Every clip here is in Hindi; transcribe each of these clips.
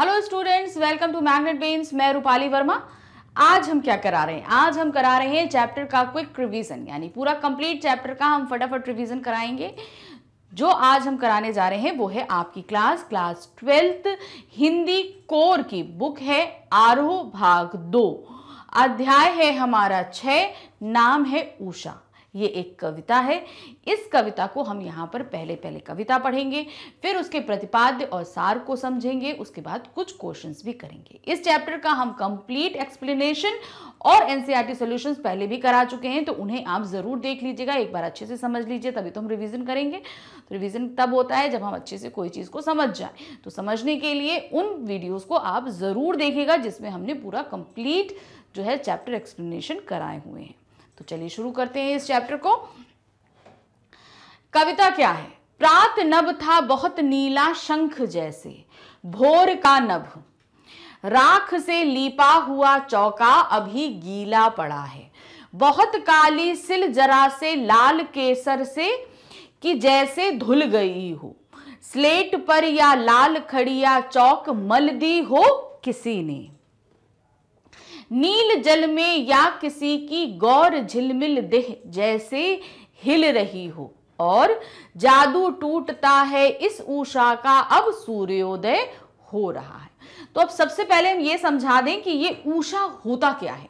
Hello students welcome to Magnet Brains मैं रूपाली वर्मा आज हम क्या करा रहे हैं आज हम करा रहे हैं चैप्टर का क्विक रिवीजन यानी पूरा कंप्लीट चैप्टर का हम फटाफट रिवीजन कराएंगे जो आज हम कराने जा रहे हैं वो है आपकी class class twelfth Hindi core की बुक है आरोह भाग दो अध्याय है हमारा छ नाम है उषा ये एक कविता है इस कविता को हम यहाँ पर पहले पहले कविता पढ़ेंगे फिर उसके प्रतिपाद्य और सार को समझेंगे उसके बाद कुछ क्वेश्चंस भी करेंगे इस चैप्टर का हम कंप्लीट एक्सप्लेनेशन और एनसीईआरटी सॉल्यूशंस e पहले भी करा चुके हैं तो उन्हें आप ज़रूर देख लीजिएगा एक बार अच्छे से समझ लीजिए तभी तो हम रिविज़न करेंगे तो रिविज़न तब होता है जब हम अच्छे से कोई चीज़ को समझ जाए तो समझने के लिए उन वीडियोज़ को आप ज़रूर देखेगा जिसमें हमने पूरा कंप्लीट जो है चैप्टर एक्सप्लेनेशन कराए हुए हैं तो चलिए शुरू करते हैं इस चैप्टर को कविता क्या है प्रात नभ था बहुत नीला शंख जैसे भोर का नभ राख से लीपा हुआ चौका अभी गीला पड़ा है बहुत काली सिल जरा से लाल केसर से कि जैसे धुल गई हो स्लेट पर या लाल खड़िया चौक मल दी हो किसी ने नील जल में या किसी की गौर झिलमिल देह जैसे हिल रही हो और जादू टूटता है इस उषा का अब सूर्योदय हो रहा है तो अब सबसे पहले हम ये समझा दें कि ये उषा होता क्या है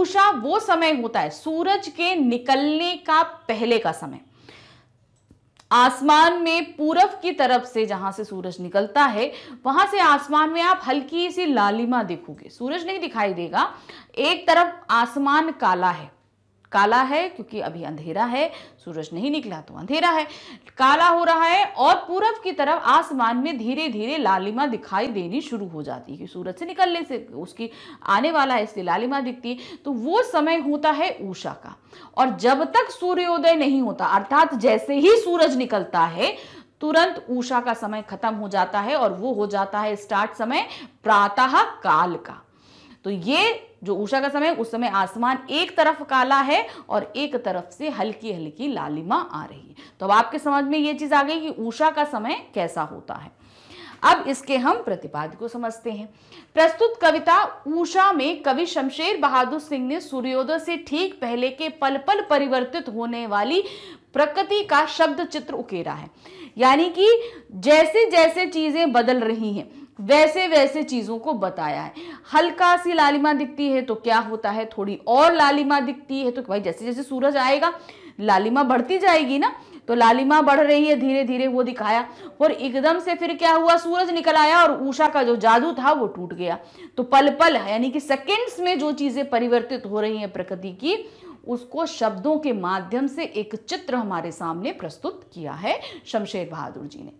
उषा वो समय होता है सूरज के निकलने का पहले का समय आसमान में पूरब की तरफ से जहां से सूरज निकलता है वहां से आसमान में आप हल्की सी लालिमा देखोगे सूरज नहीं दिखाई देगा एक तरफ आसमान काला है काला है क्योंकि अभी अंधेरा है सूरज नहीं निकला तो अंधेरा है काला हो रहा है और पूरब की तरफ आसमान में धीरे धीरे लालिमा दिखाई देनी शुरू हो जाती है सूरज से निकलने से उसकी आने वाला है इसलिए लालिमा दिखती है तो वो समय होता है ऊषा का और जब तक सूर्योदय नहीं होता अर्थात जैसे ही सूरज निकलता है तुरंत ऊषा का समय खत्म हो जाता है और वो हो जाता है स्टार्ट समय प्रातः काल का तो ये जो उषा का समय उस समय आसमान एक तरफ काला है और एक तरफ से हल्की हल्की लालिमा आ रही है तो अब आपके समझ में ये चीज़ आ गई कि उषा का समय कैसा होता है अब इसके हम प्रतिपाद को समझते हैं प्रस्तुत कविता ऊषा में कवि शमशेर बहादुर सिंह ने सूर्योदय से ठीक पहले के पल पल परिवर्तित होने वाली प्रकृति का शब्द चित्र उकेरा है यानी कि जैसे जैसे चीज़ें बदल रही हैं वैसे वैसे चीज़ों को बताया है हल्का सी लालिमा दिखती है तो क्या होता है थोड़ी और लालिमा दिखती है तो भाई जैसे जैसे सूरज आएगा लालिमा बढ़ती जाएगी ना तो लालिमा बढ़ रही है धीरे धीरे वो दिखाया और एकदम से फिर क्या हुआ सूरज निकल आया और ऊषा का जो जादू था वो टूट गया तो पल पल यानी कि सेकेंड्स में जो चीज़ें परिवर्तित हो रही है प्रकृति की उसको शब्दों के माध्यम से एक चित्र हमारे सामने प्रस्तुत किया है शमशेर बहादुर जी ने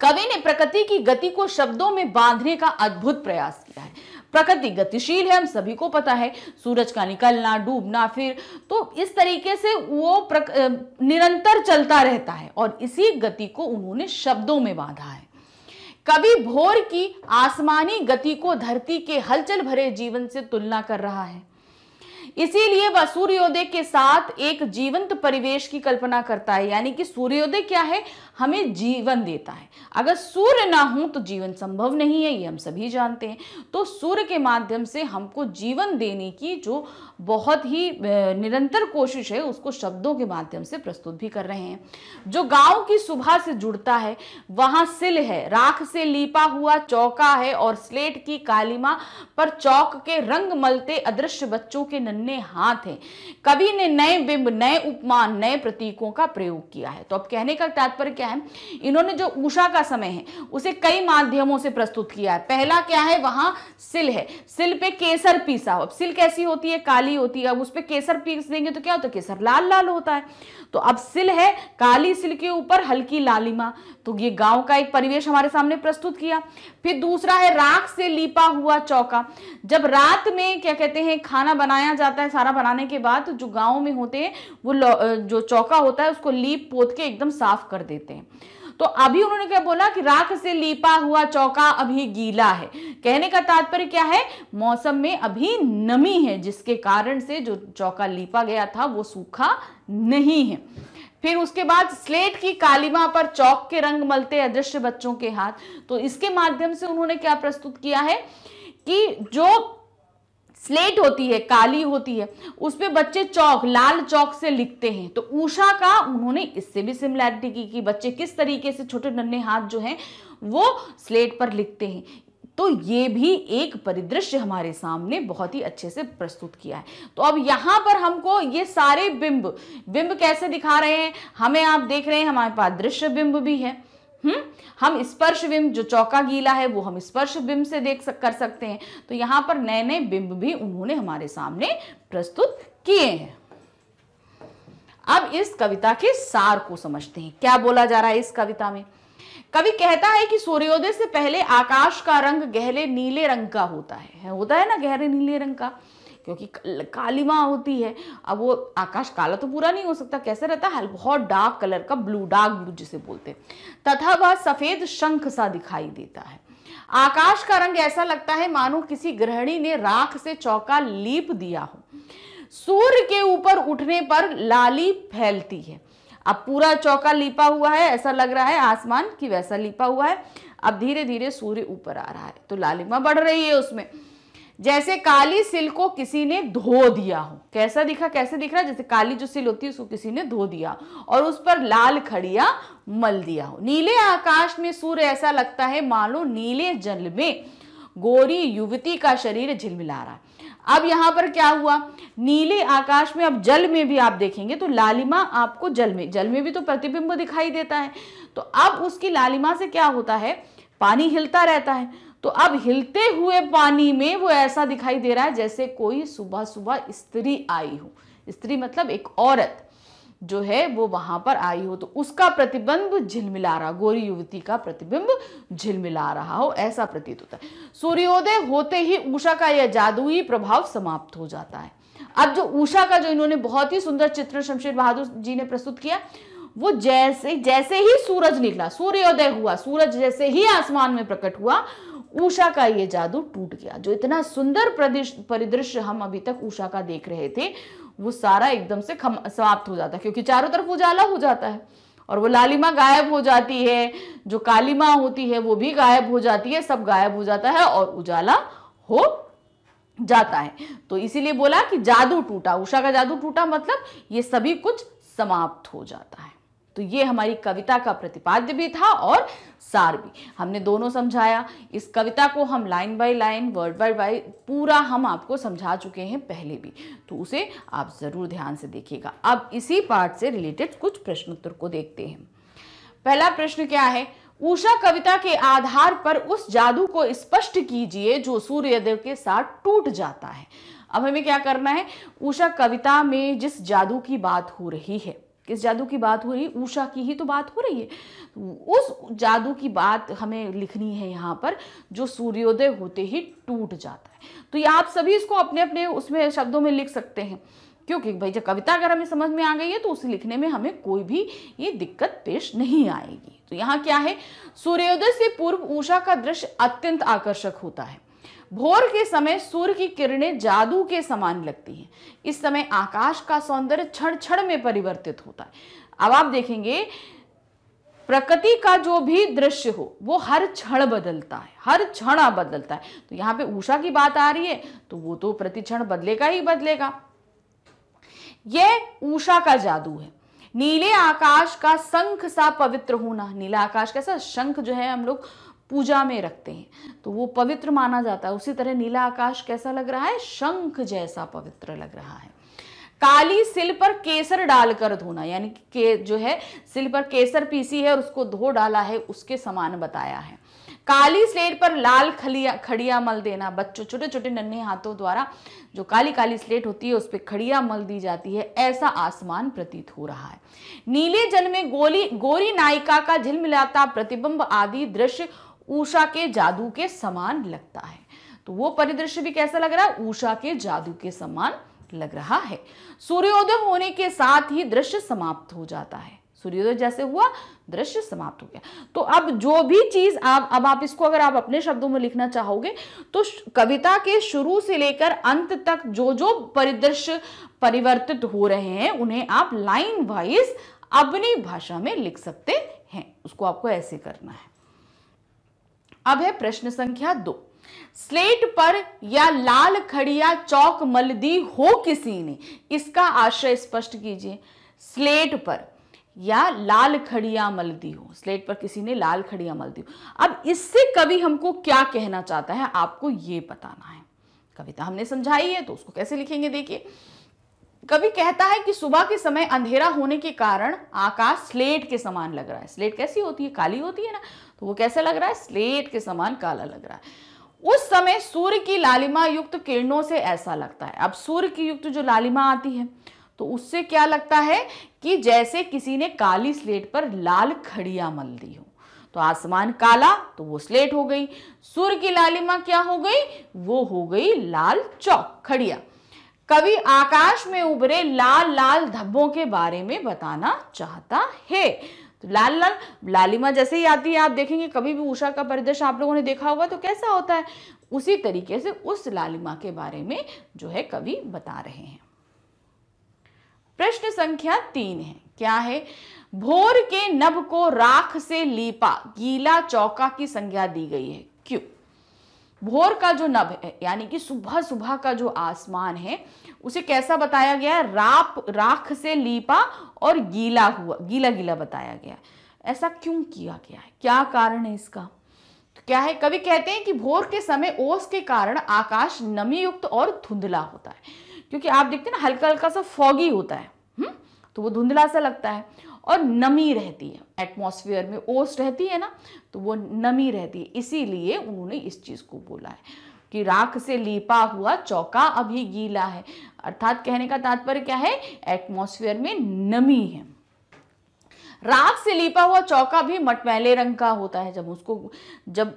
कवि ने प्रकृति की गति को शब्दों में बांधने का अद्भुत प्रयास किया है प्रकृति गतिशील है हम सभी को पता है सूरज का निकलना डूबना फिर तो इस तरीके से वो प्रक... निरंतर चलता रहता है और इसी गति को उन्होंने शब्दों में बांधा है कवि भोर की आसमानी गति को धरती के हलचल भरे जीवन से तुलना कर रहा है इसीलिए वह सूर्योदय के साथ एक जीवंत परिवेश की कल्पना करता है यानी कि सूर्योदय क्या है हमें जीवन देता है अगर सूर्य ना हो तो जीवन संभव नहीं है ये हम सभी जानते हैं तो सूर्य के माध्यम से हमको जीवन देने की जो बहुत ही निरंतर कोशिश है उसको शब्दों के माध्यम से प्रस्तुत भी कर रहे हैं जो गांव की सुबह से जुड़ता है वहां सिल है राख से लीपा हुआ चौका है और स्लेट की कालीमा पर चौक के रंग मलते अदृश्य बच्चों के नन्हे हाथ हैं कवि ने नए बिंब नए उपमान नए प्रतीकों का प्रयोग किया है तो अब कहने का तात्पर्य क्या है इन्होंने जो ऊषा का समय है उसे कई माध्यमों से प्रस्तुत किया है पहला क्या है वहां सिल है सिल पे केसर पीसा अब सिल कैसी होती है काली काली होती है अब उस पर केसर पीस देंगे तो क्या होता है केसर लाल लाल होता है तो अब सिल है काली सिल के ऊपर हल्की लालिमा तो ये गांव का एक परिवेश हमारे सामने प्रस्तुत किया फिर दूसरा है राख से लीपा हुआ चौका जब रात में क्या कहते हैं खाना बनाया जाता है सारा बनाने के बाद जो गाँव में होते हैं वो जो चौका होता है उसको लीप पोत के एकदम साफ कर देते हैं तो अभी उन्होंने क्या बोला कि राख से लीपा हुआ चौका अभी गीला है कहने का तात्पर्य क्या है मौसम में अभी नमी है जिसके कारण से जो चौका लीपा गया था वो सूखा नहीं है फिर उसके बाद स्लेट की कालिमा पर चौक के रंग मलते अदृश्य बच्चों के हाथ तो इसके माध्यम से उन्होंने क्या प्रस्तुत किया है कि जो स्लेट होती है काली होती है उस पर बच्चे चौक लाल चौक से लिखते हैं तो ऊषा का उन्होंने इससे भी सिमिलैरिटी की कि बच्चे किस तरीके से छोटे नन्हे हाथ जो हैं वो स्लेट पर लिखते हैं तो ये भी एक परिदृश्य हमारे सामने बहुत ही अच्छे से प्रस्तुत किया है तो अब यहाँ पर हमको ये सारे बिंब बिंब कैसे दिखा रहे हैं हमें आप देख रहे हैं हमारे पास दृश्य बिंब भी है हम्म हम स्पर्श बिंब जो चौका गीला है वो हम स्पर्श बिंब से देख सक, कर सकते हैं तो यहाँ पर नए नए बिंब भी उन्होंने हमारे सामने प्रस्तुत किए हैं अब इस कविता के सार को समझते हैं क्या बोला जा रहा है इस कविता में कवि कहता है कि सूर्योदय से पहले आकाश का रंग गहरे नीले रंग का होता है होता है ना गहरे नीले रंग का क्योंकि कालिमा होती है अब वो आकाश काला तो पूरा नहीं हो सकता कैसे रहता है बहुत डार्क कलर का ब्लू डार्क ब्लू जिसे बोलते हैं तथा वह सफेद शंख सा दिखाई देता है आकाश का रंग ऐसा लगता है मानो किसी गृहिणी ने राख से चौका लीप दिया हो सूर्य के ऊपर उठने पर लाली फैलती है अब पूरा चौका लीपा हुआ है ऐसा लग रहा है आसमान की वैसा लीपा हुआ है अब धीरे धीरे सूर्य ऊपर आ रहा है तो लालिमा बढ़ रही है उसमें जैसे काली सिल को किसी ने धो दिया हो कैसा दिखा कैसे दिख रहा है जैसे काली जो सिल होती है उसको किसी ने धो दिया और उस पर लाल खड़िया मल दिया हो नीले आकाश में सूर्य ऐसा लगता है मानो नीले जल में गोरी युवती का शरीर झिलमिला रहा है अब यहाँ पर क्या हुआ नीले आकाश में अब जल में भी आप देखेंगे तो लालिमा आपको जल में जल में भी तो प्रतिबिंब दिखाई देता है तो अब उसकी लालिमा से क्या होता है पानी हिलता रहता है तो अब हिलते हुए पानी में वो ऐसा दिखाई दे रहा है जैसे कोई सुबह सुबह स्त्री आई हो स्त्री मतलब एक औरत जो है वो वहां पर आई हो तो उसका प्रतिबिंब झिलमिला रहा गोरी युवती का प्रतिबिंब झिलमिला रहा हो ऐसा प्रतीत होता है सूर्योदय होते ही उषा का यह जादुई प्रभाव समाप्त हो जाता है अब जो उषा का जो इन्होंने बहुत ही सुंदर चित्र शमशेर बहादुर जी ने प्रस्तुत किया वो जैसे जैसे ही सूरज निकला सूर्योदय हुआ सूरज जैसे ही आसमान में प्रकट हुआ उषा का ये जादू टूट गया जो इतना सुंदर परिदृश्य हम अभी तक उषा का देख रहे थे वो सारा एकदम से खम समाप्त हो जाता है क्योंकि चारों तरफ उजाला हो जाता है और वो लालिमा गायब हो जाती है जो कालीमा होती है वो भी गायब हो जाती है सब गायब हो जाता है और उजाला हो जाता है तो इसीलिए बोला कि जादू टूटा उषा का जादू टूटा मतलब ये सभी कुछ समाप्त हो जाता है तो ये हमारी कविता का प्रतिपाद्य भी था और सार भी हमने दोनों समझाया इस कविता को हम line by line word by by पूरा हम आपको समझा चुके हैं पहले भी तो उसे आप ज़रूर ध्यान से देखिएगा अब इसी पार्ट से रिलेटेड कुछ प्रश्नोत्तर को देखते हैं पहला प्रश्न क्या है उषा कविता के आधार पर उस जादू को स्पष्ट कीजिए जो सूर्यदेव के साथ टूट जाता है अब हमें क्या करना है उषा कविता में जिस जादू की बात हो रही है किस जादू की बात हो रही ऊषा की ही तो बात हो रही है उस जादू की बात हमें लिखनी है यहाँ पर जो सूर्योदय होते ही टूट जाता है तो ये आप सभी इसको अपने अपने उसमें शब्दों में लिख सकते हैं क्योंकि भाई जब कविता अगर हमें समझ में आ गई है तो उसे लिखने में हमें कोई भी ये दिक्कत पेश नहीं आएगी तो यहाँ क्या है सूर्योदय से पूर्व ऊषा का दृश्य अत्यंत आकर्षक होता है भोर के समय सूर्य की किरणें जादू के समान लगती हैं इस समय आकाश का सौंदर्य क्षण क्षण में परिवर्तित होता है अब आप देखेंगे प्रकृति का जो भी दृश्य हो वो हर क्षण बदलता है हर क्षण बदलता है तो यहाँ पे ऊषा की बात आ रही है तो वो तो प्रति क्षण बदलेगा ही बदलेगा यह ऊषा का जादू है नीले आकाश का शंख सा पवित्र होना नीला आकाश कैसा शंख जो है हम लोग पूजा में रखते हैं तो वो पवित्र माना जाता है उसी तरह नीला आकाश कैसा लग रहा है शंख जैसा पवित्र लग रहा है काली सिल पर केसर डालकर धोना यानी कि के जो है सिल पर केसर पीसी है और उसको धो डाला है उसके समान बताया है काली स्लेट पर लाल खलिया खड़िया मल देना बच्चों छोटे छोटे नन्हे हाथों द्वारा जो काली काली स्लेट होती है उस पर खड़िया मल दी जाती है ऐसा आसमान प्रतीत हो रहा है नीले जल में गोली गोरी नायिका का झिलमिलाता प्रतिबिंब आदि दृश्य ऊषा के जादू के समान लगता है तो वो परिदृश्य भी कैसा लग रहा है ऊषा के जादू के समान लग रहा है सूर्योदय होने के साथ ही दृश्य समाप्त हो जाता है सूर्योदय जैसे हुआ दृश्य समाप्त हो गया तो अब जो भी चीज आप अब आप इसको अगर आप अपने शब्दों में लिखना चाहोगे तो कविता के शुरू से लेकर अंत तक जो जो परिदृश्य परिवर्तित हो रहे हैं उन्हें आप लाइन वाइज अपनी भाषा में लिख सकते हैं उसको आपको ऐसे करना है अब है प्रश्न संख्या दो स्लेट पर या लाल खड़िया चौक मल दी हो किसी ने इसका आशय स्पष्ट कीजिए स्लेट पर या लाल खड़िया मल दी हो स्लेट पर किसी ने लाल खड़िया मल दी हो अब इससे कवि हमको क्या कहना चाहता है आपको ये बताना है कविता हमने समझाई है तो उसको कैसे लिखेंगे देखिए कवि कहता है कि सुबह के समय अंधेरा होने के कारण आकाश स्लेट के समान लग रहा है स्लेट कैसी होती है काली होती है ना तो वो कैसे लग रहा है स्लेट के समान काला लग रहा है उस समय सूर्य की लालिमा युक्त किरणों से ऐसा लगता है अब सूर्य की युक्त जो लालिमा आती है तो उससे क्या लगता है कि जैसे किसी ने काली स्लेट पर लाल खड़िया मल दी हो तो आसमान काला तो वो स्लेट हो गई सूर्य की लालिमा क्या हो गई वो हो गई लाल चौक खड़िया कवि आकाश में उभरे लाल लाल धब्बों के बारे में बताना चाहता है तो लाल लाल लालिमा जैसे ही आती है आप देखेंगे कभी भी उषा का परिदृश्य आप लोगों ने देखा होगा तो कैसा होता है उसी तरीके से उस लालिमा के बारे में जो है कवि बता रहे हैं प्रश्न संख्या तीन है क्या है भोर के नभ को राख से लीपा गीला चौका की संज्ञा दी गई है क्यों भोर का जो नभ है यानी कि सुबह सुबह का जो आसमान है उसे कैसा बताया गया है राप राख से लीपा और गीला हुआ गीला गीला बताया गया ऐसा क्यों किया गया है क्या कारण है इसका तो क्या है कभी कहते हैं कि भोर के समय ओस के कारण आकाश नमी युक्त और धुंधला होता है क्योंकि आप देखते हैं ना हल्का हल्का सा फॉगी होता है हुँ? हम्म? तो वो धुंधला सा लगता है और नमी रहती है एटमोसफियर में ओस रहती है ना तो वो नमी रहती है इसीलिए उन्होंने इस चीज़ को बोला है कि राख से लीपा हुआ चौका अभी गीला है अर्थात कहने का तात्पर्य क्या है एटमॉस्फेयर में नमी है राख से लीपा हुआ चौका भी मटमैले रंग का होता है जब उसको जब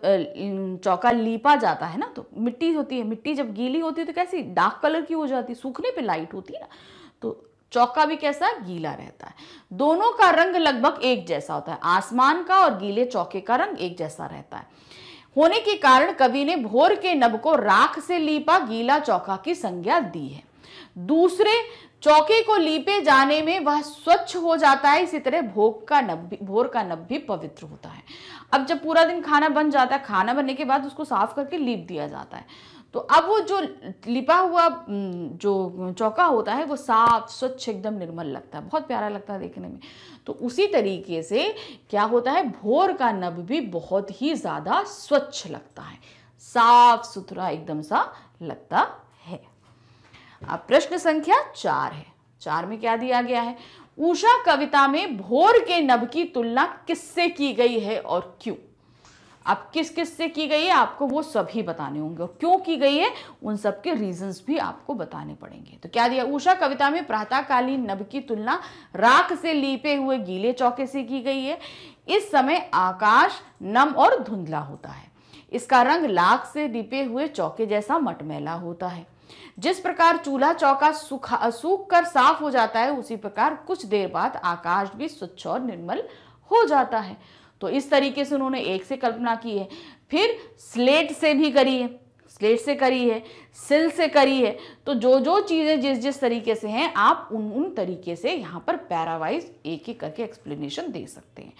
चौका लीपा जाता है ना तो मिट्टी होती है मिट्टी जब गीली होती है तो कैसी डार्क कलर की हो जाती है सूखने पे लाइट होती है ना तो चौका भी कैसा गीला रहता है दोनों का रंग लगभग एक जैसा होता है आसमान का और गीले चौके का रंग एक जैसा रहता है होने के कारण कवि ने भोर के नब को राख से लीपा गीला चौका की संज्ञा दी है दूसरे चौके को लीपे जाने में वह स्वच्छ हो जाता है इसी तरह भोग का नब भी भोर का नब भी पवित्र होता है अब जब पूरा दिन खाना बन जाता है खाना बनने के बाद उसको साफ करके लीप दिया जाता है तो अब वो जो लिपा हुआ जो चौका होता है वो साफ स्वच्छ एकदम निर्मल लगता है बहुत प्यारा लगता है देखने में तो उसी तरीके से क्या होता है भोर का नभ भी बहुत ही ज़्यादा स्वच्छ लगता है साफ सुथरा एकदम सा लगता है अब प्रश्न संख्या चार है चार में क्या दिया गया है उषा कविता में भोर के नभ की तुलना किससे की गई है और क्यों अब किस किस से की गई है आपको वो सभी बताने होंगे और क्यों की गई है उन सब के रीजंस भी आपको बताने पड़ेंगे तो क्या दिया उषा कविता में प्रातःकालीन नभ की तुलना राख से लीपे हुए गीले चौके से की गई है इस समय आकाश नम और धुंधला होता है इसका रंग लाख से लीपे हुए चौके जैसा मटमैला होता है जिस प्रकार चूल्हा चौका सूखा सूख कर साफ हो जाता है उसी प्रकार कुछ देर बाद आकाश भी स्वच्छ और निर्मल हो जाता है तो इस तरीके से उन्होंने एक से कल्पना की है फिर स्लेट से भी करी है स्लेट से करी है सिल से करी है तो जो जो चीज़ें जिस जिस तरीके से हैं आप उन उन तरीके से यहाँ पर पैरावाइज एक एक करके एक्सप्लेनेशन दे सकते हैं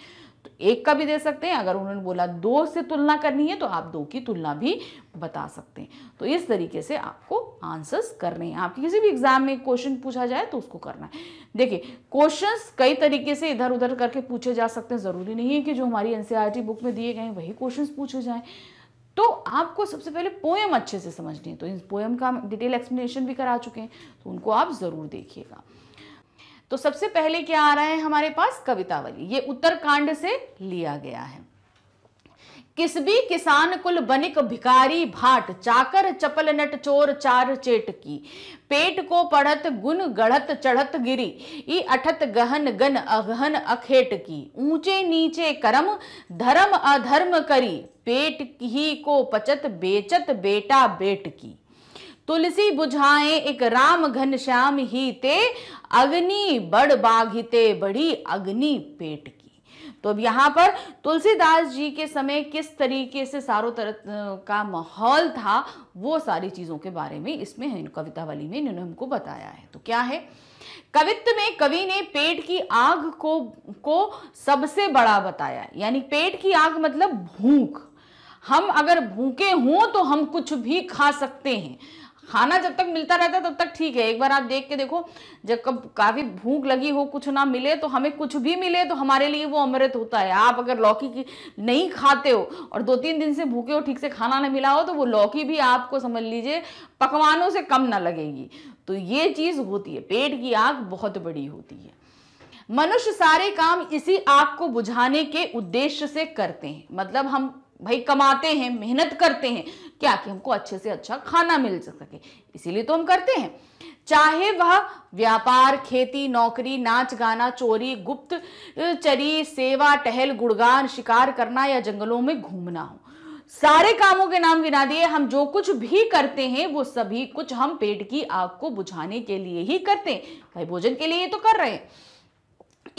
तो एक का भी दे सकते हैं अगर उन्होंने बोला दो से तुलना करनी है तो आप दो की तुलना भी बता सकते हैं तो इस तरीके से आपको आंसर्स करने हैं आपके किसी भी एग्जाम में क्वेश्चन पूछा जाए तो उसको करना है देखिए क्वेश्चंस कई तरीके से इधर उधर करके पूछे जा सकते हैं ज़रूरी नहीं है कि जो हमारी एन बुक e में दिए गए वही क्वेश्चन पूछे जाए तो आपको सबसे पहले पोएम अच्छे से समझनी है तो इन पोएम का डिटेल एक्सप्लेनेशन भी करा चुके हैं तो उनको आप ज़रूर देखिएगा तो सबसे पहले क्या आ रहा है हमारे पास कवितावली ये उत्तरकांड से लिया गया है किस भी किसान कुल बनिक भिकारी भाट चाकर चपल नट चोर चार चेट की पेट को पढ़त गुन गढ़त चढ़त गिरी ई अठत गहन गन अगहन अखेट की ऊंचे नीचे करम धर्म अधर्म करी पेट ही को पचत बेचत बेटा बेट की तुलसी बुझाए एक राम घन श्याम ही ते अग्नि बड़ बाघिते बड़ी अग्नि पेट की तो अब यहाँ पर तुलसीदास जी के समय किस तरीके से सारो तरह का माहौल था वो सारी चीज़ों के बारे में इसमें इन कवितावली में इन्होंने हमको बताया है तो क्या है कवित्व में कवि ने पेट की आग को को सबसे बड़ा बताया यानी पेट की आग मतलब भूख हम अगर भूखे हों तो हम कुछ भी खा सकते हैं खाना जब तक मिलता रहता है तब तक ठीक है एक बार आप देख के देखो जब कब काफ़ी भूख लगी हो कुछ ना मिले तो हमें कुछ भी मिले तो हमारे लिए वो अमृत होता है आप अगर लौकी की नहीं खाते हो और दो तीन दिन से भूखे हो ठीक से खाना ना मिला हो तो वो लौकी भी आपको समझ लीजिए पकवानों से कम ना लगेगी तो ये चीज़ होती है पेट की आग बहुत बड़ी होती है मनुष्य सारे काम इसी आग को बुझाने के उद्देश्य से करते हैं मतलब हम भाई कमाते हैं मेहनत करते हैं क्या कि हमको अच्छे से अच्छा खाना मिल सके इसीलिए तो हम करते हैं चाहे वह व्यापार खेती नौकरी नाच गाना चोरी गुप्त चरी सेवा टहल गुड़गान शिकार करना या जंगलों में घूमना हो सारे कामों के नाम गिना दिए हम जो कुछ भी करते हैं वो सभी कुछ हम पेट की आग को बुझाने के लिए ही करते हैं भाई भोजन के लिए तो कर रहे हैं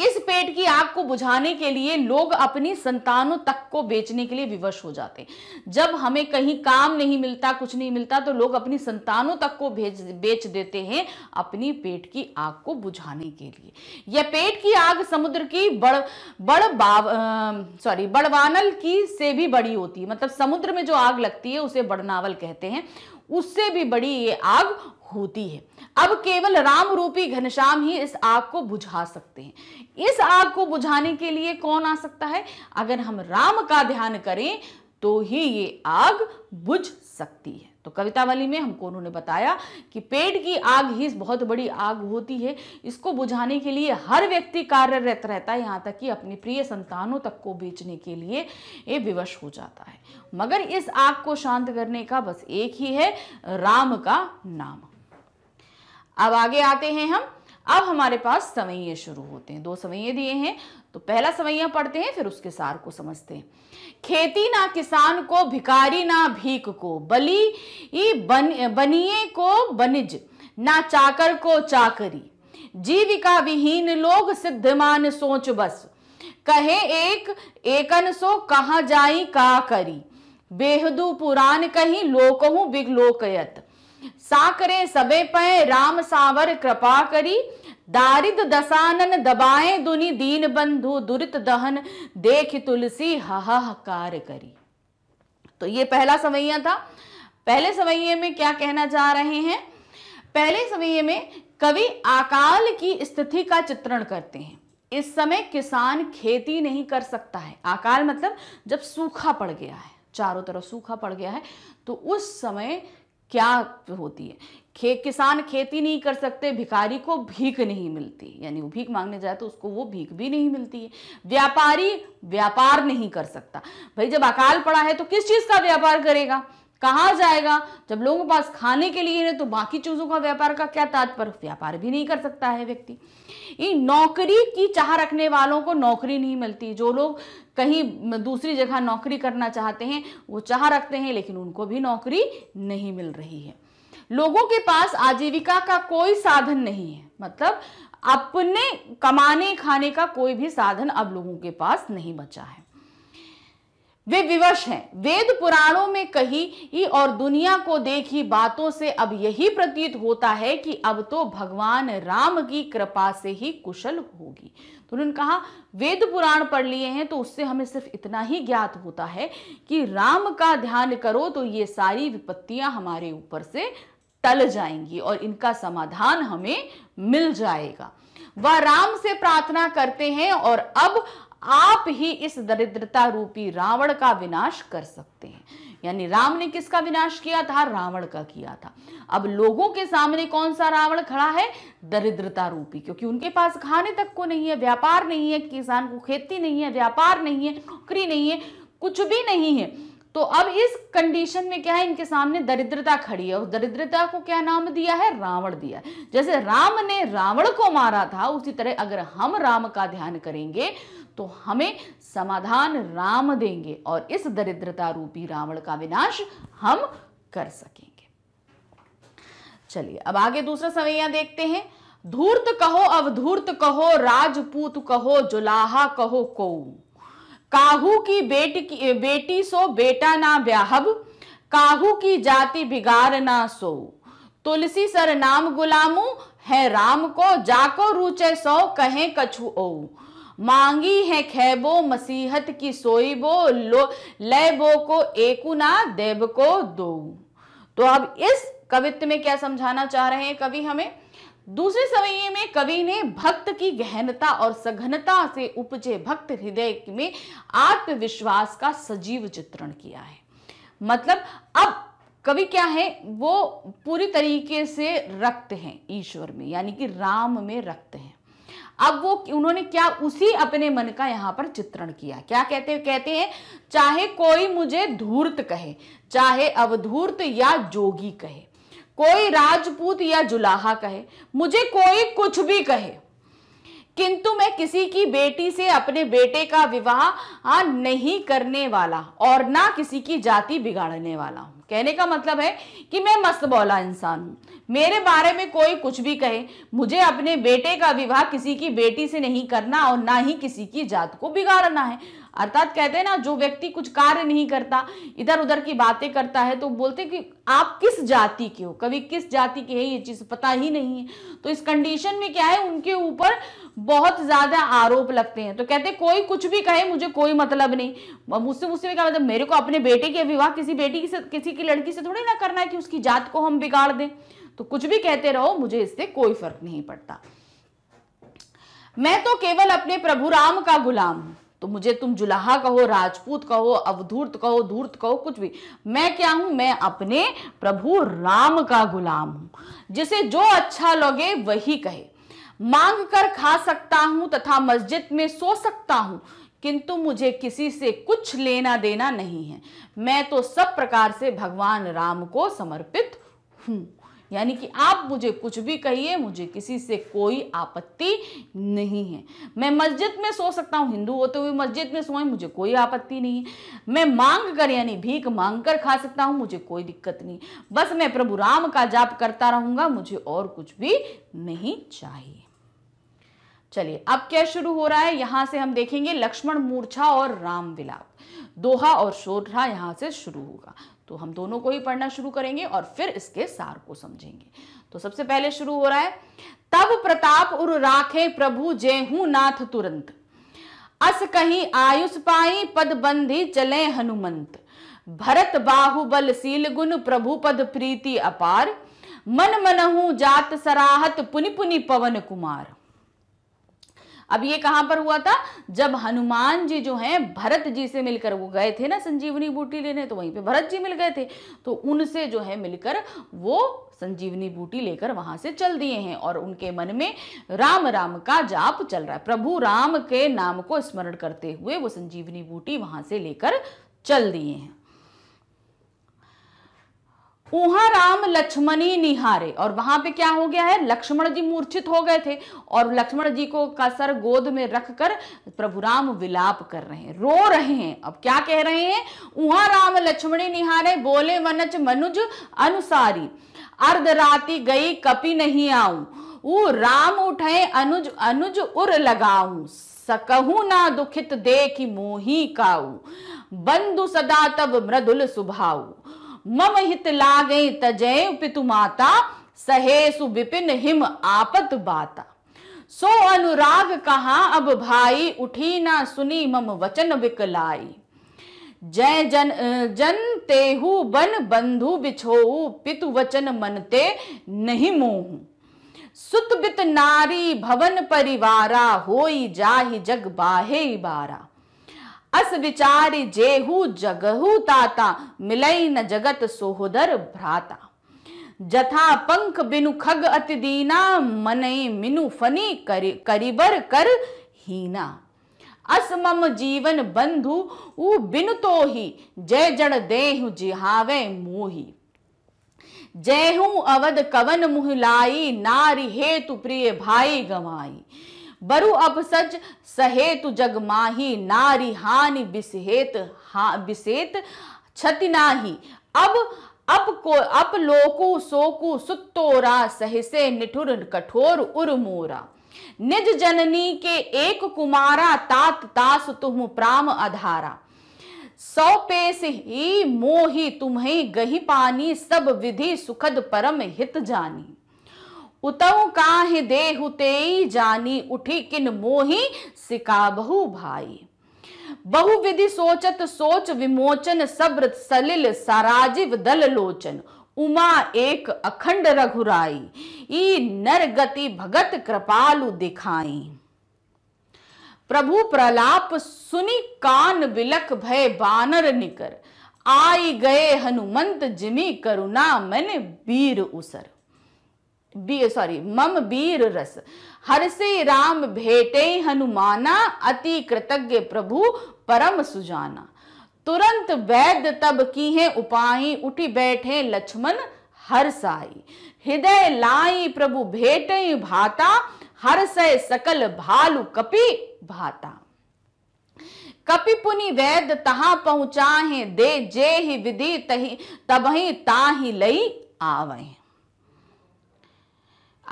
इस पेट की आग को बुझाने के लिए लोग अपनी संतानों तक को बेचने के लिए विवश हो जाते हैं जब हमें कहीं काम नहीं मिलता कुछ नहीं मिलता तो लोग अपनी संतानों तक को भेज बेच देते हैं अपनी पेट की आग को बुझाने के लिए यह पेट की आग समुद्र की बड़ बड़ बाव सॉरी बड़वानल की से भी बड़ी होती है मतलब समुद्र में जो आग लगती है उसे बड़नावल कहते हैं उससे भी बड़ी ये आग होती है अब केवल राम रूपी घनश्याम ही इस आग को बुझा सकते हैं इस आग को बुझाने के लिए कौन आ सकता है अगर हम राम का ध्यान करें तो ही ये आग बुझ सकती है तो कवितावली में हमको उन्होंने बताया कि पेट की आग ही बहुत बड़ी आग होती है इसको बुझाने के लिए हर व्यक्ति कार्यरत रहता है यहाँ तक कि अपने प्रिय संतानों तक को बेचने के लिए ये विवश हो जाता है मगर इस आग को शांत करने का बस एक ही है राम का नाम अब आगे आते हैं हम अब हमारे पास सवैये शुरू होते हैं दो सवैये दिए हैं तो पहला सवैया पढ़ते हैं फिर उसके सार को समझते हैं खेती ना किसान को भिकारी ना भीख को बलि बन, बनिए को बनिज ना चाकर को चाकरी जीविका विहीन लोग सिद्धमान सोच बस कहे एक एकन सो कहा जाई का करी बेहदू पुराण कही लोकहू बिगलोकयत साकरे सबे पै राम सावर कृपा करी दारिद दसानन दबाए दुनि दीन बंधु दुरित दहन देख तुलसी हाहाकार करी तो ये पहला सवैया था पहले सवैये में क्या कहना चाह रहे हैं पहले सवैये में कवि अकाल की स्थिति का चित्रण करते हैं इस समय किसान खेती नहीं कर सकता है अकाल मतलब जब सूखा पड़ गया है चारों तरफ सूखा पड़ गया है तो उस समय क्या होती है खे, किसान खेती नहीं कर सकते भिखारी को भीख नहीं मिलती यानी वो भीख मांगने जाए तो उसको वो भीख भी नहीं मिलती है व्यापारी व्यापार नहीं कर सकता भाई जब अकाल पड़ा है तो किस चीज़ का व्यापार करेगा कहा जाएगा जब लोगों के पास खाने के लिए है तो बाकी चीज़ों का व्यापार का क्या तात्पर्य व्यापार भी नहीं कर सकता है व्यक्ति ये नौकरी की चाह रखने वालों को नौकरी नहीं मिलती जो लोग कहीं दूसरी जगह नौकरी करना चाहते हैं वो चाह रखते हैं लेकिन उनको भी नौकरी नहीं मिल रही है लोगों के पास आजीविका का कोई साधन नहीं है मतलब अपने कमाने खाने का कोई भी साधन अब लोगों के पास नहीं बचा है वे विवश हैं वेद पुराणों में कही और दुनिया को देखी बातों से अब यही प्रतीत होता है कि अब तो भगवान राम की कृपा से ही कुशल होगी तो उन्होंने कहा वेद पुराण पढ़ लिए हैं तो उससे हमें सिर्फ इतना ही ज्ञात होता है कि राम का ध्यान करो तो ये सारी विपत्तियां हमारे ऊपर से टल जाएंगी और इनका समाधान हमें मिल जाएगा वह राम से प्रार्थना करते हैं और अब आप ही इस दरिद्रता रूपी रावण का विनाश कर सकते हैं यानी राम ने किसका विनाश किया था रावण का किया था अब लोगों के सामने कौन सा रावण खड़ा है दरिद्रता रूपी क्योंकि उनके पास खाने तक को नहीं है व्यापार नहीं है किसान को खेती नहीं है व्यापार नहीं है नौकरी नहीं है कुछ भी नहीं है तो अब इस कंडीशन में क्या है इनके सामने दरिद्रता खड़ी है उस दरिद्रता को क्या नाम दिया है रावण दिया जैसे राम ने रावण को मारा था उसी तरह अगर हम राम का ध्यान करेंगे तो हमें समाधान राम देंगे और इस दरिद्रता रूपी रावण का विनाश हम कर सकेंगे चलिए अब आगे दूसरा सवैया देखते हैं धूर्त कहो अवधूर्त कहो राजपूत कहो जुलाहा कहो कौ काहू की बेटी की बेटी सो बेटा ना ब्याहब काहू की जाति बिगार ना सो तुलसी सर नाम गुलामू है राम को जाको रुचे सो कहे कछु ओ मांगी है खैबो मसीहत की सोईबो लो बो को ना देव को दो तो अब इस कवित्व में क्या समझाना चाह रहे हैं कवि हमें दूसरे सवैये में कवि ने भक्त की गहनता और सघनता से उपजे भक्त हृदय में आत्मविश्वास का सजीव चित्रण किया है मतलब अब कवि क्या है वो पूरी तरीके से रक्त हैं ईश्वर में यानी कि राम में रक्त हैं अब वो उन्होंने क्या उसी अपने मन का यहाँ पर चित्रण किया क्या कहते कहते हैं चाहे कोई मुझे धूर्त कहे चाहे अवधूर्त या जोगी कहे कोई राजपूत या जुलाहा कहे मुझे कोई कुछ भी कहे किंतु मैं किसी की बेटी से अपने बेटे का विवाह नहीं करने वाला और ना किसी की जाति बिगाड़ने वाला हूं कहने का मतलब है कि मैं मस्त बोला इंसान हूं मेरे बारे में कोई कुछ भी कहे मुझे अपने बेटे का विवाह किसी की बेटी से नहीं करना और ना ही किसी की जात को बिगाड़ना है अर्थात कहते हैं ना जो व्यक्ति कुछ कार्य नहीं करता इधर उधर की बातें करता है तो बोलते कि आप किस जाति के हो कभी किस जाति के है ये चीज़ पता ही नहीं है तो इस कंडीशन में क्या है उनके ऊपर बहुत ज़्यादा आरोप लगते हैं तो कहते हैं कोई कुछ भी कहे मुझे कोई मतलब नहीं मुझसे मुझसे भी क्या मतलब मेरे को अपने बेटे के विवाह किसी बेटी से किसी की लड़की से थोड़ी ना करना है कि उसकी जात को हम बिगाड़ दें तो कुछ भी कहते रहो मुझे इससे कोई फर्क नहीं पड़ता मैं तो केवल अपने प्रभु राम का गुलाम हूं तो मुझे तुम जुलाहा कहो राजपूत कहो अवधूर्त कहो धूर्त कहो कुछ भी मैं क्या हूं मैं अपने प्रभु राम का गुलाम हूं जिसे जो अच्छा लगे वही कहे मांग कर खा सकता हूं तथा मस्जिद में सो सकता हूं किंतु मुझे किसी से कुछ लेना देना नहीं है मैं तो सब प्रकार से भगवान राम को समर्पित हूं यानी कि आप मुझे कुछ भी कहिए मुझे किसी से कोई आपत्ति नहीं है मैं मस्जिद में सो सकता हूँ हिंदू होते हुए मस्जिद में सोए मुझे कोई आपत्ति नहीं है मैं मांग कर यानी भीख मांग कर खा सकता हूँ मुझे कोई दिक्कत नहीं बस मैं प्रभु राम का जाप करता रहूँगा मुझे और कुछ भी नहीं चाहिए चलिए अब क्या शुरू हो रहा है यहां से हम देखेंगे लक्ष्मण मूर्छा और राम विलाप दोहा और शोरहा यहाँ से शुरू होगा तो हम दोनों को ही पढ़ना शुरू करेंगे और फिर इसके सार को समझेंगे तो सबसे पहले शुरू हो रहा है तब प्रताप उर राखे प्रभु हूं नाथ तुरंत अस कहीं आयुष पाई पद बंधी चले हनुमंत भरत बाहुबल सील गुण प्रभु पद प्रीति अपार मन मनहु जात सराहत पुनि पुनि पवन कुमार अब ये कहाँ पर हुआ था जब हनुमान जी जो हैं भरत जी से मिलकर वो गए थे ना संजीवनी बूटी लेने तो वहीं पे भरत जी मिल गए थे तो उनसे जो है मिलकर वो संजीवनी बूटी लेकर वहां से चल दिए हैं और उनके मन में राम राम का जाप चल रहा है प्रभु राम के नाम को स्मरण करते हुए वो संजीवनी बूटी वहां से लेकर चल दिए हैं उहा राम लक्ष्मणी निहारे और वहां पे क्या हो गया है लक्ष्मण जी मूर्छित हो गए थे और लक्ष्मण जी को का सर गोद में रखकर प्रभु राम विलाप कर रहे हैं रो रहे हैं अब क्या कह रहे हैं उहा राम लक्ष्मणी निहारे बोले वनच मनुज अनुसारी अर्ध राति गई कपी नहीं आऊं ऊ राम उठे अनुज अनुज उर लगाऊं सकहू ना दुखित देखी मोही काऊ बंधु सदा तब मृदुल सुभाऊ मम हित लागे तजय पितु माता सहे सुपिन हिम आपत बाता सो अनुराग कहा अब भाई उठी ना सुनी मम वचन बिकलाई जय जन जन तेहु बन बंधु बिछो पितु वचन मनते नहीं मोह सुत बित नारी भवन परिवारा होई जाहि जग बाहे बारा अस विचारी जेहु जगहु ताता मिलई न जगत सोहदर भ्राता जथा पंख बिनु खग अति दीना मनई मिनु फनी करि, करिबर कर हीना अस मम जीवन बंधु उ बिनु तो ही जय जड़ देहु जिहावे मोही जय हूँ अवध कवन मुहलाई नारी हेतु प्रिय भाई गवाई बरु सज सहेतु जग माही नारी हानि बिसहेत हा बिसेत क्षति नाही अब अप को अप लोकु सोकु सुत्तोरा सहसे निठुर कठोर मोरा निज जननी के एक कुमारा तात तास तुम प्राम अधारा सौ पेस ही मोही तुम्हें गही पानी सब विधि सुखद परम हित जानी उतऊ काह देहु तेई जानी उठी किन मोही बहु भाई बहु विधि सोचत सोच विमोचन सब्र सलिल सराजिव दल लोचन उमा एक अखंड रघुराई ई नर गति भगत कृपालु दिखाई प्रभु प्रलाप सुनि कान विलक भय बानर निकर आई गए हनुमंत जिमी करुणा मन वीर उसर बी सॉरी मम बीर रस हर से राम भेटे हनुमाना अति कृतज्ञ प्रभु परम सुजाना तुरंत वैद तब की है उपाई उठी बैठे लक्ष्मण हर साई हृदय लाई प्रभु भेट भाता हर सकल भालु कपि भाता कपिपुनि वैद तहा पहुंचा है दे जे ही विधि तही तबही ताही लई आवहें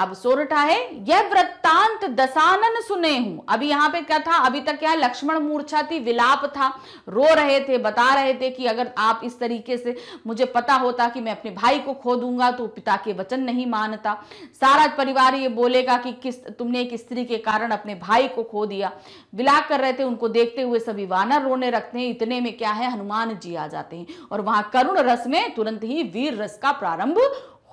अब सो रहा है यह वृत्तांत दसानन सुने हूं अभी यहाँ पे क्या था अभी तक क्या लक्ष्मण मूर्छा थी विलाप था रो रहे थे बता रहे थे कि अगर आप इस तरीके से मुझे पता होता कि मैं अपने भाई को खो दूंगा तो पिता के वचन नहीं मानता सारा परिवार ये बोलेगा कि किस तुमने एक स्त्री के कारण अपने भाई को खो दिया विलाप कर रहे थे उनको देखते हुए सभी वानर रोने रखते हैं इतने में क्या है हनुमान जी आ जाते हैं और वहां करुण रस में तुरंत ही वीर रस का प्रारंभ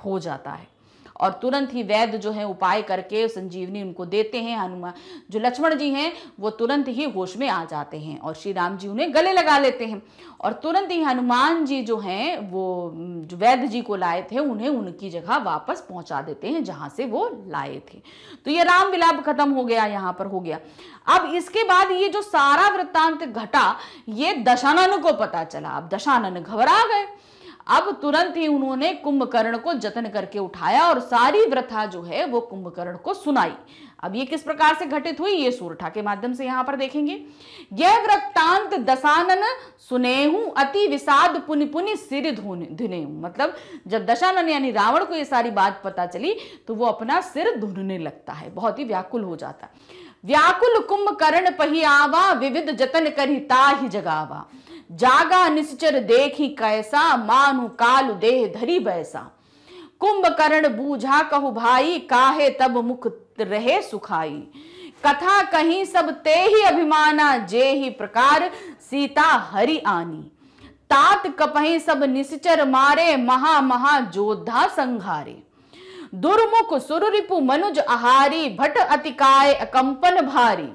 हो जाता है और तुरंत ही वैद्य जो है उपाय करके संजीवनी उनको देते हैं हनुमान जो लक्ष्मण जी हैं वो तुरंत ही होश में आ जाते हैं और श्री राम जी उन्हें गले लगा लेते हैं और तुरंत ही हनुमान जी जो हैं वो जो वैद्य जी को लाए थे उन्हें उनकी जगह वापस पहुंचा देते हैं जहां से वो लाए थे तो ये राम विलाप खत्म हो गया यहाँ पर हो गया अब इसके बाद ये जो सारा वृत्तांत घटा ये दशानन को पता चला अब दशानन घबरा गए अब तुरंत ही उन्होंने कुंभकर्ण को जतन करके उठाया और सारी व्रथा जो है वो कुंभकर्ण को सुनाई अब ये किस प्रकार से घटित हुई ये सूरठा के माध्यम से यहां पर देखेंगे यह वृत्तांत दशानन सुनेहू अति विषाद पुनि पुनि सिर धुने मतलब जब दशानन यानी रावण को ये सारी बात पता चली तो वो अपना सिर धुनने लगता है बहुत ही व्याकुल हो जाता व्याकुल कुंभकर्ण पहियावा विविध जतन करिता ही जगावा जागा निश्चर देखी कैसा मानु काल देह धरी बैसा कुंभकर्ण बूझा कहु भाई काहे तब मुख रहे सुखाई कथा कहीं सब ते ही अभिमाना जे ही प्रकार सीता हरि आनी तात कपही सब निश्चर मारे महा महा जोधा संघारे दुर्मुख रिपु मनुज आहारी भट अतिकाय अकंपन भारी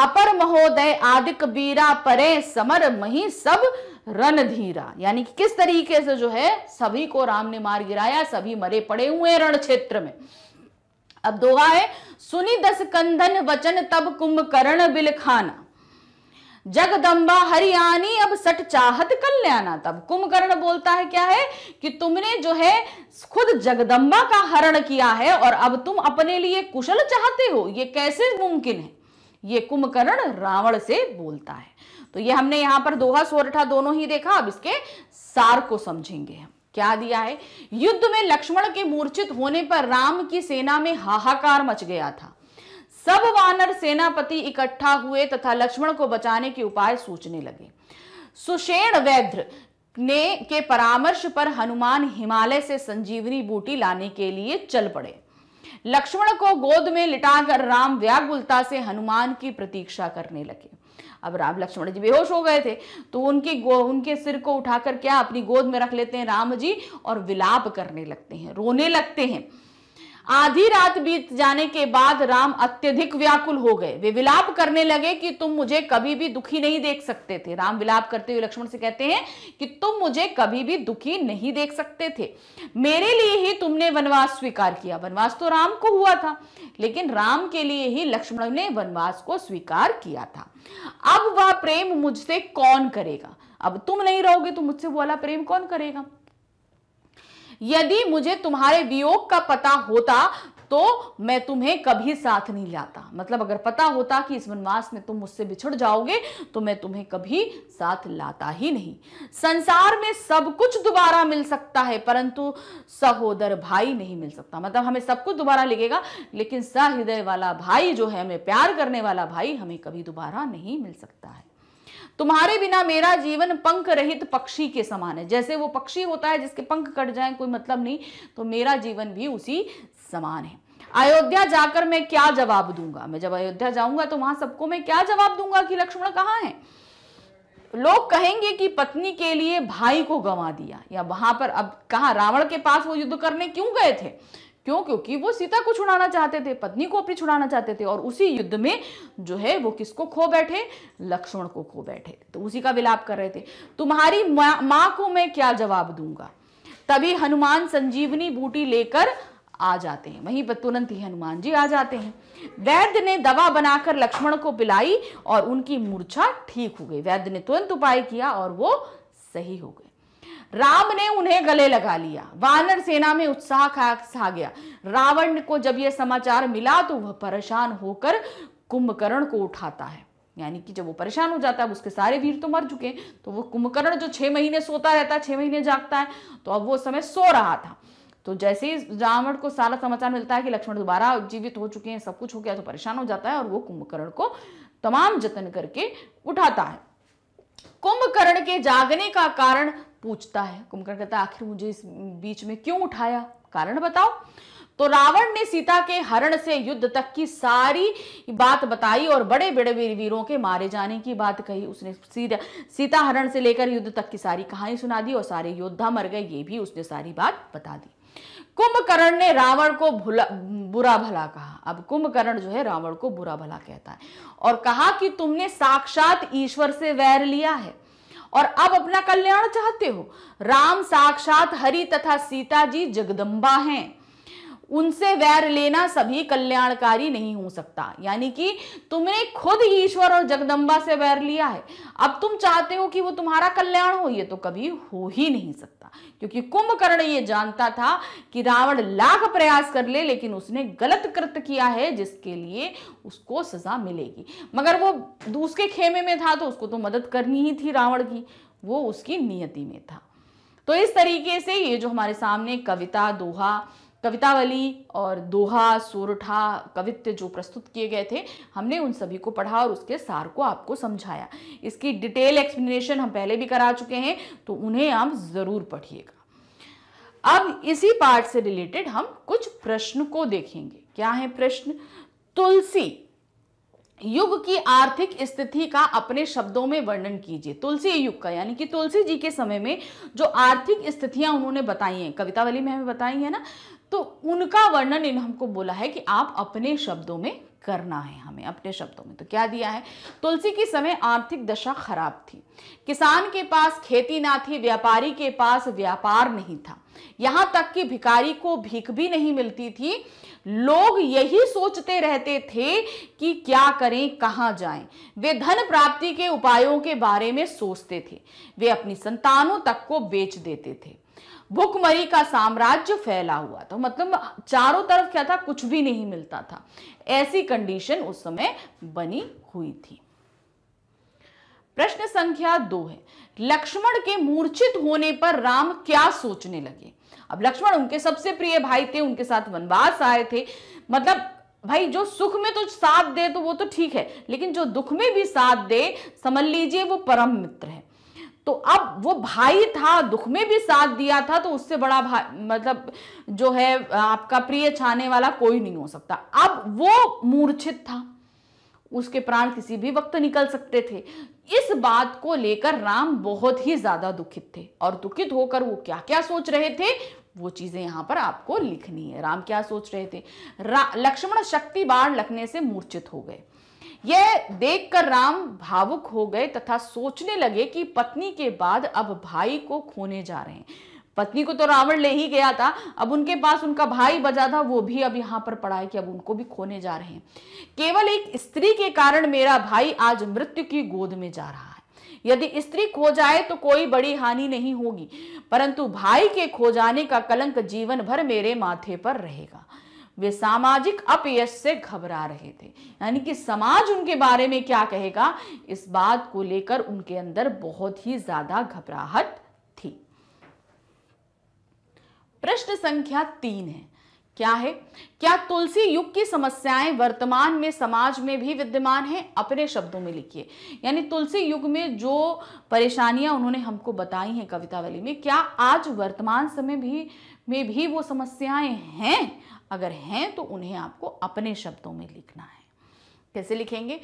अपर महोदय आदि कबीरा परे समर मही सब रणधीरा यानी कि किस तरीके से जो है सभी को राम ने मार गिराया सभी मरे पड़े हुए रण क्षेत्र में अब दोहा है सुनी दस कंधन वचन तब कुंभकर्ण बिलखाना जगदम्बा हरियाणी अब सट चाहत कल्याणा तब कुंभकर्ण बोलता है क्या है कि तुमने जो है खुद जगदम्बा का हरण किया है और अब तुम अपने लिए कुशल चाहते हो ये कैसे मुमकिन है ये कुंभकर्ण रावण से बोलता है तो ये हमने यहां पर दोहा सोरठा दोनों ही देखा अब इसके सार को समझेंगे हम क्या दिया है युद्ध में लक्ष्मण के मूर्छित होने पर राम की सेना में हाहाकार मच गया था सब वानर सेनापति इकट्ठा हुए तथा लक्ष्मण को बचाने के उपाय सोचने लगे सुषेण वैद्र ने के परामर्श पर हनुमान हिमालय से संजीवनी बूटी लाने के लिए चल पड़े लक्ष्मण को गोद में लिटाकर राम व्याकुलता से हनुमान की प्रतीक्षा करने लगे अब राम लक्ष्मण जी बेहोश हो गए थे तो उनके गो उनके सिर को उठाकर क्या अपनी गोद में रख लेते हैं राम जी और विलाप करने लगते हैं रोने लगते हैं आधी रात बीत जाने के बाद राम अत्यधिक व्याकुल हो गए वे विलाप करने लगे कि तुम मुझे कभी भी दुखी नहीं देख सकते थे राम विलाप करते हुए लक्ष्मण से कहते हैं कि तुम मुझे कभी भी दुखी नहीं देख सकते थे मेरे लिए ही तुमने वनवास स्वीकार किया वनवास तो राम को हुआ था लेकिन राम के लिए ही लक्ष्मण ने वनवास को स्वीकार किया था अब वह प्रेम मुझसे कौन करेगा अब तुम नहीं रहोगे तो मुझसे वाला प्रेम कौन करेगा यदि मुझे तुम्हारे वियोग का पता होता तो मैं तुम्हें कभी साथ नहीं लाता मतलब अगर पता होता कि इस वनवास में तुम मुझसे बिछड़ जाओगे तो मैं तुम्हें कभी साथ लाता ही नहीं संसार में सब कुछ दोबारा मिल सकता है परंतु सहोदर भाई नहीं मिल सकता मतलब हमें सब कुछ दोबारा लगेगा लेकिन सहृदय वाला भाई जो है हमें प्यार करने वाला भाई हमें कभी दोबारा नहीं मिल सकता है तुम्हारे बिना मेरा जीवन पंख रहित पक्षी के समान है जैसे वो पक्षी होता है जिसके पंख कट जाए कोई मतलब नहीं तो मेरा जीवन भी उसी समान है अयोध्या जाकर मैं क्या जवाब दूंगा मैं जब अयोध्या जाऊंगा तो वहां सबको मैं क्या जवाब दूंगा कि लक्ष्मण कहाँ है लोग कहेंगे कि पत्नी के लिए भाई को गंवा दिया या वहां पर अब कहा रावण के पास वो युद्ध करने क्यों गए थे क्यों क्योंकि वो सीता को छुड़ाना चाहते थे पत्नी को अपनी छुड़ाना चाहते थे और उसी युद्ध में जो है वो किसको खो बैठे लक्ष्मण को खो बैठे तो उसी का विलाप कर रहे थे तुम्हारी माँ मा को मैं क्या जवाब दूंगा तभी हनुमान संजीवनी बूटी लेकर आ जाते हैं वहीं पर तुरंत ही हनुमान जी आ जाते हैं वैद्य ने दवा बनाकर लक्ष्मण को पिलाई और उनकी मूर्छा ठीक हो गई वैद्य ने तुरंत उपाय किया और वो सही हो गई राम ने उन्हें गले लगा लिया वानर सेना में उत्साह खा गया रावण को जब यह समाचार मिला तो वह परेशान होकर कुंभकर्ण को उठाता है यानी कि जब वो परेशान हो जाता है उसके सारे वीर तो मर चुके तो वो कुंभकर्ण जो छह महीने सोता रहता है छह महीने जागता है तो अब वो समय सो रहा था तो जैसे ही रावण को सारा समाचार मिलता है कि लक्ष्मण दोबारा जीवित हो चुके हैं सब कुछ हो गया तो परेशान हो जाता है और वो कुंभकर्ण को तमाम जतन करके उठाता है कुंभकर्ण के जागने का कारण पूछता है कुंभकर्ण कहता है आखिर मुझे इस बीच में क्यों उठाया कारण बताओ तो रावण ने सीता के हरण से युद्ध तक की सारी बात बताई और बड़े बड़े वीर वीरों के मारे जाने की बात कही उसने सीधा सीता हरण से लेकर युद्ध तक की सारी कहानी सुना दी और सारे योद्धा मर गए ये भी उसने सारी बात बता दी कुंभकर्ण ने रावण को भुला बुरा भला कहा अब कुंभकर्ण जो है रावण को बुरा भला कहता है और कहा कि तुमने साक्षात ईश्वर से वैर लिया है और अब अपना कल्याण चाहते हो राम साक्षात हरि तथा सीता जी जगदम्बा हैं उनसे वैर लेना सभी कल्याणकारी नहीं हो सकता यानी कि तुमने खुद ईश्वर और जगदम्बा से वैर लिया है अब तुम चाहते हो कि वो तुम्हारा कल्याण हो ये तो कभी हो ही नहीं सकता क्योंकि कुंभकर्ण ये जानता था कि रावण लाख प्रयास कर ले लेकिन उसने गलत कृत्य किया है जिसके लिए उसको सजा मिलेगी मगर वो उसके खेमे में था तो उसको तो मदद करनी ही थी रावण की वो उसकी नियति में था तो इस तरीके से ये जो हमारे सामने कविता दोहा कवितावली और दोहा सोरठा कवित्य जो प्रस्तुत किए गए थे हमने उन सभी को पढ़ा और उसके सार को आपको समझाया इसकी डिटेल एक्सप्लेनेशन हम पहले भी करा चुके हैं तो उन्हें आप ज़रूर पढ़िएगा अब इसी पार्ट से रिलेटेड हम कुछ प्रश्न को देखेंगे क्या है प्रश्न तुलसी युग की आर्थिक स्थिति का अपने शब्दों में वर्णन कीजिए तुलसी युग का यानी कि तुलसी जी के समय में जो आर्थिक स्थितियां उन्होंने बताई हैं कवितावली में हमें बताई है ना तो उनका वर्णन इन हमको बोला है कि आप अपने शब्दों में करना है हमें अपने शब्दों में तो क्या दिया है तुलसी की समय आर्थिक दशा खराब थी किसान के पास खेती ना थी व्यापारी के पास व्यापार नहीं था यहाँ तक कि भिकारी को भीख भी नहीं मिलती थी लोग यही सोचते रहते थे कि क्या करें कहाँ जाएं वे धन प्राप्ति के उपायों के बारे में सोचते थे वे अपनी संतानों तक को बेच देते थे भुखमरी का साम्राज्य फैला हुआ था मतलब चारों तरफ क्या था कुछ भी नहीं मिलता था ऐसी कंडीशन उस समय बनी हुई थी प्रश्न संख्या दो है लक्ष्मण के मूर्छित होने पर राम क्या सोचने लगे अब लक्ष्मण उनके सबसे प्रिय भाई थे उनके साथ वनवास आए थे मतलब भाई जो सुख में तो साथ दे तो वो तो ठीक है लेकिन जो दुख में भी साथ दे समझ लीजिए वो परम मित्र है तो अब वो भाई था दुख में भी साथ दिया था तो उससे बड़ा भाई मतलब जो है आपका प्रिय छाने वाला कोई नहीं हो सकता अब वो मूर्छित था उसके प्राण किसी भी वक्त निकल सकते थे इस बात को लेकर राम बहुत ही ज्यादा दुखित थे और दुखित होकर वो क्या क्या सोच रहे थे वो चीजें यहां पर आपको लिखनी है राम क्या सोच रहे थे लक्ष्मण शक्ति बाढ़ लगने से मूर्छित हो गए यह देखकर राम भावुक हो गए तथा सोचने लगे कि पत्नी के बाद अब भाई को खोने जा रहे हैं पत्नी को तो रावण ले ही गया था अब उनके पास उनका भाई बजा था वो भी अब यहाँ पर पड़ा है कि अब उनको भी खोने जा रहे हैं केवल एक स्त्री के कारण मेरा भाई आज मृत्यु की गोद में जा रहा है यदि स्त्री खो जाए तो कोई बड़ी हानि नहीं होगी परंतु भाई के खो जाने का कलंक जीवन भर मेरे माथे पर रहेगा वे सामाजिक अपयश से घबरा रहे थे यानी कि समाज उनके बारे में क्या कहेगा इस बात को लेकर उनके अंदर बहुत ही ज्यादा घबराहट थी प्रश्न संख्या तीन है क्या है क्या तुलसी युग की समस्याएं वर्तमान में समाज में भी विद्यमान हैं अपने शब्दों में लिखिए यानी तुलसी युग में जो परेशानियां उन्होंने हमको बताई हैं कवितावली में क्या आज वर्तमान समय भी में भी वो समस्याएं हैं अगर हैं तो उन्हें आपको अपने शब्दों में लिखना है कैसे लिखेंगे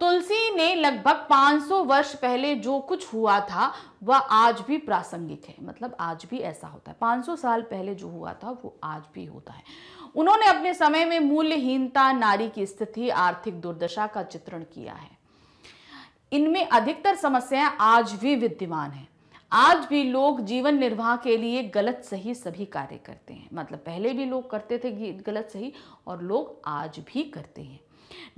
तुलसी ने लगभग 500 वर्ष पहले जो कुछ हुआ था वह आज भी प्रासंगिक है मतलब आज भी ऐसा होता है 500 साल पहले जो हुआ था वो आज भी होता है उन्होंने अपने समय में मूल्यहीनता नारी की स्थिति आर्थिक दुर्दशा का चित्रण किया है इनमें अधिकतर समस्याएं आज भी विद्यमान हैं आज भी लोग जीवन निर्वाह के लिए गलत सही सभी कार्य करते हैं मतलब पहले भी लोग करते थे गलत सही और लोग आज भी करते हैं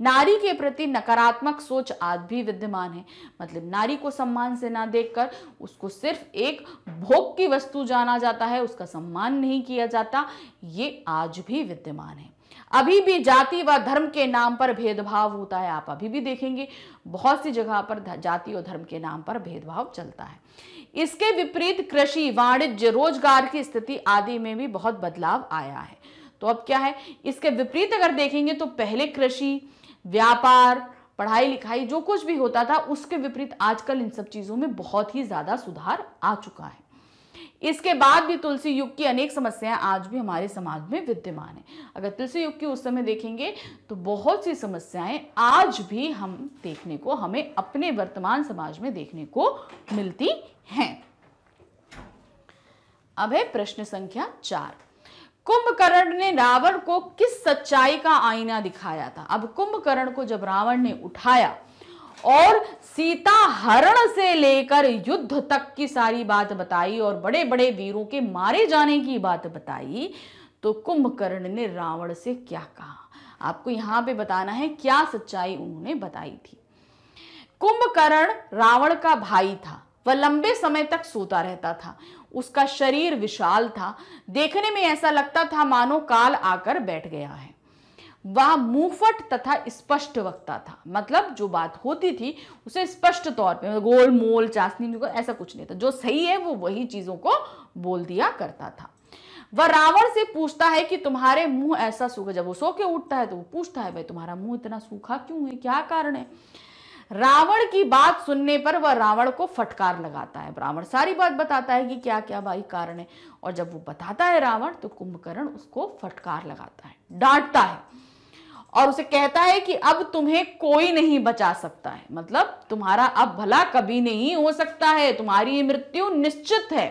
नारी के प्रति नकारात्मक सोच आज भी विद्यमान है मतलब नारी को सम्मान से ना देखकर उसको सिर्फ एक भोग की वस्तु जाना जाता है उसका सम्मान नहीं किया जाता ये आज भी विद्यमान है अभी भी जाति व धर्म के नाम पर भेदभाव होता है आप अभी भी देखेंगे बहुत सी जगह पर जाति और धर्म के नाम पर भेदभाव चलता है इसके विपरीत कृषि वाणिज्य रोजगार की स्थिति आदि में भी बहुत बदलाव आया है तो अब क्या है इसके विपरीत अगर देखेंगे तो पहले कृषि व्यापार पढ़ाई लिखाई जो कुछ भी होता था उसके विपरीत आजकल इन सब चीज़ों में बहुत ही ज़्यादा सुधार आ चुका है इसके बाद भी तुलसी युग की अनेक समस्याएं आज भी हमारे समाज में विद्यमान है अगर तुलसी युग की उस समय देखेंगे तो बहुत सी समस्याएं आज भी हम देखने को हमें अपने वर्तमान समाज में देखने को मिलती हैं अब है प्रश्न संख्या चार कुंभकर्ण ने रावण को किस सच्चाई का आईना दिखाया था अब कुंभकर्ण को जब रावण ने उठाया और सीता हरण से लेकर युद्ध तक की सारी बात बताई और बड़े बड़े वीरों के मारे जाने की बात बताई तो कुंभकर्ण ने रावण से क्या कहा आपको यहां पे बताना है क्या सच्चाई उन्होंने बताई थी कुंभकर्ण रावण का भाई था वह लंबे समय तक सोता रहता था उसका शरीर विशाल था देखने में ऐसा लगता था मानो काल आकर बैठ गया है वह मुंहफट तथा स्पष्ट वक्ता था मतलब जो बात होती थी उसे स्पष्ट तौर पे मतलब गोल मोल चाशनी ऐसा कुछ नहीं था जो सही है वो वही चीज़ों को बोल दिया करता था वह रावण से पूछता है कि तुम्हारे मुंह ऐसा सूखा जब वो सो के उठता है तो वो पूछता है भाई तुम्हारा मुंह इतना सूखा क्यों है क्या कारण है रावण की बात सुनने पर वह रावण को फटकार लगाता है ब्राह्मण सारी बात बताता है कि क्या क्या भाई कारण है और जब वो बताता है रावण तो कुंभकर्ण उसको फटकार लगाता है डांटता है और उसे कहता है कि अब तुम्हें कोई नहीं बचा सकता है मतलब तुम्हारा अब भला कभी नहीं हो सकता है तुम्हारी मृत्यु निश्चित है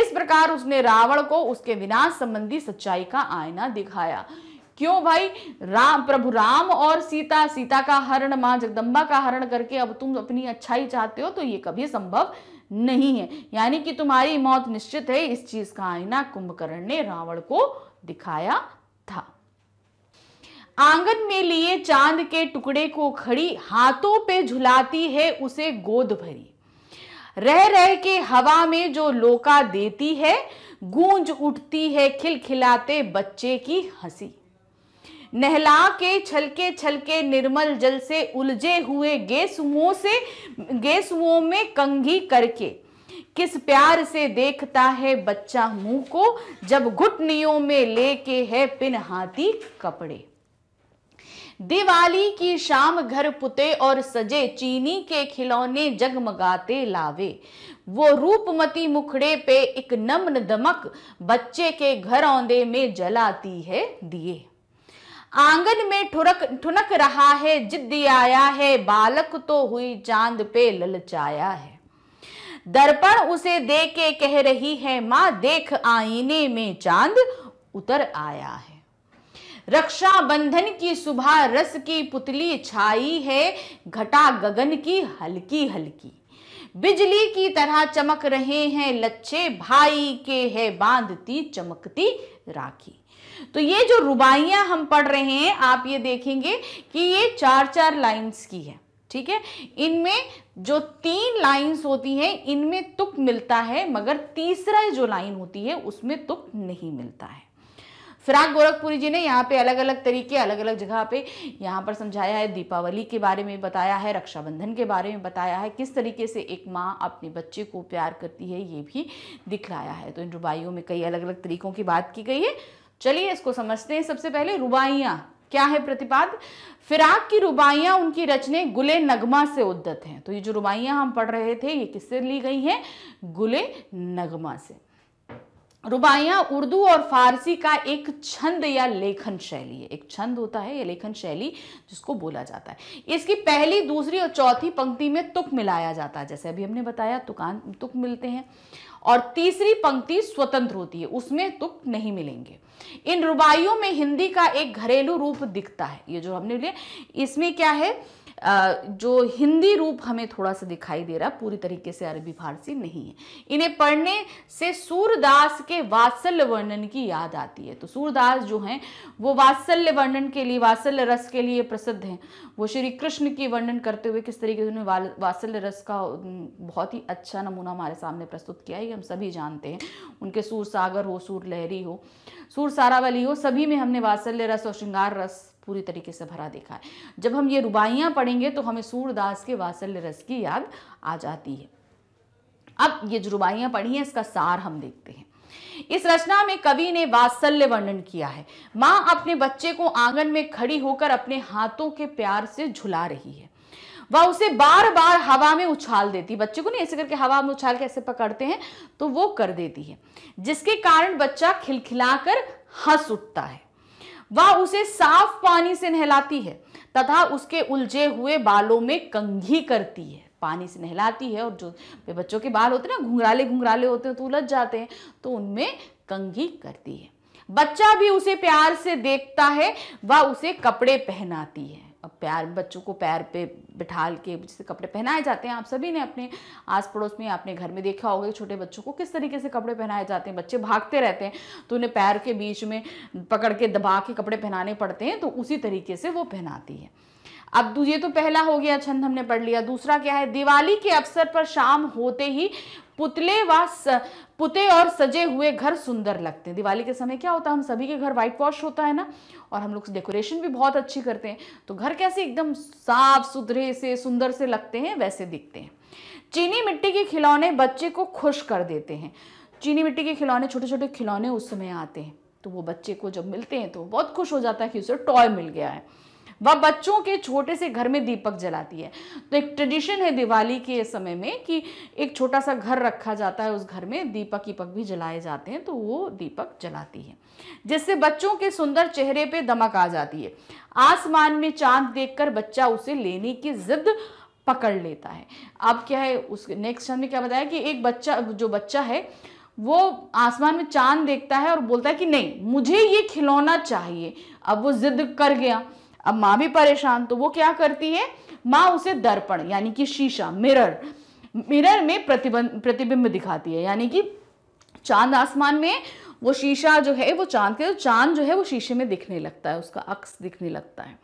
इस प्रकार उसने रावण को उसके विनाश संबंधी सच्चाई का आईना दिखाया क्यों भाई राम प्रभु राम और सीता सीता का हरण मां जगदम्बा का हरण करके अब तुम अपनी अच्छाई चाहते हो तो ये कभी संभव नहीं है यानी कि तुम्हारी मौत निश्चित है इस चीज का आईना कुंभकर्ण ने रावण को दिखाया था आंगन में लिए चांद के टुकड़े को खड़ी हाथों पे झुलाती है उसे गोद भरी रह रह के हवा में जो लोका देती है गूंज उठती है खिलखिलाते बच्चे की हंसी नहला के छलके छलके निर्मल जल से उलझे हुए गेसुओं से गेसुओं में कंघी करके किस प्यार से देखता है बच्चा मुंह को जब घुटनियों में लेके है पिनहाती कपड़े दिवाली की शाम घर पुते और सजे चीनी के खिलौने जगमगाते लावे वो रूपमती मुखड़े पे एक नम्न दमक बच्चे के घर औंदे में जलाती है दिए आंगन में ठुरक ठुनक रहा है जिद्दी आया है बालक तो हुई चांद पे ललचाया है दर्पण उसे दे के कह रही है माँ देख आईने में चांद उतर आया है रक्षा बंधन की सुबह रस की पुतली छाई है घटा गगन की हल्की हल्की बिजली की तरह चमक रहे हैं लच्छे भाई के है बांधती चमकती राखी तो ये जो रुबाइयाँ हम पढ़ रहे हैं आप ये देखेंगे कि ये चार चार लाइन्स की है ठीक है इनमें जो तीन लाइंस होती हैं इनमें तुक मिलता है मगर तीसरा जो लाइन होती है उसमें तुक नहीं मिलता है फिराक गोरखपुरी जी ने यहाँ पे अलग अलग तरीके अलग अलग जगह पे यहाँ पर समझाया है दीपावली के बारे में बताया है रक्षाबंधन के बारे में बताया है किस तरीके से एक माँ अपने बच्चे को प्यार करती है ये भी दिखलाया है तो इन रुबाइयों में कई अलग अलग तरीकों की बात की गई है चलिए इसको समझते हैं सबसे पहले रुबाइयाँ क्या है प्रतिपाद फिराक की रुबाइयाँ उनकी रचने गुले नगमा से उद्दत हैं तो ये जो रुबाइयाँ हम पढ़ रहे थे ये किससे ली गई हैं गुले नगमा से रुबाइया उर्दू और फारसी का एक छंद या लेखन शैली है एक छंद होता है या लेखन शैली जिसको बोला जाता है इसकी पहली दूसरी और चौथी पंक्ति में तुक मिलाया जाता है जैसे अभी हमने बताया तुकान तुक मिलते हैं और तीसरी पंक्ति स्वतंत्र होती है उसमें तुक नहीं मिलेंगे इन रुबाइयों में हिंदी का एक घरेलू रूप दिखता है ये जो हमने लिया इसमें क्या है जो हिंदी रूप हमें थोड़ा सा दिखाई दे रहा पूरी तरीके से अरबी फारसी नहीं है इन्हें पढ़ने से सूरदास के वात्सल्य वर्णन की याद आती है तो सूरदास जो हैं वो वात्सल्य वर्णन के लिए वात्सल्य रस के लिए प्रसिद्ध हैं वो श्री कृष्ण की वर्णन करते हुए किस तरीके से उन्होंने वात्सल्य रस का बहुत ही अच्छा नमूना हमारे सामने प्रस्तुत किया है ये हम सभी जानते हैं उनके सूर सागर हो सूर लहरी हो सूर सारावली हो सभी में हमने वात्सल्य रस और श्रृंगार रस पूरी तरीके से भरा देखा है जब हम ये रुबाइयाँ पढ़ेंगे तो हमें सूरदास के वात्सल्य रस की याद आ जाती है अब ये जो रुबाइयाँ पढ़ी हैं इसका सार हम देखते हैं इस रचना में कवि ने वात्सल्य वर्णन किया है माँ अपने बच्चे को आंगन में खड़ी होकर अपने हाथों के प्यार से झुला रही है वह उसे बार बार हवा में उछाल देती बच्चे को नहीं ऐसे करके हवा में उछाल के ऐसे पकड़ते हैं तो वो कर देती है जिसके कारण बच्चा खिलखिलाकर हंस उठता है वह उसे साफ पानी से नहलाती है तथा उसके उलझे हुए बालों में कंघी करती है पानी से नहलाती है और जो बच्चों के बाल होते हैं ना घुंघराले घुंघराले होते हैं तो उलझ जाते हैं तो उनमें कंघी करती है बच्चा भी उसे प्यार से देखता है वह उसे कपड़े पहनाती है प्यार बच्चों को पैर पे बिठा के जैसे कपड़े पहनाए जाते हैं आप सभी ने अपने आस पड़ोस में अपने घर में देखा होगा छोटे बच्चों को किस तरीके से कपड़े पहनाए जाते हैं बच्चे भागते रहते हैं तो उन्हें पैर के बीच में पकड़ के दबा के कपड़े पहनाने पड़ते हैं तो उसी तरीके से वो पहनाती है अब ये तो पहला हो गया छंद हमने पढ़ लिया दूसरा क्या है दिवाली के अवसर पर शाम होते ही पुतले व पुते और सजे हुए घर सुंदर लगते हैं दिवाली के समय क्या होता है हम सभी के घर वाइट वॉश होता है ना और हम लोग डेकोरेशन भी बहुत अच्छी करते हैं तो घर कैसे एकदम साफ सुथरे से सुंदर से लगते हैं वैसे दिखते हैं चीनी मिट्टी के खिलौने बच्चे को खुश कर देते हैं चीनी मिट्टी के खिलौने छोटे छोटे खिलौने उस समय आते हैं तो वो बच्चे को जब मिलते हैं तो बहुत खुश हो जाता है कि उसे टॉय मिल गया है वह बच्चों के छोटे से घर में दीपक जलाती है तो एक ट्रेडिशन है दिवाली के समय में कि एक छोटा सा घर रखा जाता है उस घर में दीपक ईपक भी जलाए जाते हैं तो वो दीपक जलाती है जिससे बच्चों के सुंदर चेहरे पे दमक आ जाती है आसमान में चांद देखकर बच्चा उसे लेने की जिद पकड़ लेता है अब क्या है उस नेक्स्ट में क्या बताया कि एक बच्चा जो बच्चा है वो आसमान में चांद देखता है और बोलता है कि नहीं मुझे ये खिलौना चाहिए अब वो जिद कर गया अब माँ भी परेशान तो वो क्या करती है माँ उसे दर्पण यानी कि शीशा मिरर मिरर में प्रतिबंध प्रतिबिंब दिखाती है यानी कि चांद आसमान में वो शीशा जो है वो चांद के चांद जो है वो शीशे में दिखने लगता है उसका अक्स दिखने लगता है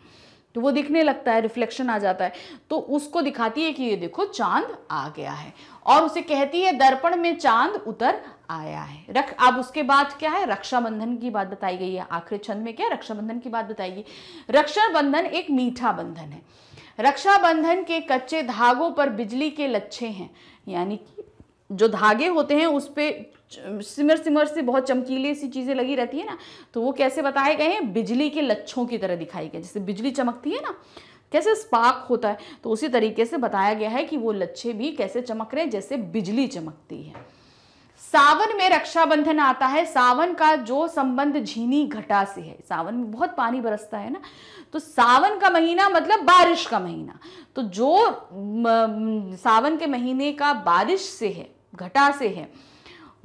तो वो दिखने लगता है रिफ्लेक्शन आ जाता है तो उसको दिखाती है कि ये देखो चांद आ गया है और उसे कहती है दर्पण में चांद उतर आया है रख अब उसके बाद क्या है रक्षाबंधन की बात बताई गई है आखिरी छंद में क्या रक्षाबंधन की बात बताई गई रक्षाबंधन एक मीठा बंधन है रक्षाबंधन के कच्चे धागों पर बिजली के लच्छे हैं यानी कि जो धागे होते हैं उस पर सिमर सिमर से बहुत चमकीली सी चीज़ें लगी रहती है ना तो वो कैसे बताए गए हैं बिजली के लच्छों की तरह दिखाई गई जैसे बिजली चमकती है ना कैसे स्पार्क होता है तो उसी तरीके से बताया गया है कि वो लच्छे भी कैसे चमक रहे हैं जैसे बिजली चमकती है सावन में रक्षाबंधन आता है सावन का जो संबंध झीनी घटा से है सावन में बहुत पानी बरसता है ना तो सावन का महीना मतलब बारिश का महीना तो जो सावन के महीने का बारिश से है घटा से है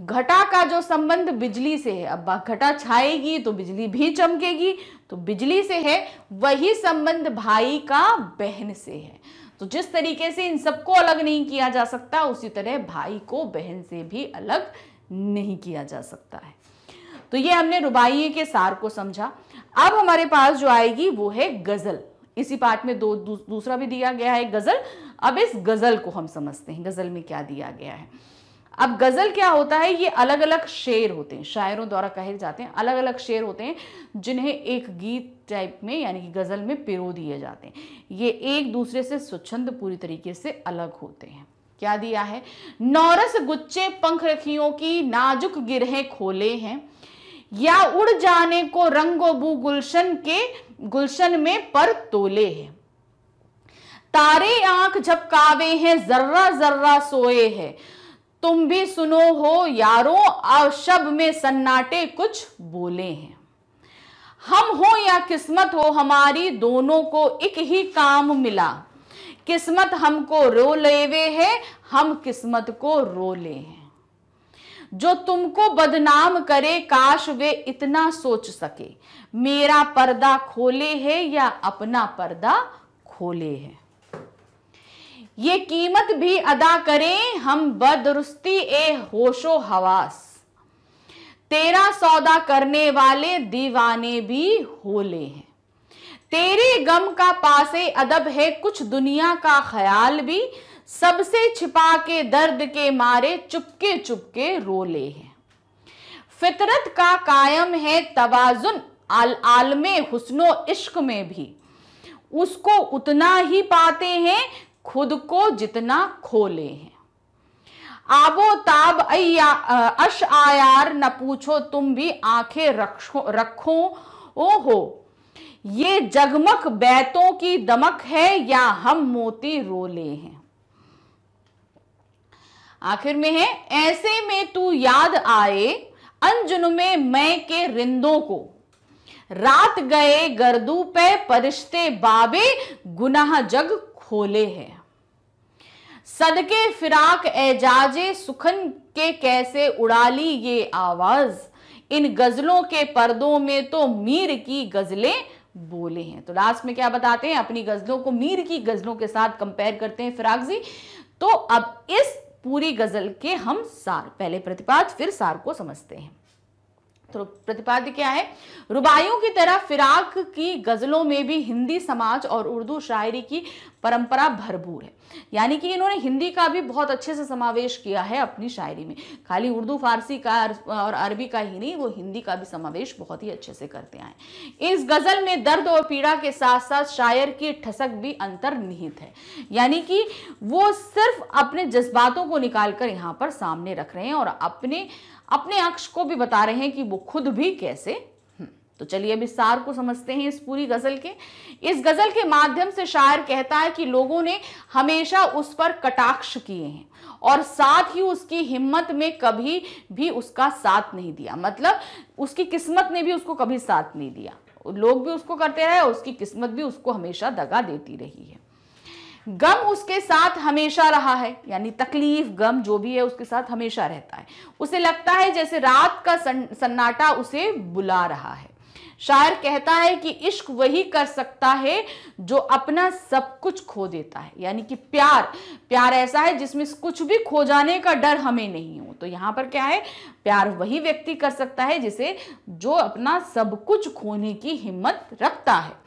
घटा का जो संबंध बिजली से है अब घटा छाएगी तो बिजली भी चमकेगी तो बिजली से है वही संबंध भाई का बहन से है तो जिस तरीके से इन सबको अलग नहीं किया जा सकता उसी तरह भाई को बहन से भी अलग नहीं किया जा सकता है तो ये हमने रुबाइये के सार को समझा अब हमारे पास जो आएगी वो है गज़ल इसी पार्ट में दो दू, दूसरा भी दिया गया है गज़ल अब इस गज़ल को हम समझते हैं गज़ल में क्या दिया गया है अब गज़ल क्या होता है ये अलग अलग शेर होते हैं शायरों द्वारा कहे जाते हैं अलग अलग शेर होते हैं जिन्हें एक गीत टाइप में यानी कि गज़ल में पिरो दिए जाते हैं ये एक दूसरे से स्वच्छंद पूरी तरीके से अलग होते हैं क्या दिया है नौरस गुच्चे पंख रखियों की नाजुक गिरहे खोले हैं या उड़ जाने को रंगो बू गुलशन के गुलशन में पर तोले हैं तारे आंख झपकावे हैं जर्रा जर्रा सोए हैं तुम भी सुनो हो यारों शब में सन्नाटे कुछ बोले हैं हम हो या किस्मत हो हमारी दोनों को एक ही काम मिला किस्मत हमको रो लेवे है हम किस्मत को रो ले हैं जो तुमको बदनाम करे काश वे इतना सोच सके मेरा पर्दा खोले है या अपना पर्दा खोले है ये कीमत भी अदा करें हम बदरुस्ती ए होशो हवास तेरा सौदा करने वाले दीवाने भी होले हैं तेरे गम का पासे अदब है कुछ दुनिया का ख्याल भी सबसे छिपा के दर्द के मारे चुपके चुपके रोले हैं फितरत का कायम है तवाजुन आल आलमे हुस्नो इश्क में भी उसको उतना ही पाते हैं खुद को जितना खोले हैं आबो ताब अश आयार न पूछो तुम भी आंखें रखो रखो ओ हो ये जगमक बैतों की दमक है या हम मोती रोले हैं आखिर में है ऐसे में तू याद आए अंजुन में मैं के रिंदों को रात गए गर्दू पे परिश्ते बाबे गुनाह जग खोले हैं सदके फिराक एजाजे सुखन के कैसे उड़ा ली ये आवाज इन गजलों के पर्दों में तो मीर की गजलें बोले हैं तो लास्ट में क्या बताते हैं अपनी गजलों को मीर की गजलों के साथ कंपेयर करते हैं फिराक जी तो अब इस पूरी गजल के हम सार पहले प्रतिपाद फिर सार को समझते हैं तो प्रतिपाद्य क्या है रुबाइयों की तरह फिराक की गज़लों में भी हिंदी समाज और उर्दू शायरी की परंपरा भरपूर है यानी कि इन्होंने हिंदी का भी बहुत अच्छे से समावेश किया है अपनी शायरी में खाली उर्दू फारसी का और अरबी का ही नहीं वो हिंदी का भी समावेश बहुत ही अच्छे से करते आए इस गज़ल में दर्द और पीड़ा के साथ साथ शायर की ठसक भी अंतर्निहित है यानी कि वो सिर्फ अपने जज्बातों को निकालकर यहाँ पर सामने रख रहे हैं और अपने अपने अक्ष को भी बता रहे हैं कि वो खुद भी कैसे हम्म, तो चलिए अभी सार को समझते हैं इस पूरी गजल के इस गजल के माध्यम से शायर कहता है कि लोगों ने हमेशा उस पर कटाक्ष किए हैं और साथ ही उसकी हिम्मत में कभी भी उसका साथ नहीं दिया मतलब उसकी किस्मत ने भी उसको कभी साथ नहीं दिया लोग भी उसको करते रहे उसकी किस्मत भी उसको हमेशा दगा देती रही है गम उसके साथ हमेशा रहा है यानी तकलीफ गम जो भी है उसके साथ हमेशा रहता है उसे लगता है जैसे रात का सन सन्नाटा उसे बुला रहा है शायर कहता है कि इश्क वही कर सकता है जो अपना सब कुछ खो देता है यानी कि प्यार प्यार ऐसा है जिसमें कुछ भी खो जाने का डर हमें नहीं हो तो यहाँ पर क्या है प्यार वही व्यक्ति कर सकता है जिसे जो अपना सब कुछ खोने की हिम्मत रखता है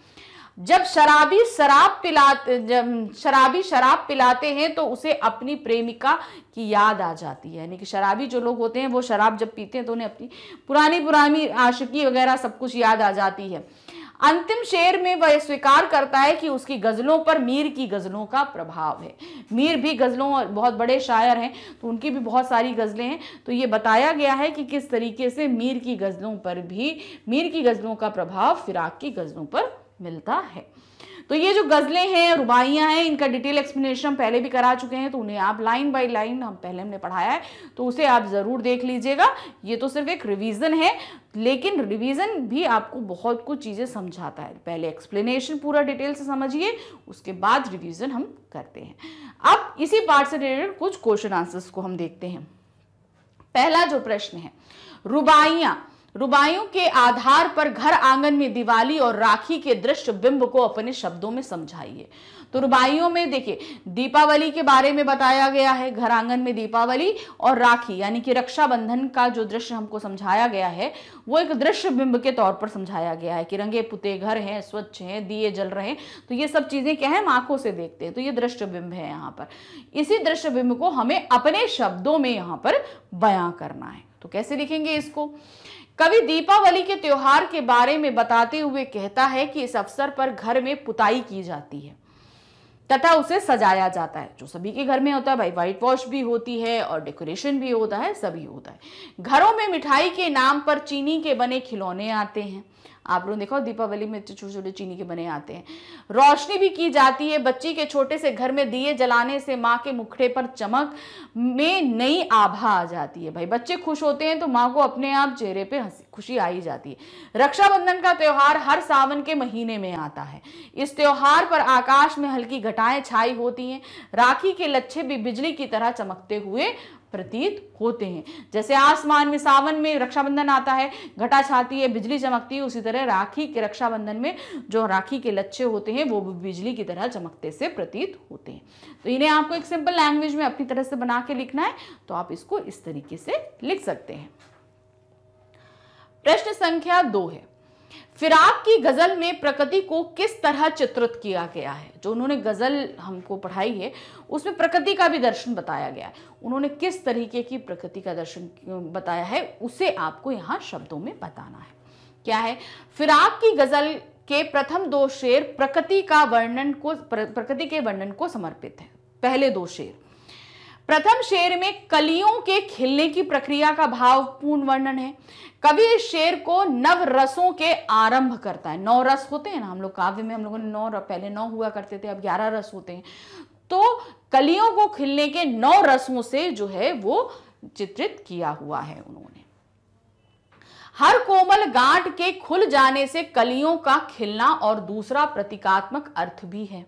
जब शराबी शराब पिलाते जब शराबी शराब पिलाते हैं तो उसे अपनी प्रेमिका की याद आ जाती है यानी कि शराबी जो लोग होते हैं वो शराब जब पीते हैं तो उन्हें अपनी पुरानी पुरानी आशिकी वगैरह सब कुछ याद आ जाती है अंतिम शेर में वह स्वीकार करता है कि उसकी गज़लों पर मीर की गज़लों का प्रभाव है मीर भी गज़लों और बहुत बड़े शायर हैं तो उनकी भी बहुत सारी गज़लें हैं तो ये बताया गया है कि किस तरीके से मीर की गज़लों पर भी मीर की गज़लों का प्रभाव फिराक की गज़लों पर मिलता है तो ये जो गज़लें हैं रुबाइयाँ हैं इनका डिटेल एक्सप्लेनेशन हम पहले भी करा चुके हैं तो उन्हें आप लाइन बाय लाइन हम पहले हमने पढ़ाया है तो उसे आप ज़रूर देख लीजिएगा ये तो सिर्फ एक रिवीजन है लेकिन रिवीजन भी आपको बहुत कुछ चीज़ें समझाता है पहले एक्सप्लेनेशन पूरा डिटेल से समझिए उसके बाद रिविजन हम करते हैं अब इसी पार्ट से रिलेटेड कुछ क्वेश्चन आंसर्स को हम देखते हैं पहला जो प्रश्न है रुबाइयाँ रुबाइयों के आधार पर घर आंगन में दिवाली और राखी के दृश्य बिंब को अपने शब्दों में समझाइए तो रुबाइयों में देखिए दीपावली के बारे में बताया गया है घर आंगन में दीपावली और राखी यानी कि रक्षाबंधन का जो दृश्य हमको समझाया गया है वो एक दृश्य बिंब के तौर पर समझाया गया है कि रंगे पुते घर हैं स्वच्छ हैं दिए जल रहे हैं तो ये सब चीज़ें क्या है हम आंखों से देखते हैं तो ये दृश्य बिंब है यहाँ पर इसी दृश्य बिंब को हमें अपने शब्दों में यहाँ पर बयां करना है तो कैसे लिखेंगे इसको कवि दीपावली के त्योहार के बारे में बताते हुए कहता है कि इस अवसर पर घर में पुताई की जाती है तथा उसे सजाया जाता है जो सभी के घर में होता है भाई व्हाइट वॉश भी होती है और डेकोरेशन भी होता है सभी होता है घरों में मिठाई के नाम पर चीनी के बने खिलौने आते हैं आप लोग देखो दीपावली में तो छोटे छोटे चीनी के बने आते हैं रोशनी भी की जाती है बच्ची के छोटे से घर में दिए जलाने से माँ के मुखड़े पर चमक में नई आभा आ जाती है भाई बच्चे खुश होते हैं तो माँ को अपने आप चेहरे पे खुशी आ ही जाती है रक्षाबंधन का त्यौहार हर सावन के महीने में आता है इस त्यौहार पर आकाश में हल्की घटाएं छाई होती हैं राखी के लच्छे भी बिजली की तरह चमकते हुए प्रतीत होते हैं जैसे आसमान में सावन में रक्षाबंधन आता है घटा छाती है बिजली चमकती है उसी तरह राखी के रक्षाबंधन में जो राखी के लच्छे होते हैं वो बिजली की तरह चमकते से प्रतीत होते हैं तो इन्हें आपको एक सिंपल लैंग्वेज में अपनी तरह से बना के लिखना है तो आप इसको इस तरीके से लिख सकते हैं प्रश्न संख्या दो है फिराक की गज़ल में प्रकृति को किस तरह चित्रित किया गया है जो उन्होंने गज़ल हमको पढ़ाई है उसमें प्रकृति का भी दर्शन बताया गया है उन्होंने किस तरीके की प्रकृति का दर्शन बताया है उसे आपको यहाँ शब्दों में बताना है क्या है फिराक की गज़ल के प्रथम दो शेर प्रकृति का वर्णन को प्रकृति के वर्णन को समर्पित है पहले दो शेर प्रथम शेर में कलियों के खिलने की प्रक्रिया का भावपूर्ण वर्णन है कवि इस शेर को नव रसों के आरंभ करता है नौ रस होते हैं ना हम लोग काव्य में हम लोगों ने नौ पहले नौ हुआ करते थे अब ग्यारह रस होते हैं तो कलियों को खिलने के नौ रसों से जो है वो चित्रित किया हुआ है उन्होंने हर कोमल गांठ के खुल जाने से कलियों का खिलना और दूसरा प्रतीकात्मक अर्थ भी है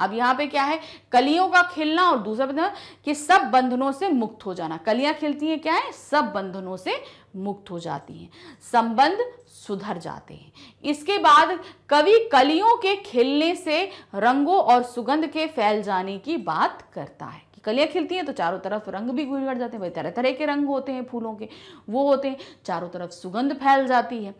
अब यहाँ पे क्या है कलियों का खिलना और दूसरा बंधन कि सब बंधनों से मुक्त हो जाना कलियाँ खिलती हैं क्या है सब बंधनों से मुक्त हो जाती हैं संबंध सुधर जाते हैं इसके बाद कवि कलियों के खिलने से रंगों और सुगंध के फैल जाने की बात करता है कलियाँ खिलती हैं तो चारों तरफ रंग भी घुलघट जाते हैं भाई तरह तरह के रंग होते हैं फूलों के वो होते हैं चारों तरफ सुगंध फैल जाती है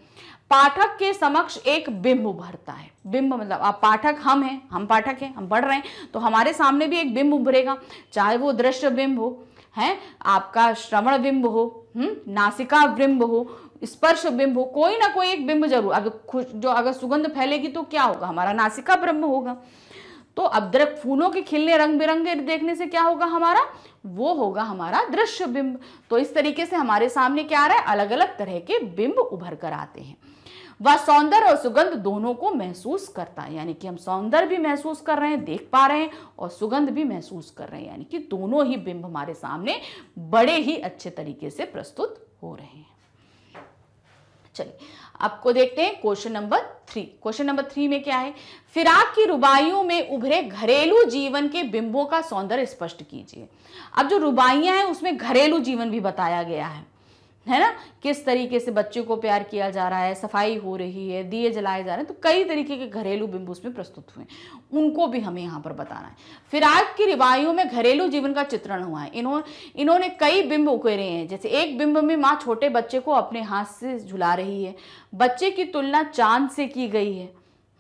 पाठक के समक्ष एक बिंब उभरता है बिंब मतलब आप पाठक हम हैं हम पाठक हैं हम पढ़ रहे हैं तो हमारे सामने भी एक बिंब उभरेगा चाहे वो दृश्य बिंब हो है आपका श्रवण बिंब हो हुँ? हम्म, नासिका बिंब हो स्पर्श बिंब हो कोई ना कोई एक बिंब जरूर अगर खुश जो अगर सुगंध फैलेगी तो क्या होगा हमारा नासिका ब्रह्म होगा तो अब दरक फूलों के खिलने रंग बिरंगे देखने से क्या होगा हमारा वो होगा हमारा दृश्य बिंब तो इस तरीके से हमारे सामने क्या आ रहा है अलग अलग तरह के बिंब उभर कर आते हैं वह सौंदर्य और सुगंध दोनों को महसूस करता है यानी कि हम सौंदर्य भी महसूस कर रहे हैं देख पा रहे हैं और सुगंध भी महसूस कर रहे हैं यानी कि दोनों ही बिंब हमारे सामने बड़े ही अच्छे तरीके से प्रस्तुत हो रहे हैं चलिए आपको देखते हैं question number three question number three में क्या है फिराक की रुबाइयों में उभरे घरेलू जीवन के बिंबों का सौंदर्य स्पष्ट कीजिए अब जो रुबाइयां हैं उसमें घरेलू जीवन भी बताया गया है है ना किस तरीके से बच्चों को प्यार किया जा रहा है सफाई हो रही है दिए जलाए जा रहे हैं तो कई तरीके के घरेलू बिंब उसमें प्रस्तुत हुए उनको भी हमें यहाँ पर बताना है फिराक की रिवायों में घरेलू जीवन का चित्रण हुआ है इन्हों इन्होंने कई बिंब उकेरे हैं जैसे एक बिंब में माँ छोटे बच्चे को अपने हाथ से झुला रही है बच्चे की तुलना चांद से की गई है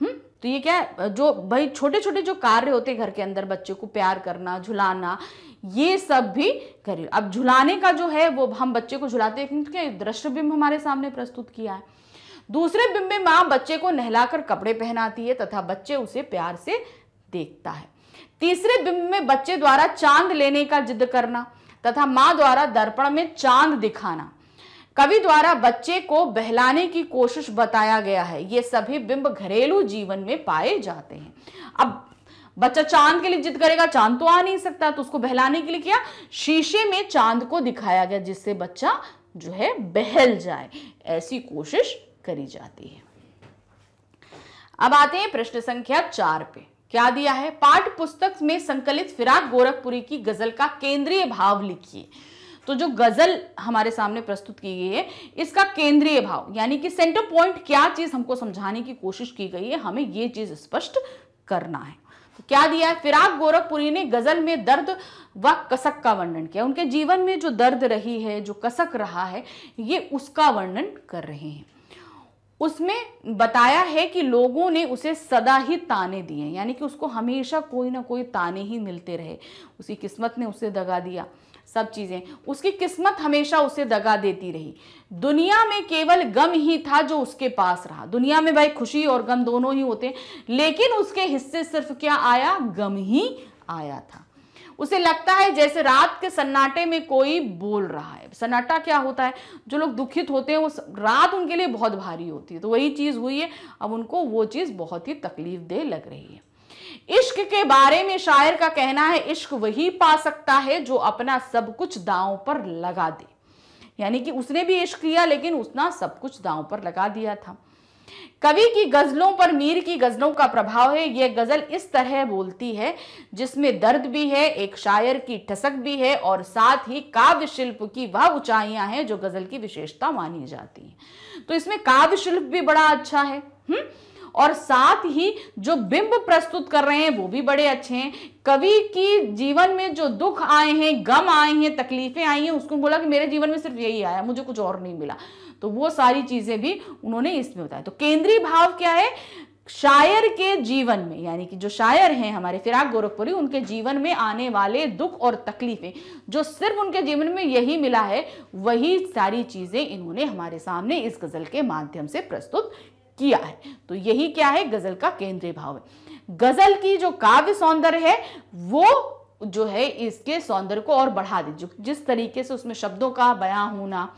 हुँ? तो ये क्या है जो भाई छोटे छोटे जो कार्य होते हैं घर के अंदर बच्चे को प्यार करना झुलाना ये सब भी करियर अब झुलाने का जो है वो हम बच्चे को झुलाते हैं क्योंकि दृश्य बिंब हमारे सामने प्रस्तुत किया है दूसरे बिंब में माँ बच्चे को नहलाकर कपड़े पहनाती है तथा बच्चे उसे प्यार से देखता है तीसरे बिंब में बच्चे द्वारा चांद लेने का जिद करना तथा माँ द्वारा दर्पण में चांद दिखाना कवि द्वारा बच्चे को बहलाने की कोशिश बताया गया है ये सभी बिंब घरेलू जीवन में पाए जाते हैं अब बच्चा चांद के लिए जिद करेगा चांद तो आ नहीं सकता तो उसको बहलाने के लिए क्या शीशे में चांद को दिखाया गया जिससे बच्चा जो है बहल जाए ऐसी कोशिश करी जाती है अब आते हैं प्रश्न संख्या चार पे क्या दिया है पाठ पुस्तक में संकलित फिराक गोरखपुरी की गजल का केंद्रीय भाव लिखिए तो जो गजल हमारे सामने प्रस्तुत की गई है इसका केंद्रीय भाव यानी कि सेंटर पॉइंट क्या चीज हमको समझाने की कोशिश की गई है हमें ये चीज स्पष्ट करना है क्या दिया है फिराक गोरखपुरी ने गजल में दर्द व कसक का वर्णन किया उनके जीवन में जो दर्द रही है जो कसक रहा है ये उसका वर्णन कर रहे हैं उसमें बताया है कि लोगों ने उसे सदा ही ताने दिए यानी कि उसको हमेशा कोई ना कोई ताने ही मिलते रहे उसी किस्मत ने उसे दगा दिया सब चीज़ें उसकी किस्मत हमेशा उसे दगा देती रही दुनिया में केवल गम ही था जो उसके पास रहा दुनिया में भाई खुशी और गम दोनों ही होते लेकिन उसके हिस्से सिर्फ क्या आया गम ही आया था उसे लगता है जैसे रात के सन्नाटे में कोई बोल रहा है सन्नाटा क्या होता है जो लोग दुखित होते हैं वो रात उनके लिए बहुत भारी होती है तो वही चीज़ हुई है अब उनको वो चीज़ बहुत ही तकलीफ दे लग रही है इश्क के बारे में शायर का कहना है इश्क वही पा सकता है जो अपना सब कुछ दांव पर लगा दे यानी कि उसने भी इश्क किया लेकिन उसने सब कुछ दांव पर लगा दिया था कवि की गज़लों पर मीर की गज़लों का प्रभाव है यह गज़ल इस तरह बोलती है जिसमें दर्द भी है एक शायर की ठसक भी है और साथ ही काव्य शिल्प की वह ऊंचाइयां हैं जो गज़ल की विशेषता मानी जाती हैं तो इसमें काव्य शिल्प भी बड़ा अच्छा है हुँ? हम्म? और साथ ही जो बिंब प्रस्तुत कर रहे हैं वो भी बड़े अच्छे हैं कवि की जीवन में जो दुख आए हैं गम आए हैं तकलीफें आई हैं उसको बोला कि मेरे जीवन में सिर्फ यही आया मुझे कुछ और नहीं मिला तो वो सारी चीज़ें भी उन्होंने इसमें बताया तो केंद्रीय भाव क्या है शायर के जीवन में यानी कि जो शायर हैं हमारे फिराक गोरखपुरी उनके जीवन में आने वाले दुख और तकलीफें जो सिर्फ उनके जीवन में यही मिला है वही सारी चीज़ें इन्होंने हमारे सामने इस गज़ल के माध्यम से प्रस्तुत किया है तो यही क्या है गजल का केंद्रीय भाव है गजल की जो काव्य सौंदर्य है वो जो है इसके सौंदर्य को और बढ़ा दे जो जिस तरीके से उसमें शब्दों का बयां होना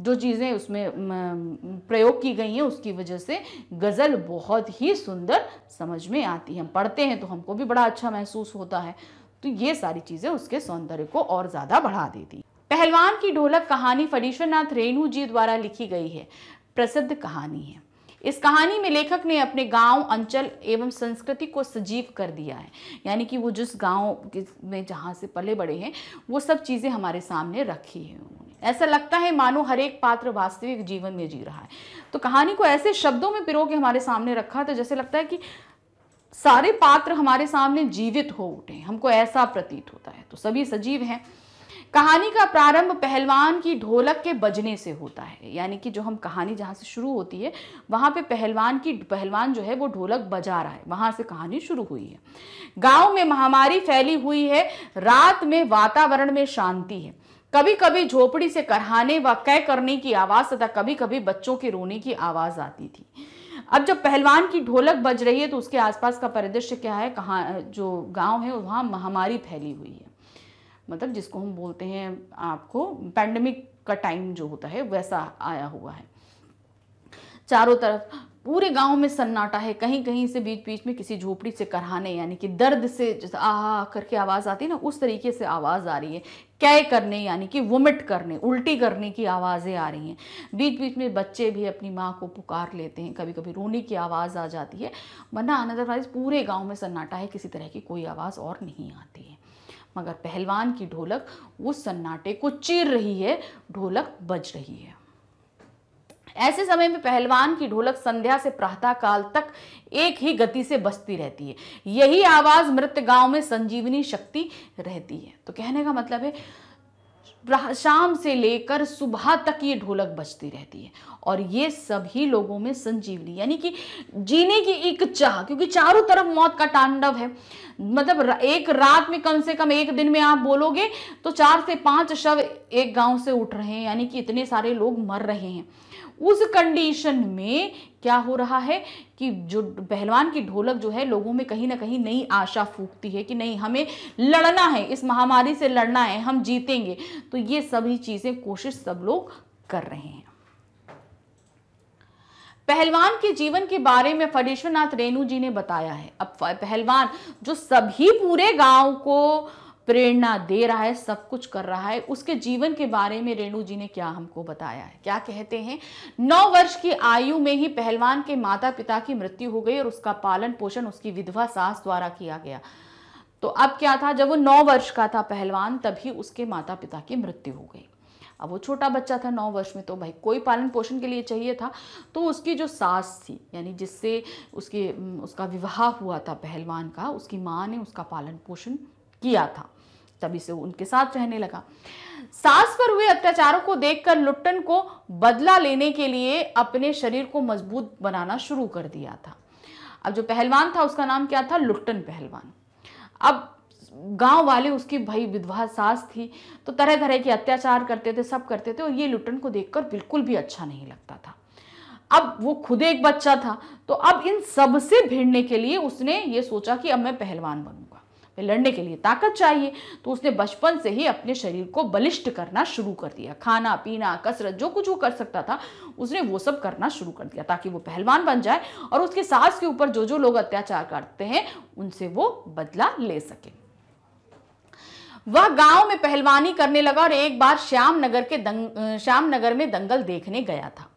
जो चीज़ें उसमें प्रयोग की गई हैं उसकी वजह से गज़ल बहुत ही सुंदर समझ में आती है हम पढ़ते हैं तो हमको भी बड़ा अच्छा महसूस होता है तो ये सारी चीज़ें उसके सौंदर्य को और ज़्यादा बढ़ा देती पहलवान की ढोलक कहानी नाथ रेणु जी द्वारा लिखी गई है प्रसिद्ध कहानी है इस कहानी में लेखक ने अपने गांव अंचल एवं संस्कृति को सजीव कर दिया है यानी कि वो जिस गांव में जहाँ से पले बड़े हैं वो सब चीज़ें हमारे सामने रखी हैं उन्होंने ऐसा लगता है मानो हर एक पात्र वास्तविक जीवन में जी रहा है तो कहानी को ऐसे शब्दों में पिरो के हमारे सामने रखा तो जैसे लगता है कि सारे पात्र हमारे सामने जीवित हो उठे हमको ऐसा प्रतीत होता है तो सभी सजीव हैं कहानी का प्रारंभ पहलवान की ढोलक के बजने से होता है यानी कि जो हम कहानी जहाँ से शुरू होती है वहाँ पे पहलवान की पहलवान जो है वो ढोलक बजा रहा है वहाँ से कहानी शुरू हुई है गांव में महामारी फैली हुई है रात में वातावरण में शांति है कभी कभी झोपड़ी से करहाने व कह करने की आवाज़ तथा कभी कभी बच्चों के रोने की आवाज़ आती थी अब जब पहलवान की ढोलक बज रही है तो उसके आसपास का परिदृश्य क्या है कहाँ जो गांव है वहाँ महामारी फैली हुई है मतलब जिसको हम बोलते हैं आपको पैंडमिक का टाइम जो होता है वैसा आया हुआ है चारों तरफ पूरे गांव में सन्नाटा है कहीं कहीं से बीच बीच में किसी झोपड़ी से करहाने यानी कि दर्द से जैसे आह करके आवाज़ आती है ना उस तरीके से आवाज़ आ रही है कै करने यानी कि वोमिट करने उल्टी करने की आवाज़ें आ रही हैं बीच बीच में बच्चे भी अपनी माँ को पुकार लेते हैं कभी कभी रोने की आवाज़ आ जाती है वरना अनदरवाइज पूरे गाँव में सन्नाटा है किसी तरह की कोई आवाज़ और नहीं आती है मगर पहलवान की ढोलक उस सन्नाटे को चीर रही है ढोलक बज रही है ऐसे समय में पहलवान की ढोलक संध्या से प्रातः काल तक एक ही गति से बजती रहती है यही आवाज मृत गांव में संजीवनी शक्ति रहती है तो कहने का मतलब है शाम से लेकर सुबह तक ये ढोलक बजती रहती है और ये सभी लोगों में संजीवनी यानी कि जीने की एक चाह क्योंकि चारों तरफ मौत का तांडव है मतलब एक रात में कम से कम एक दिन में आप बोलोगे तो चार से पांच शव एक गांव से उठ रहे हैं यानी कि इतने सारे लोग मर रहे हैं उस कंडीशन में क्या हो रहा है कि जो पहलवान की ढोलक जो है लोगों में कहीं ना कहीं नई आशा फूकती है कि नहीं हमें लड़ना है इस महामारी से लड़ना है हम जीतेंगे तो ये सभी चीज़ें कोशिश सब लोग कर रहे हैं पहलवान के जीवन के बारे में फणेश्वर नाथ रेणु जी ने बताया है अब पहलवान जो सभी पूरे गांव को प्रेरणा दे रहा है सब कुछ कर रहा है उसके जीवन के बारे में रेणु जी ने क्या हमको बताया है क्या कहते हैं नौ वर्ष की आयु में ही पहलवान के माता पिता की मृत्यु हो गई और उसका पालन पोषण उसकी विधवा सास द्वारा किया गया तो अब क्या था जब वो नौ वर्ष का था पहलवान तभी उसके माता पिता की मृत्यु हो गई अब वो छोटा बच्चा था नौ वर्ष में तो भाई कोई पालन पोषण के लिए चाहिए था तो उसकी जो सास थी यानी जिससे उसके उसका विवाह हुआ था पहलवान का उसकी माँ ने उसका पालन पोषण किया था तभी से उनके साथ रहने लगा सास पर हुए अत्याचारों को देखकर लुट्टन को बदला लेने के लिए अपने शरीर को मजबूत बनाना शुरू कर दिया था अब जो पहलवान था उसका नाम क्या था लुट्टन पहलवान अब गांव वाले उसकी भाई विधवा सास थी तो तरह तरह के अत्याचार करते थे सब करते थे और ये लुट्टन को देखकर बिल्कुल भी अच्छा नहीं लगता था अब वो खुद एक बच्चा था तो अब इन सबसे भिड़ने के लिए उसने ये सोचा कि अब मैं पहलवान बनूँ लड़ने के लिए ताकत चाहिए तो उसने बचपन से ही अपने शरीर को बलिष्ठ करना शुरू कर दिया खाना पीना कसरत जो कुछ वो कर सकता था उसने वो सब करना शुरू कर दिया ताकि वो पहलवान बन जाए और उसके सास के ऊपर जो जो लोग अत्याचार करते हैं उनसे वो बदला ले सके वह गांव में पहलवानी करने लगा और एक बार श्याम नगर के दंग श्याम नगर में दंगल देखने गया था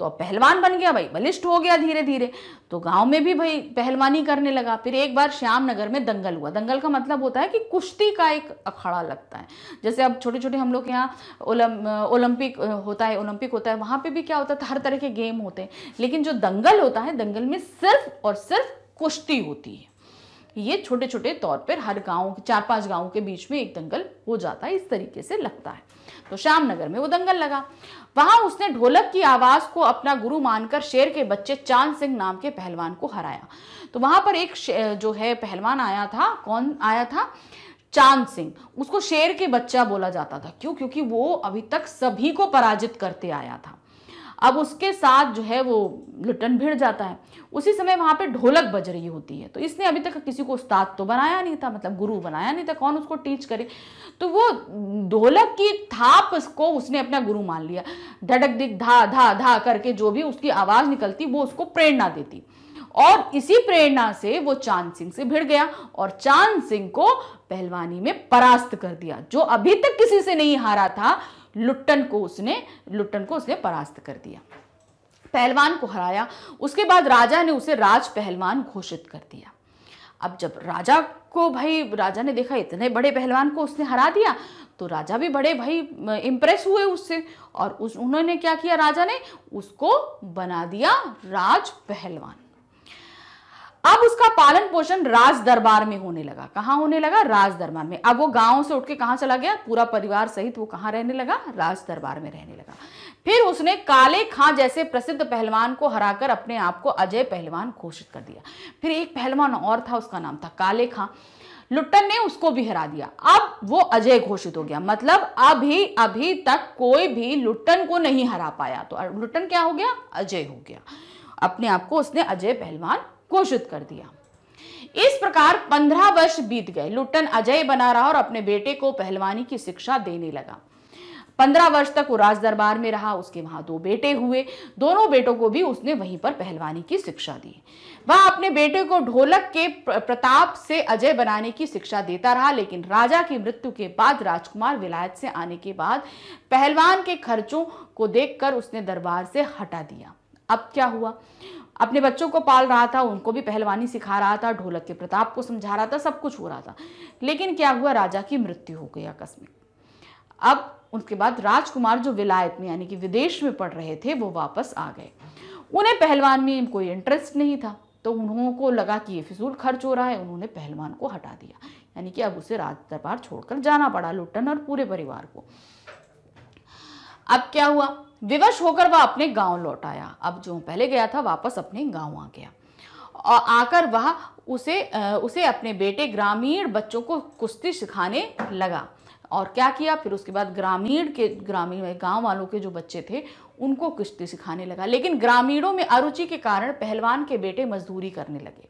तो अब पहलवान बन गया भाई बलिष्ठ हो गया धीरे धीरे तो गांव में भी भाई पहलवानी करने लगा फिर एक बार श्याम नगर में दंगल हुआ दंगल का मतलब होता है कि कुश्ती का एक अखाड़ा लगता है जैसे अब छोटे छोटे हम लोग यहाँ ओलंपिक होता है ओलंपिक होता है वहाँ पर भी क्या होता है तो हर तरह के गेम होते हैं लेकिन जो दंगल होता है दंगल में सिर्फ और सिर्फ कुश्ती होती है ये छोटे छोटे तौर पर हर गाँव चार पांच गाँव के बीच में एक दंगल हो जाता है इस तरीके से लगता है तो श्यामनगर में वो दंगल लगा वहां उसने ढोलक की आवाज को अपना गुरु मानकर शेर के बच्चे चांद सिंह नाम के पहलवान को हराया तो वहां पर एक जो है पहलवान आया था कौन आया था चांद सिंह उसको शेर के बच्चा बोला जाता था क्यों क्योंकि वो अभी तक सभी को पराजित करते आया था अब उसके साथ जो है वो लुटन भिड़ जाता है उसी समय वहाँ पे ढोलक बज रही होती है तो इसने अभी तक किसी को उस्ताद तो बनाया नहीं था मतलब गुरु बनाया नहीं था कौन उसको टीच करे तो वो ढोलक की थाप को उसने अपना गुरु मान लिया धड़क दिख धा धा धा करके जो भी उसकी आवाज़ निकलती वो उसको प्रेरणा देती और इसी प्रेरणा से वो चांद सिंह से भिड़ गया और चांद सिंह को पहलवानी में परास्त कर दिया जो अभी तक किसी से नहीं हारा था लुट्टन को उसने लुट्टन को उसने परास्त कर दिया पहलवान को हराया उसके बाद राजा ने उसे राज पहलवान घोषित कर दिया अब जब राजा को भाई राजा ने देखा इतने बड़े पहलवान को उसने हरा दिया तो राजा भी बड़े भाई इम्प्रेस हुए उससे और उस उन्होंने क्या किया राजा ने उसको बना दिया राज पहलवान अब उसका पालन पोषण राज दरबार में होने लगा कहाँ होने लगा राज दरबार में अब वो गाँव से उठ के कहाँ चला गया पूरा परिवार सहित वो कहाँ रहने लगा राज दरबार में रहने लगा फिर उसने काले खां जैसे प्रसिद्ध पहलवान को हराकर अपने आप को अजय पहलवान घोषित कर दिया फिर एक पहलवान और था उसका नाम था काले खां लुट्टन ने उसको भी हरा दिया अब वो अजय घोषित हो गया मतलब अभी अभी तक कोई भी लुट्टन को नहीं हरा पाया तो लुट्टन क्या हो गया अजय हो गया अपने आप को उसने अजय पहलवान घोषित कर दिया इस प्रकार पंद्रह वर्ष बीत गए लुटन अजय बना रहा और अपने बेटे को पहलवानी की शिक्षा देने लगा पंद्रह वर्ष तक वो राज दरबार में रहा उसके वहां दो बेटे हुए दोनों बेटों को भी उसने वहीं पर पहलवानी की शिक्षा दी वह अपने बेटे को ढोलक के प्रताप से अजय बनाने की शिक्षा देता रहा लेकिन राजा की मृत्यु के बाद राजकुमार विलायत से आने के बाद पहलवान के खर्चों को देखकर उसने दरबार से हटा दिया अब क्या हुआ अपने बच्चों को पाल रहा था उनको भी पहलवानी सिखा रहा था ढोलक के प्रताप को समझा रहा था सब कुछ हो रहा था लेकिन क्या हुआ राजा की मृत्यु हो गई आकस्मिक अब उसके बाद राजकुमार जो विलायत में यानी कि विदेश में पढ़ रहे थे वो वापस आ गए उन्हें पहलवान में कोई इंटरेस्ट नहीं था तो उन्होंने को लगा कि ये फिजूल खर्च हो रहा है उन्होंने पहलवान को हटा दिया यानी कि अब उसे राज दरबार छोड़कर जाना पड़ा लुटन और पूरे परिवार को अब क्या हुआ विवश होकर वह अपने गांव लौट आया अब जो पहले गया था वापस अपने गांव आ गया और आकर वह उसे उसे अपने बेटे ग्रामीण बच्चों को कुश्ती सिखाने लगा और क्या किया फिर उसके बाद ग्रामीण के ग्रामीण गांव वालों के जो बच्चे थे उनको कुश्ती सिखाने लगा लेकिन ग्रामीणों में अरुचि के कारण पहलवान के बेटे मजदूरी करने लगे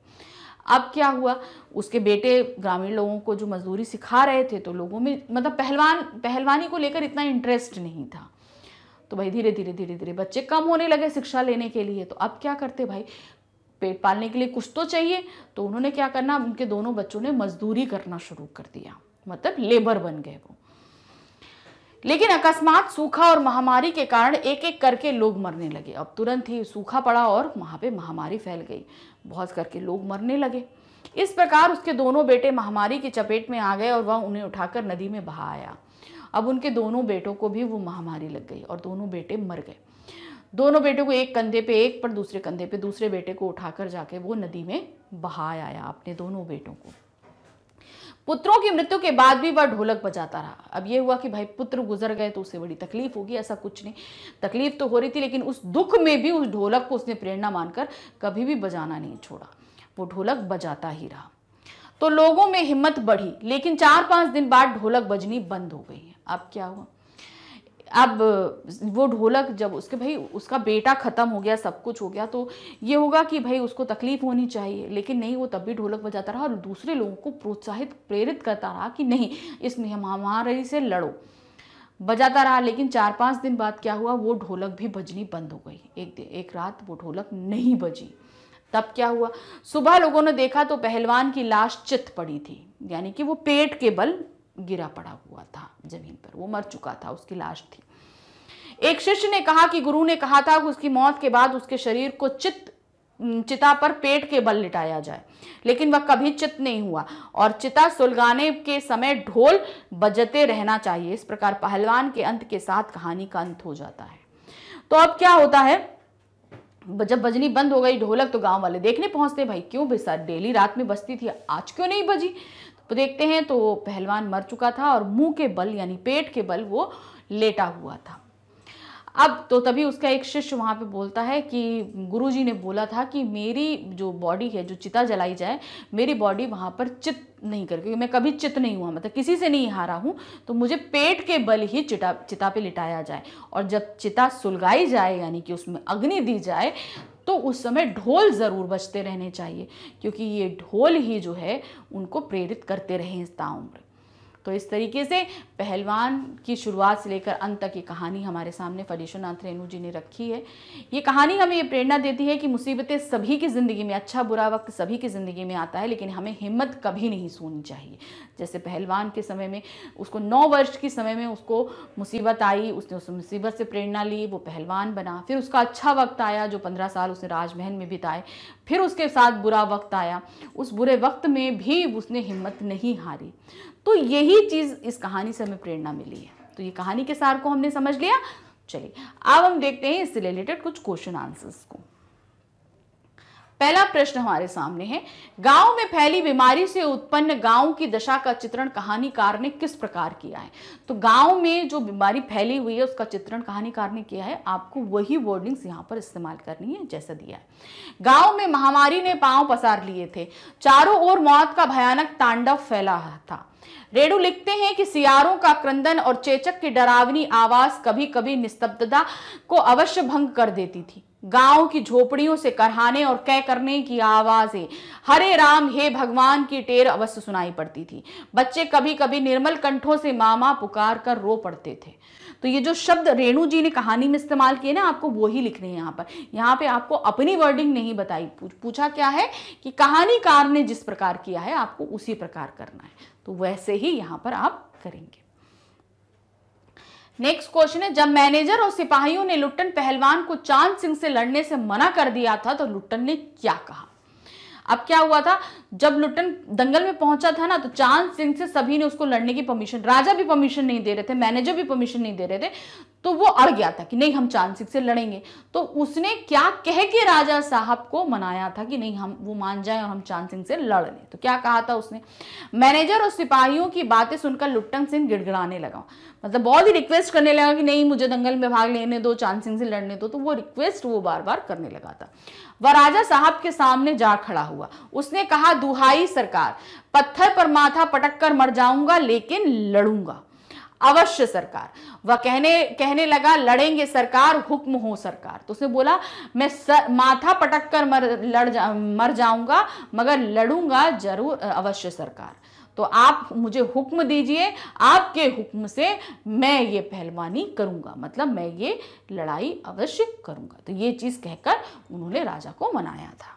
अब क्या हुआ उसके बेटे ग्रामीण लोगों को जो मजदूरी सिखा रहे थे तो लोगों में मतलब पहलवान पहलवानी को लेकर इतना इंटरेस्ट नहीं था तो भाई धीरे धीरे धीरे धीरे बच्चे कम होने लगे शिक्षा लेने के लिए तो अब क्या करते भाई पेट पालने के लिए कुछ तो चाहिए तो उन्होंने क्या करना उनके दोनों बच्चों ने मजदूरी करना शुरू कर दिया मतलब लेबर बन गए वो लेकिन अकस्मात सूखा और महामारी के कारण एक एक करके लोग मरने लगे अब तुरंत ही सूखा पड़ा और वहाँ पे महामारी फैल गई बहुत करके लोग मरने लगे इस प्रकार उसके दोनों बेटे महामारी की चपेट में आ गए और वह उन्हें उठाकर नदी में बहा आया अब उनके दोनों बेटों को भी वो महामारी लग गई और दोनों बेटे मर गए दोनों बेटे को एक कंधे पे एक पर दूसरे कंधे पे दूसरे बेटे को उठाकर जाके वो नदी में बहा आया अपने दोनों बेटों को पुत्रों की मृत्यु के बाद भी वह ढोलक बजाता रहा अब ये हुआ कि भाई पुत्र गुजर गए तो उसे बड़ी तकलीफ होगी ऐसा कुछ नहीं तकलीफ तो हो रही थी लेकिन उस दुख में भी उस ढोलक को उसने प्रेरणा मानकर कभी भी बजाना नहीं छोड़ा वो ढोलक बजाता ही रहा तो लोगों में हिम्मत बढ़ी लेकिन चार पांच दिन बाद ढोलक बजनी बंद हो गई अब क्या हुआ अब वो ढोलक जब उसके भाई उसका बेटा ख़त्म हो गया सब कुछ हो गया तो ये होगा कि भाई उसको तकलीफ़ होनी चाहिए लेकिन नहीं वो तब भी ढोलक बजाता रहा और दूसरे लोगों को प्रोत्साहित प्रेरित करता रहा कि नहीं इस महामारी से लड़ो बजाता रहा लेकिन चार पाँच दिन बाद क्या हुआ वो ढोलक भी बजनी बंद हो गई एक एक रात वो ढोलक नहीं बजी तब क्या हुआ सुबह लोगों ने देखा तो पहलवान की लाश चित पड़ी थी यानी कि वो पेट के बल गिरा पड़ा हुआ था जमीन पर वो मर चुका था उसकी लाश थी एक शिष्य ने कहा कि गुरु ने कहा था कि उसकी मौत के बाद उसके शरीर को चित्त चिता पर पेट के बल लिटाया जाए लेकिन वह कभी चित नहीं हुआ और चिता सुलगाने के समय ढोल बजते रहना चाहिए इस प्रकार पहलवान के अंत के साथ कहानी का अंत हो जाता है तो अब क्या होता है जब बजनी बंद हो गई ढोलक तो गांव वाले देखने पहुंचते भाई क्यों भाई सर डेली रात में बजती थी आज क्यों नहीं बजी तो देखते हैं तो पहलवान मर चुका था और मुंह के बल यानी पेट के बल वो लेटा हुआ था अब तो तभी उसका एक शिष्य वहाँ पे बोलता है कि गुरुजी ने बोला था कि मेरी जो बॉडी है जो चिता जलाई जाए मेरी बॉडी वहाँ पर चित नहीं कर क्योंकि मैं कभी चित नहीं हुआ मतलब किसी से नहीं हारा हूँ तो मुझे पेट के बल ही चिता चिता पे लिटाया जाए और जब चिता सुलगाई जाए यानी कि उसमें अग्नि दी जाए तो उस समय ढोल ज़रूर बजते रहने चाहिए क्योंकि ये ढोल ही जो है उनको प्रेरित करते रहें ताउम्र तो इस तरीके से पहलवान की शुरुआत से लेकर अंत तक ये कहानी हमारे सामने फरीशोनाथ रेणु जी ने रखी है ये कहानी हमें ये प्रेरणा देती है कि मुसीबतें सभी की ज़िंदगी में अच्छा बुरा वक्त सभी की ज़िंदगी में आता है लेकिन हमें हिम्मत कभी नहीं सोनी चाहिए जैसे पहलवान के समय में उसको नौ वर्ष के समय में उसको मुसीबत आई उसने उस मुसीबत से प्रेरणा ली वो पहलवान बना फिर उसका अच्छा वक्त आया जो पंद्रह साल उसने राजमहल में बिताए फिर उसके साथ बुरा वक्त आया उस बुरे वक्त में भी उसने हिम्मत नहीं हारी तो यही चीज़ इस कहानी से हमें प्रेरणा मिली है तो ये कहानी के सार को हमने समझ लिया चलिए अब हम देखते हैं इससे रिलेटेड कुछ क्वेश्चन आंसर्स को पहला प्रश्न हमारे सामने है गांव में फैली बीमारी से उत्पन्न गांव की दशा का चित्रण कहानीकार ने किस प्रकार किया है तो गांव में जो बीमारी फैली हुई है उसका चित्रण कहानीकार ने किया है आपको वही वर्डिंग्स यहाँ पर इस्तेमाल करनी है जैसा दिया है गांव में महामारी ने पांव पसार लिए थे चारों ओर मौत का भयानक तांडव फैला था रेणु लिखते हैं कि सियारों का क्रंदन और चेचक की डरावनी आवाज कभी कभी निस्तब्धता को अवश्य भंग कर देती थी गांव की झोपड़ियों से करहाने और कह करने की आवाजें हरे राम हे भगवान की टेर अवश्य सुनाई पड़ती थी बच्चे कभी कभी निर्मल कंठों से मामा पुकार कर रो पड़ते थे तो ये जो शब्द रेणु जी ने कहानी में इस्तेमाल किए ना आपको वो ही लिखने हैं यहाँ पर यहाँ पे आपको अपनी वर्डिंग नहीं बताई पूछा क्या है कि कहानीकार ने जिस प्रकार किया है आपको उसी प्रकार करना है तो वैसे ही यहाँ पर आप करेंगे नेक्स्ट क्वेश्चन है जब मैनेजर और सिपाहियों ने लुट्टन पहलवान को चांद सिंह से लड़ने से मना कर दिया था तो लुट्टन ने क्या कहा अब क्या हुआ था जब लुटन दंगल में पहुंचा था ना तो चांद सिंह से सभी ने उसको लड़ने की परमिशन राजा भी परमिशन नहीं दे रहे थे मैनेजर भी परमिशन नहीं दे रहे थे तो वो अड़ गया था कि नहीं हम चांद सिंह से लड़ेंगे तो उसने क्या कह के राजा साहब को मनाया था कि नहीं हम वो मान जाए और हम चांद सिंह से लड़ लें तो क्या कहा था उसने मैनेजर और सिपाहियों की बातें सुनकर लुट्टन सिंह गिड़गड़ाने लगा मतलब बहुत ही रिक्वेस्ट करने लगा कि नहीं मुझे दंगल में भाग लेने दो चांद सिंह से लड़ने दो तो वो रिक्वेस्ट वो बार बार करने लगा था वह राजा साहब के सामने जा खड़ा हुआ उसने कहा दुहाई सरकार पत्थर पर माथा पटक कर मर जाऊंगा लेकिन लड़ूंगा अवश्य सरकार वह कहने कहने लगा लड़ेंगे सरकार हुक्म हो सरकार तो उसने बोला मैं सर, माथा पटक कर मर लड़ जा मर जाऊंगा मगर लड़ूंगा जरूर अवश्य सरकार तो आप मुझे हुक्म दीजिए आपके हुक्म से मैं ये पहलवानी करूँगा मतलब मैं ये लड़ाई अवश्य करूँगा तो ये चीज़ कहकर उन्होंने राजा को मनाया था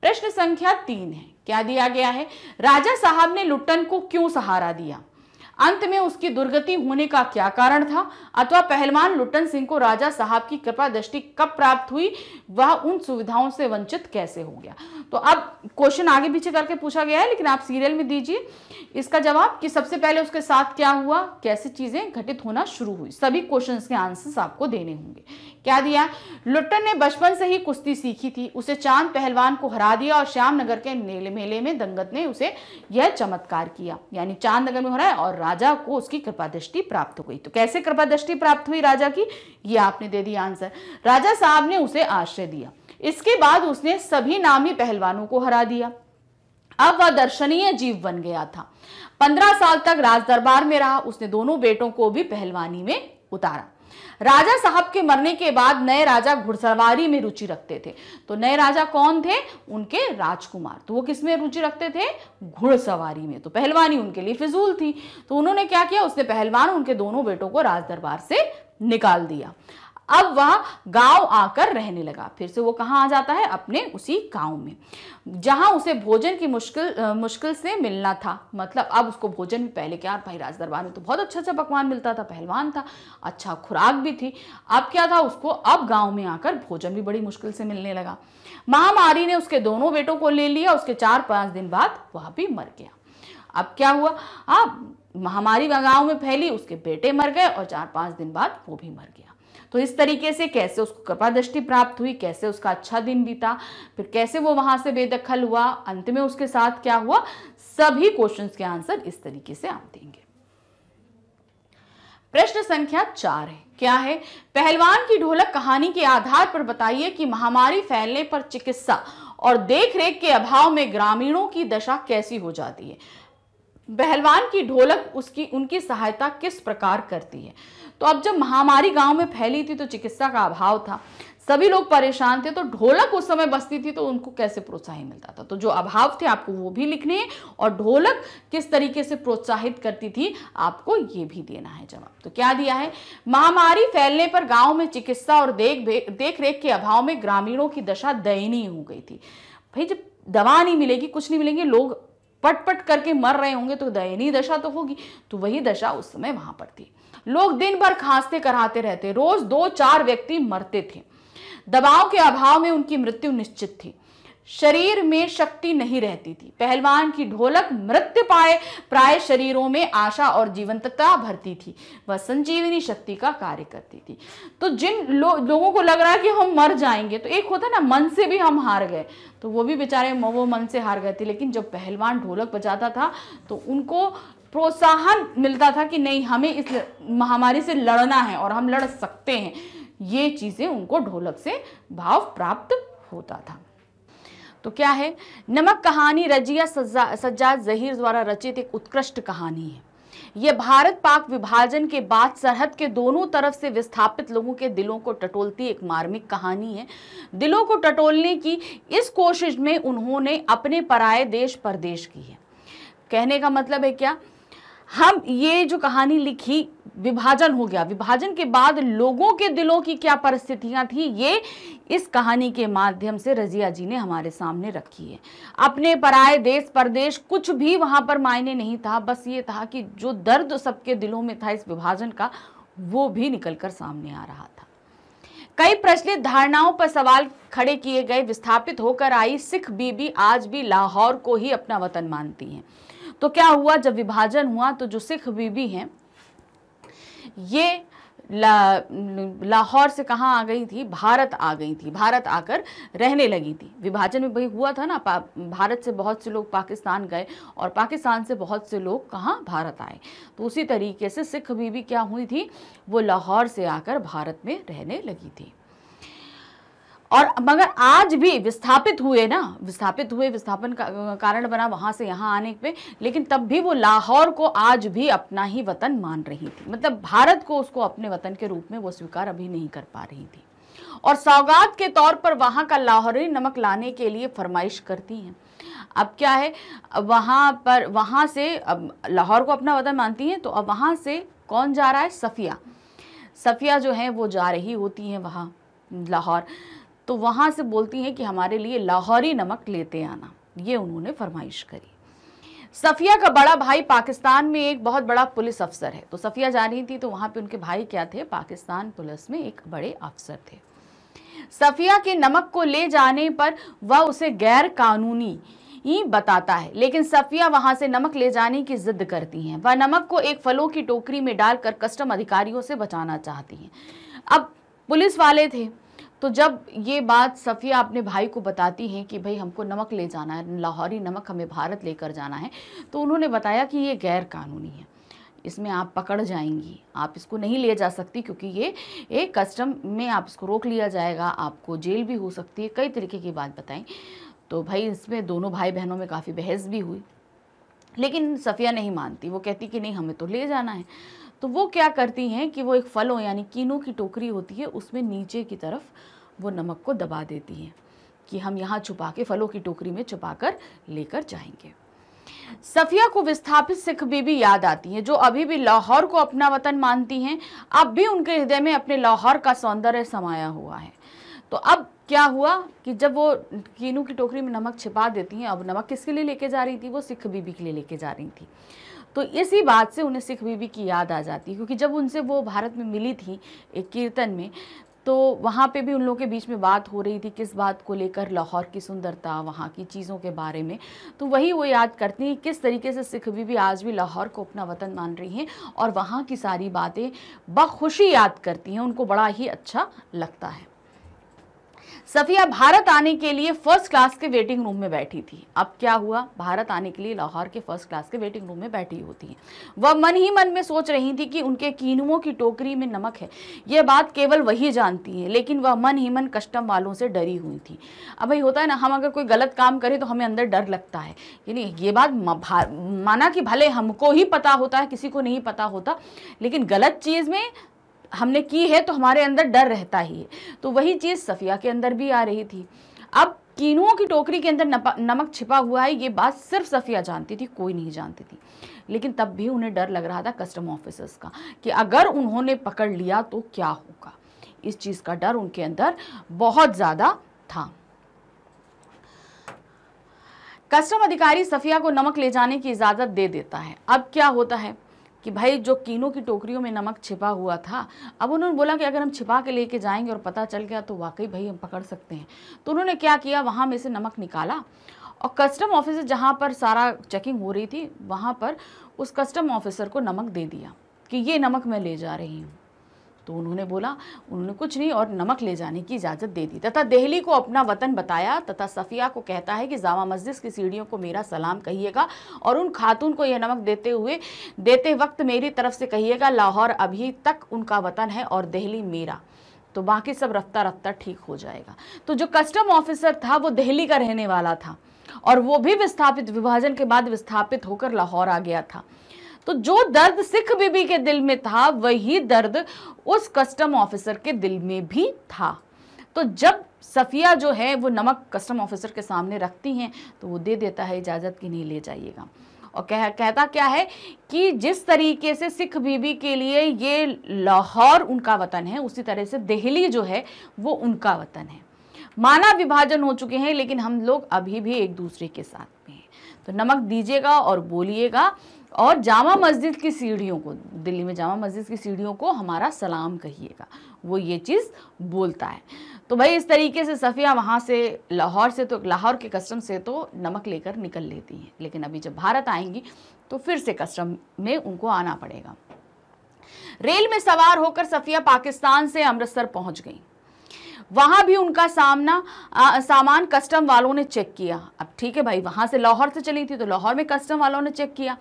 प्रश्न संख्या तीन है क्या दिया गया है राजा साहब ने लुटन को क्यों सहारा दिया अंत में उसकी दुर्गति होने का क्या कारण था अथवा पहलवान लुटन सिंह को राजा साहब की कृपा दृष्टि कब प्राप्त हुई वह उन सुविधाओं से वंचित कैसे हो गया तो अब क्वेश्चन आगे पीछे करके पूछा गया है लेकिन आप सीरियल में दीजिए इसका जवाब कि सबसे पहले उसके साथ क्या हुआ कैसे चीजें घटित होना शुरू हुई सभी क्वेश्चन के आंसर्स आपको देने होंगे क्या दिया लुट्टन ने बचपन से ही कुश्ती सीखी थी उसे चांद पहलवान को हरा दिया और श्याम नगर के मेले में दंगत ने उसे यह चमत्कार किया यानी चांद नगर में हराया और राजा को उसकी कृपा दृष्टि प्राप्त हो गई तो कैसे कृपा दृष्टि प्राप्त हुई राजा की ये आपने दे दिया आंसर राजा साहब ने उसे आश्रय दिया इसके बाद उसने सभी नामी पहलवानों को हरा दिया अब वह दर्शनीय जीव बन गया था पंद्रह साल तक राजदरबार में रहा उसने दोनों बेटों को भी पहलवानी में उतारा राजा साहब के मरने के बाद नए राजा घुड़सवारी में रुचि रखते थे तो नए राजा कौन थे उनके राजकुमार तो वो किस में रुचि रखते थे घुड़सवारी में तो पहलवानी उनके लिए फिजूल थी तो उन्होंने क्या किया उसने पहलवान उनके दोनों बेटों को राजदरबार से निकाल दिया अब वह गांव आकर रहने लगा फिर से वो कहाँ आ जाता है अपने उसी गांव में जहां उसे भोजन की मुश्किल मुश्किल से मिलना था मतलब अब उसको भोजन में पहले क्या भाई राज दरबार में तो बहुत अच्छा अच्छा पकवान मिलता था पहलवान था अच्छा खुराक भी थी अब क्या था उसको अब गाँव में आकर भोजन भी बड़ी मुश्किल से मिलने लगा महामारी ने उसके दोनों बेटों को ले लिया उसके चार पाँच दिन बाद वह भी मर गया अब क्या हुआ अब महामारी गांव में फैली उसके बेटे मर गए और चार पाँच दिन बाद वो भी मर गया तो इस तरीके से कैसे उसको कृपा दृष्टि प्राप्त हुई कैसे उसका अच्छा दिन बीता फिर कैसे वो वहां से बेदखल हुआ अंत में उसके साथ क्या हुआ सभी क्वेश्चन के आंसर इस तरीके से आप देंगे प्रश्न संख्या चार है क्या है पहलवान की ढोलक कहानी के आधार पर बताइए कि महामारी फैलने पर चिकित्सा और देखरेख के अभाव में ग्रामीणों की दशा कैसी हो जाती है पहलवान की ढोलक उसकी उनकी सहायता किस प्रकार करती है तो अब जब महामारी गांव में फैली थी तो चिकित्सा का अभाव था सभी लोग परेशान थे तो ढोलक उस समय बसती थी तो उनको कैसे प्रोत्साहन मिलता था तो जो अभाव थे आपको वो भी लिखने हैं और ढोलक किस तरीके से प्रोत्साहित करती थी आपको ये भी देना है जवाब तो क्या दिया है महामारी फैलने पर गांव में चिकित्सा और देख देख रेख के अभाव में ग्रामीणों की दशा दयनीय हो गई थी भाई जब दवा नहीं मिलेगी कुछ नहीं मिलेंगे लोग पटपट पट करके मर रहे होंगे तो दयनीय दशा तो होगी तो वही दशा उस समय वहां पर थी लोग दिन भर खांसते कराते रहते रोज दो चार व्यक्ति मरते थे दबाव के अभाव में उनकी मृत्यु निश्चित थी शरीर में शक्ति नहीं रहती थी पहलवान की ढोलक मृत्यु पाए प्राय शरीरों में आशा और जीवंतता भरती थी वह संजीवनी शक्ति का कार्य करती थी तो जिन लो, लोगों को लग रहा है कि हम मर जाएंगे तो एक होता ना मन से भी हम हार गए तो वो भी बेचारे वो मन से हार गए थे लेकिन जब पहलवान ढोलक बजाता था तो उनको प्रोत्साहन मिलता था कि नहीं हमें इस महामारी से लड़ना है और हम लड़ सकते हैं ये चीज़ें उनको ढोलक से भाव प्राप्त होता था तो क्या है नमक कहानी रजिया सज्जा जहीर द्वारा रचित एक उत्कृष्ट कहानी है यह भारत पाक विभाजन के बाद सरहद के दोनों तरफ से विस्थापित लोगों के दिलों को टटोलती एक मार्मिक कहानी है दिलों को टटोलने की इस कोशिश में उन्होंने अपने पराए देश परदेश की है कहने का मतलब है क्या हम ये जो कहानी लिखी विभाजन हो गया विभाजन के बाद लोगों के दिलों की क्या परिस्थितियां थी ये इस कहानी के माध्यम से रजिया जी ने हमारे सामने रखी है अपने पराए देश परदेश कुछ भी वहां पर मायने नहीं था बस ये था कि जो दर्द सबके दिलों में था इस विभाजन का वो भी निकल कर सामने आ रहा था कई प्रचलित धारणाओं पर सवाल खड़े किए गए विस्थापित होकर आई सिख बीबी आज भी लाहौर को ही अपना वतन मानती हैं तो क्या हुआ जब विभाजन हुआ तो जो सिख बीबी हैं ये ला, लाहौर से कहाँ आ गई थी भारत आ गई थी भारत आकर रहने लगी थी विभाजन में भाई हुआ था ना भारत से बहुत से लोग पाकिस्तान गए और पाकिस्तान से बहुत से लोग कहाँ भारत आए तो उसी तरीके से सिख बीबी क्या हुई थी वो लाहौर से आकर भारत में रहने लगी थी और मगर आज भी विस्थापित हुए ना विस्थापित हुए विस्थापन का कारण बना वहाँ से यहाँ आने पे लेकिन तब भी वो लाहौर को आज भी अपना ही वतन मान रही थी मतलब भारत को उसको अपने वतन के रूप में वो स्वीकार अभी नहीं कर पा रही थी और सौगात के तौर पर वहाँ का लाहौरी नमक लाने के लिए फरमाइश करती हैं अब क्या है वहाँ पर वहाँ से अब लाहौर को अपना वतन मानती हैं तो अब वहाँ से कौन जा रहा है सफ़िया सफ़िया जो है वो जा रही होती हैं वहाँ लाहौर तो वहाँ से बोलती हैं कि हमारे लिए लाहौरी नमक लेते आना ये उन्होंने फरमाइश करी सफ़िया का बड़ा भाई पाकिस्तान में एक बहुत बड़ा पुलिस अफसर है तो सफ़िया जा रही थी तो वहाँ पे उनके भाई क्या थे पाकिस्तान पुलिस में एक बड़े अफसर थे सफ़िया के नमक को ले जाने पर वह उसे गैर कानूनी ही बताता है लेकिन सफ़िया वहां से नमक ले जाने की जिद करती हैं वह नमक को एक फलों की टोकरी में डालकर कस्टम अधिकारियों से बचाना चाहती हैं अब पुलिस वाले थे तो जब ये बात सफ़िया अपने भाई को बताती हैं कि भाई हमको नमक ले जाना है लाहौरी नमक हमें भारत लेकर जाना है तो उन्होंने बताया कि ये गैर कानूनी है इसमें आप पकड़ जाएंगी आप इसको नहीं ले जा सकती क्योंकि ये एक कस्टम में आप इसको रोक लिया जाएगा आपको जेल भी हो सकती है कई तरीके की बात बताई तो भाई इसमें दोनों भाई बहनों में काफ़ी बहस भी हुई लेकिन सफ़िया नहीं मानती वो कहती कि नहीं हमें तो ले जाना है तो वो क्या करती हैं कि वो एक फलों यानी कीनों की टोकरी होती है उसमें नीचे की तरफ वो नमक को दबा देती हैं कि हम यहाँ छुपा के फलों की टोकरी में छुपा कर लेकर जाएंगे सफिया को विस्थापित सिख बीबी याद आती हैं जो अभी भी लाहौर को अपना वतन मानती हैं अब भी उनके हृदय में अपने लाहौर का सौंदर्य समाया हुआ है तो अब क्या हुआ कि जब वो कीनू की टोकरी में नमक छिपा देती हैं अब नमक किसके लिए लेके जा रही थी वो सिख बीबी के लिए लेके जा रही थी तो इसी बात से उन्हें सिख बीबी की याद आ जाती है क्योंकि जब उनसे वो भारत में मिली थी एक कीर्तन में तो वहाँ पे भी उन लोगों के बीच में बात हो रही थी किस बात को लेकर लाहौर की सुंदरता वहाँ की चीज़ों के बारे में तो वही वो याद करती हैं किस तरीके से सिख भी, भी आज भी लाहौर को अपना वतन मान रही हैं और वहाँ की सारी बातें बखुशी याद करती हैं उनको बड़ा ही अच्छा लगता है सफिया भारत आने के लिए फर्स्ट क्लास के वेटिंग रूम में बैठी थी अब क्या हुआ भारत आने के लिए लाहौर के फर्स्ट क्लास के वेटिंग रूम में बैठी होती हैं वह मन ही मन में सोच रही थी कि उनके कीनुओं की टोकरी में नमक है यह बात केवल वही जानती है लेकिन वह मन ही मन कस्टम वालों से डरी हुई थी अब भाई होता है ना हम अगर कोई गलत काम करें तो हमें अंदर डर लगता है यानी ये बात माना कि भले हमको ही पता होता है किसी को नहीं पता होता लेकिन गलत चीज़ में हमने की है तो हमारे अंदर डर रहता ही है तो वही चीज़ सफ़िया के अंदर भी आ रही थी अब कीनुओं की टोकरी के अंदर नमक छिपा हुआ है ये बात सिर्फ सफ़िया जानती थी कोई नहीं जानती थी लेकिन तब भी उन्हें डर लग रहा था कस्टम ऑफिसर्स का कि अगर उन्होंने पकड़ लिया तो क्या होगा इस चीज़ का डर उनके अंदर बहुत ज़्यादा था कस्टम अधिकारी सफ़िया को नमक ले जाने की इजाज़त दे देता है अब क्या होता है कि भाई जो कीनों की टोकरियों में नमक छिपा हुआ था अब उन्होंने बोला कि अगर हम छिपा के लेके जाएंगे और पता चल गया तो वाकई भाई हम पकड़ सकते हैं तो उन्होंने क्या किया वहाँ में से नमक निकाला और कस्टम ऑफिसर जहाँ पर सारा चेकिंग हो रही थी वहाँ पर उस कस्टम ऑफिसर को नमक दे दिया कि ये नमक मैं ले जा रही हूँ तो उन्होंने बोला उन्होंने कुछ नहीं और नमक ले जाने की इजाज़त दे दी तथा दिल्ली को अपना वतन बताया तथा सफ़िया को कहता है कि जामा मस्जिद की सीढ़ियों को मेरा सलाम कहिएगा और उन खातून को यह नमक देते हुए देते वक्त मेरी तरफ से कहिएगा लाहौर अभी तक उनका वतन है और दिल्ली मेरा तो बाकी सब रफ्ता रफ्ता ठीक हो जाएगा तो जो कस्टम ऑफिसर था वो दिल्ली का रहने वाला था और वो भी विस्थापित विभाजन के बाद विस्थापित होकर लाहौर आ गया था तो जो दर्द सिख बीबी के दिल में था वही दर्द उस कस्टम ऑफिसर के दिल में भी था तो जब सफ़िया जो है वो नमक कस्टम ऑफिसर के सामने रखती हैं तो वो दे देता है इजाज़त कि नहीं ले जाइएगा और कह कहता क्या है कि जिस तरीके से सिख बीबी के लिए ये लाहौर उनका वतन है उसी तरह से दिल्ली जो है वो उनका वतन है माना विभाजन हो चुके हैं लेकिन हम लोग अभी भी एक दूसरे के साथ में हैं तो नमक दीजिएगा और बोलिएगा और जामा मस्जिद की सीढ़ियों को दिल्ली में जामा मस्जिद की सीढ़ियों को हमारा सलाम कहिएगा वो ये चीज़ बोलता है तो भाई इस तरीके से सफ़िया वहाँ से लाहौर से तो लाहौर के कस्टम से तो नमक लेकर निकल लेती हैं लेकिन अभी जब भारत आएंगी तो फिर से कस्टम में उनको आना पड़ेगा रेल में सवार होकर सफ़िया पाकिस्तान से अमृतसर पहुँच गई वहाँ भी उनका सामना आ, सामान कस्टम वालों ने चेक किया अब ठीक है भाई वहाँ से लाहौर से चली थी तो लाहौर में कस्टम वालों ने चेक किया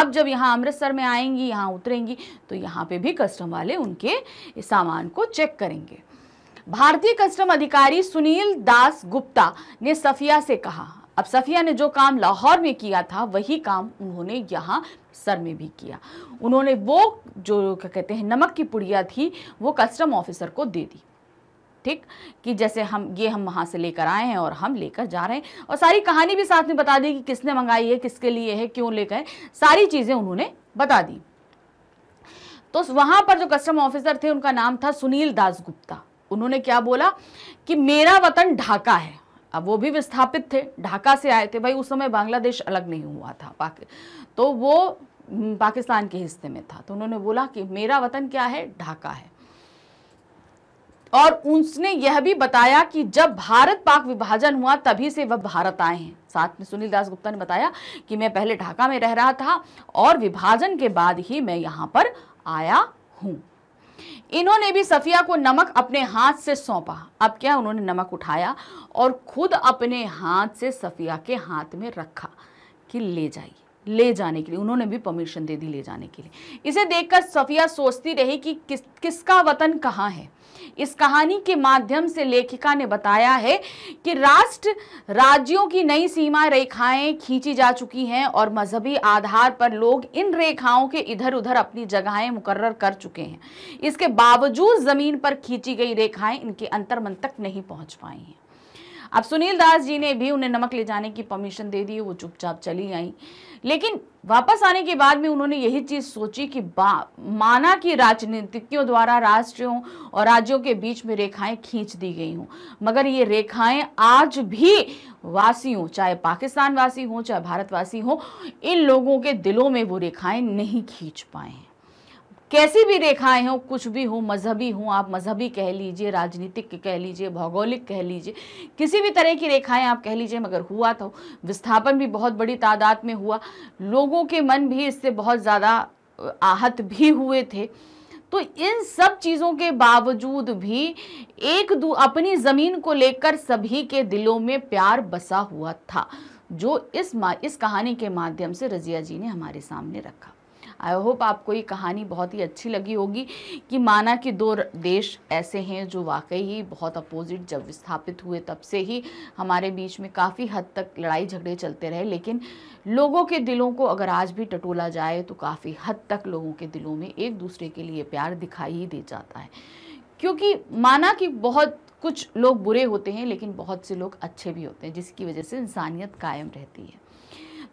अब जब यहाँ अमृतसर में आएंगी यहाँ उतरेंगी तो यहाँ पे भी कस्टम वाले उनके सामान को चेक करेंगे भारतीय कस्टम अधिकारी सुनील दास गुप्ता ने सफिया से कहा अब सफिया ने जो काम लाहौर में किया था वही काम उन्होंने यहाँ सर में भी किया उन्होंने वो जो क्या कहते हैं नमक की पुड़िया थी वो कस्टम ऑफिसर को दे दी ठीक कि जैसे हम ये हम वहाँ से लेकर आए हैं और हम लेकर जा रहे हैं और सारी कहानी भी साथ में बता दी कि किसने मंगाई है किसके लिए है क्यों लेकर सारी चीज़ें उन्होंने बता दी तो वहाँ पर जो कस्टम ऑफिसर थे उनका नाम था सुनील दास गुप्ता उन्होंने क्या बोला कि मेरा वतन ढाका है अब वो भी विस्थापित थे ढाका से आए थे भाई उस समय बांग्लादेश अलग नहीं हुआ था पाकि तो वो पाकिस्तान के हिस्से में था तो उन्होंने बोला कि मेरा वतन क्या है ढाका है और उसने यह भी बताया कि जब भारत पाक विभाजन हुआ तभी से वह भारत आए हैं साथ में सुनील दास गुप्ता ने बताया कि मैं पहले ढाका में रह रहा था और विभाजन के बाद ही मैं यहाँ पर आया हूँ इन्होंने भी सफिया को नमक अपने हाथ से सौंपा अब क्या उन्होंने नमक उठाया और खुद अपने हाथ से सफिया के हाथ में रखा कि ले जाइए ले जाने के लिए उन्होंने भी परमिशन दे दी ले जाने के लिए इसे देखकर सफिया सोचती रही कि किस किसका वतन कहाँ है इस कहानी के माध्यम से लेखिका ने बताया है कि राष्ट्र राज्यों की नई सीमा रेखाएं खींची जा चुकी हैं और मजहबी आधार पर लोग इन रेखाओं के इधर उधर अपनी जगहें मुकर्र कर चुके हैं इसके बावजूद ज़मीन पर खींची गई रेखाएं इनके अंतर्मन तक नहीं पहुंच पाई हैं अब सुनील दास जी ने भी उन्हें नमक ले जाने की परमिशन दे दी वो चुपचाप चली आई लेकिन वापस आने के बाद में उन्होंने यही चीज़ सोची कि माना कि राजनीतिज्ञों द्वारा राष्ट्रों और राज्यों के बीच में रेखाएं खींच दी गई हों मगर ये रेखाएं आज भी वासियों चाहे पाकिस्तान वासी हों चाहे भारतवासी हों इन लोगों के दिलों में वो रेखाएं नहीं खींच पाए हैं कैसी भी रेखाएं हों कुछ भी हो मजहबी हों आप मजहबी कह लीजिए राजनीतिक कह लीजिए भौगोलिक कह लीजिए किसी भी तरह की रेखाएं आप कह लीजिए मगर हुआ तो विस्थापन भी बहुत बड़ी तादाद में हुआ लोगों के मन भी इससे बहुत ज़्यादा आहत भी हुए थे तो इन सब चीज़ों के बावजूद भी एक दो अपनी ज़मीन को लेकर सभी के दिलों में प्यार बसा हुआ था जो इस इस कहानी के माध्यम से रजिया जी ने हमारे सामने रखा आई होप आपको ये कहानी बहुत ही अच्छी लगी होगी कि माना कि दो देश ऐसे हैं जो वाकई ही बहुत अपोजिट जब विस्थापित हुए तब से ही हमारे बीच में काफ़ी हद तक लड़ाई झगड़े चलते रहे लेकिन लोगों के दिलों को अगर आज भी टटोला जाए तो काफ़ी हद तक लोगों के दिलों में एक दूसरे के लिए प्यार दिखाई ही दे जाता है क्योंकि माना कि बहुत कुछ लोग बुरे होते हैं लेकिन बहुत से लोग अच्छे भी होते हैं जिसकी वजह से इंसानियत कायम रहती है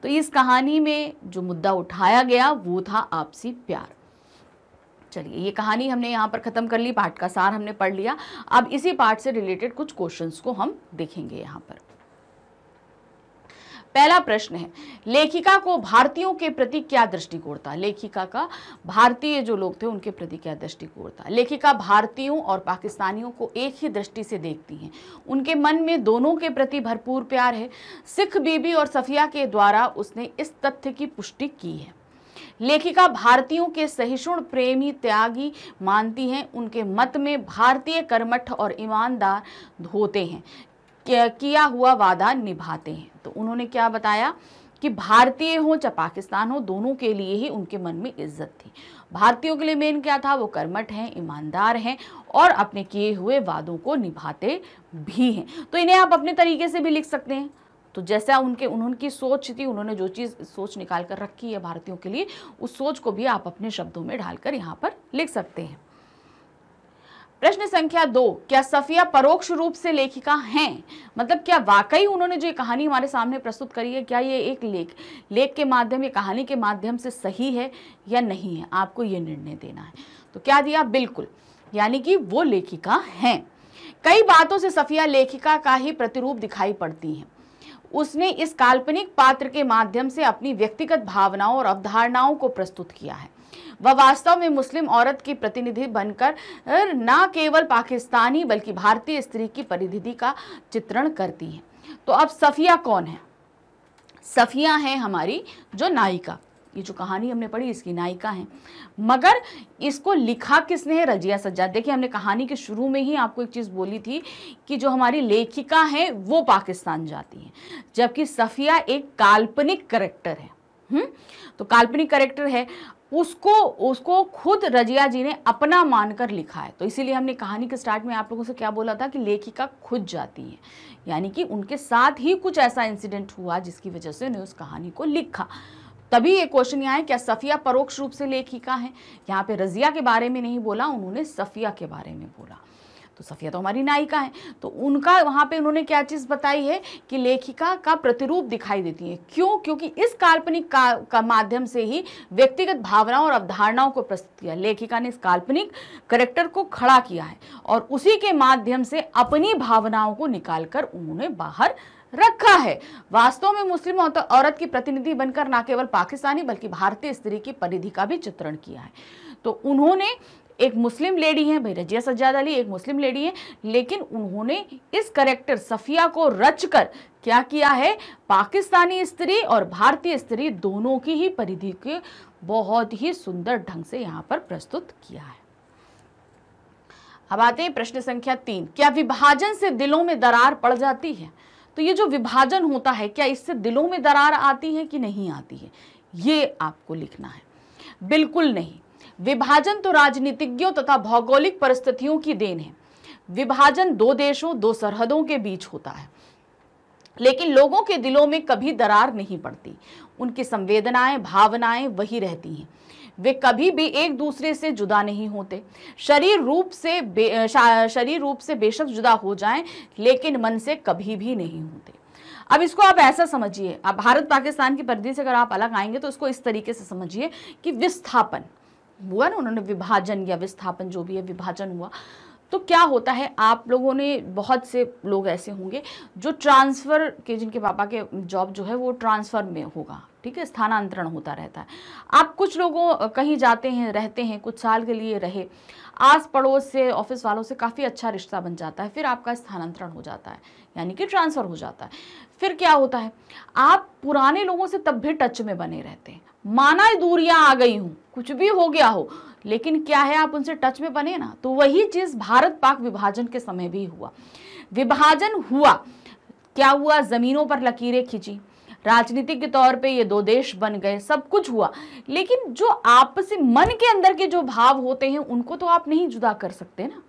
तो इस कहानी में जो मुद्दा उठाया गया वो था आपसी प्यार चलिए ये कहानी हमने यहाँ पर ख़त्म कर ली पाठ का सार हमने पढ़ लिया अब इसी पाठ से रिलेटेड कुछ क्वेश्चंस को हम देखेंगे यहाँ पर पहला प्रश्न है लेखिका को भारतीयों के प्रति क्या दृष्टिकोण था लेखिका का भारतीय जो लोग थे उनके प्रति क्या दृष्टिकोण था लेखिका भारतीयों और पाकिस्तानियों को एक ही दृष्टि से देखती हैं उनके मन में दोनों के प्रति भरपूर प्यार है सिख बीबी और सफिया के द्वारा उसने इस तथ्य की पुष्टि की है लेखिका भारतीयों के सहिष्णु प्रेमी त्यागी मानती हैं उनके मत में भारतीय कर्मठ और ईमानदार होते हैं किया हुआ वादा निभाते हैं तो उन्होंने क्या बताया कि भारतीय हो चाहे पाकिस्तान हो दोनों के लिए ही उनके मन में इज्जत थी भारतीयों के लिए मेन क्या था वो कर्मठ हैं ईमानदार हैं और अपने किए हुए वादों को निभाते भी हैं तो इन्हें आप अपने तरीके से भी लिख सकते हैं तो जैसा उनके उनकी सोच थी उन्होंने जो चीज़ सोच निकाल कर रखी है भारतीयों के लिए उस सोच को भी आप अपने शब्दों में ढालकर यहाँ पर लिख सकते हैं प्रश्न संख्या दो क्या सफिया परोक्ष रूप से लेखिका हैं मतलब क्या वाकई उन्होंने जो ये कहानी हमारे सामने प्रस्तुत करी है क्या ये एक लेख लेख के माध्यम या कहानी के माध्यम से सही है या नहीं है आपको ये निर्णय देना है तो क्या दिया बिल्कुल यानी कि वो लेखिका हैं कई बातों से सफिया लेखिका का ही प्रतिरूप दिखाई पड़ती है उसने इस काल्पनिक पात्र के माध्यम से अपनी व्यक्तिगत भावनाओं और अवधारणाओं को प्रस्तुत किया है वह वास्तव में मुस्लिम औरत की प्रतिनिधि बनकर न केवल पाकिस्तानी बल्कि भारतीय स्त्री की परिधि का चित्रण करती हैं तो अब सफ़िया कौन है सफ़िया है हमारी जो नायिका ये जो कहानी हमने पढ़ी इसकी नायिका है मगर इसको लिखा किसने है रजिया सज्जाद देखिए हमने कहानी के शुरू में ही आपको एक चीज़ बोली थी कि जो हमारी लेखिका है वो पाकिस्तान जाती है जबकि सफ़िया एक काल्पनिक करेक्टर है हुँ? हम्म? तो काल्पनिक करेक्टर है उसको उसको खुद रजिया जी ने अपना मानकर लिखा है तो इसीलिए हमने कहानी के स्टार्ट में आप लोगों से क्या बोला था कि लेखिका खुद जाती है यानी कि उनके साथ ही कुछ ऐसा इंसिडेंट हुआ जिसकी वजह से उन्हें उस कहानी को लिखा तभी ये क्वेश्चन यहाँ है क्या सफ़िया परोक्ष रूप से लेखिका है यहाँ पे रजिया के बारे में नहीं बोला उन्होंने सफ़िया के बारे में बोला तो सफ़िया तो हमारी नायिका है तो उनका वहाँ पे उन्होंने क्या चीज़ बताई है कि लेखिका का प्रतिरूप दिखाई देती है क्यों क्योंकि इस काल्पनिक का, का माध्यम से ही व्यक्तिगत भावनाओं और अवधारणाओं को प्रस्तुत किया लेखिका ने इस काल्पनिक करेक्टर को खड़ा किया है और उसी के माध्यम से अपनी भावनाओं को निकाल उन्होंने बाहर रखा है वास्तव में मुस्लिम औरत की प्रतिनिधि बनकर ना केवल पाकिस्तानी बल्कि भारतीय स्त्री की परिधि का भी चित्रण किया है तो उन्होंने एक मुस्लिम लेडी हैं भाई रजिया सज्जाद अली एक मुस्लिम लेडी हैं लेकिन उन्होंने इस करेक्टर सफिया को रचकर क्या किया है पाकिस्तानी स्त्री और भारतीय स्त्री दोनों की ही परिधि के बहुत ही सुंदर ढंग से यहाँ पर प्रस्तुत किया है अब आते हैं प्रश्न संख्या तीन क्या विभाजन से दिलों में दरार पड़ जाती है तो ये जो विभाजन होता है क्या इससे दिलों में दरार आती है कि नहीं आती है ये आपको लिखना है बिल्कुल नहीं विभाजन तो राजनीतिज्ञों तथा भौगोलिक परिस्थितियों की देन है विभाजन दो देशों दो सरहदों के बीच होता है लेकिन लोगों के दिलों में कभी दरार नहीं पड़ती उनकी संवेदनाएं भावनाएं वही रहती हैं वे कभी भी एक दूसरे से जुदा नहीं होते शरीर रूप से शरीर रूप से बेशक जुदा हो जाएं लेकिन मन से कभी भी नहीं होते अब इसको आप ऐसा समझिए आप भारत पाकिस्तान की परिधि से अगर आप अलग आएंगे तो इसको इस तरीके से समझिए कि विस्थापन हुआ ना उन्होंने विभाजन या विस्थापन जो भी है विभाजन हुआ तो क्या होता है आप लोगों ने बहुत से लोग ऐसे होंगे जो ट्रांसफ़र के जिनके पापा के जॉब जो है वो ट्रांसफ़र में होगा ठीक है स्थानांतरण होता रहता है आप कुछ लोगों कहीं जाते हैं रहते हैं कुछ साल के लिए रहे आस पड़ोस से ऑफिस वालों से काफ़ी अच्छा रिश्ता बन जाता है फिर आपका स्थानांतरण हो जाता है यानी कि ट्रांसफ़र हो जाता है फिर क्या होता है आप पुराने लोगों से तब भी टच में बने रहते हैं माना दूरियां आ गई हूँ कुछ भी हो गया हो लेकिन क्या है आप उनसे टच में बने ना तो वही चीज़ भारत पाक विभाजन के समय भी हुआ विभाजन हुआ क्या हुआ ज़मीनों पर लकीरें खींची राजनीतिक के तौर पे ये दो देश बन गए सब कुछ हुआ लेकिन जो आपसी मन के अंदर के जो भाव होते हैं उनको तो आप नहीं जुदा कर सकते ना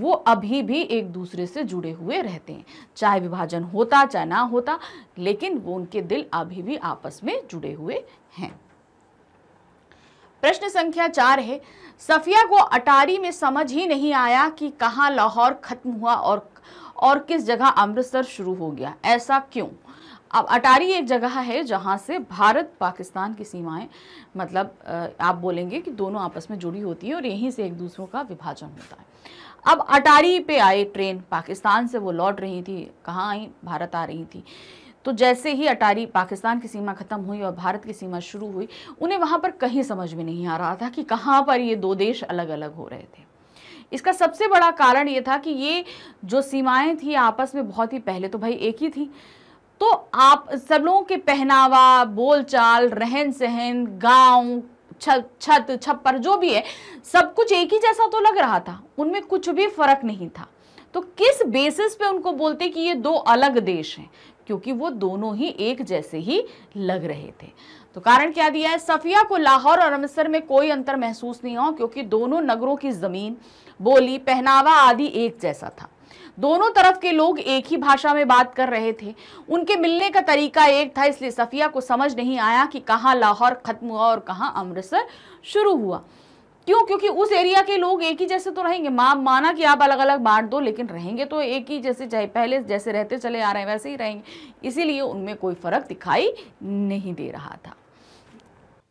वो अभी भी एक दूसरे से जुड़े हुए रहते हैं चाहे विभाजन होता चाहे ना होता लेकिन वो उनके दिल अभी भी आपस में जुड़े हुए हैं प्रश्न संख्या चार है सफिया को अटारी में समझ ही नहीं आया कि कहाँ लाहौर खत्म हुआ और और किस जगह अमृतसर शुरू हो गया ऐसा क्यों अब अटारी एक जगह है जहाँ से भारत पाकिस्तान की सीमाएं मतलब आप बोलेंगे कि दोनों आपस में जुड़ी होती हैं और यहीं से एक दूसरों का विभाजन होता है अब अटारी पे आए ट्रेन पाकिस्तान से वो लौट रही थी कहाँ आई भारत आ रही थी तो जैसे ही अटारी पाकिस्तान की सीमा खत्म हुई और भारत की सीमा शुरू हुई उन्हें वहाँ पर कहीं समझ में नहीं आ रहा था कि कहाँ पर ये दो देश अलग अलग हो रहे थे इसका सबसे बड़ा कारण ये था कि ये जो सीमाएं थी आपस में बहुत ही पहले तो भाई एक ही थी तो आप सब लोगों के पहनावा बोलचाल रहन सहन गांव छत छप्पर जो भी है सब कुछ एक ही जैसा तो लग रहा था उनमें कुछ भी फर्क नहीं था तो किस बेसिस पे उनको बोलते कि ये दो अलग देश हैं क्योंकि वो दोनों ही एक जैसे ही लग रहे थे तो कारण क्या दिया है सफिया को लाहौर और अमृतसर में कोई अंतर महसूस नहीं हो क्योंकि दोनों नगरों की ज़मीन बोली पहनावा आदि एक जैसा था दोनों तरफ के लोग एक ही भाषा में बात कर रहे थे उनके मिलने का तरीका एक था इसलिए सफिया को समझ नहीं आया कि कहाँ लाहौर ख़त्म हुआ और कहाँ अमृतसर शुरू हुआ क्यों क्योंकि उस एरिया के लोग एक ही जैसे तो रहेंगे माँ माना कि आप अलग अलग बांट दो लेकिन रहेंगे तो एक ही जैसे चाहे पहले जैसे रहते चले आ रहे हैं वैसे ही रहेंगे इसीलिए उनमें कोई फ़र्क दिखाई नहीं दे रहा था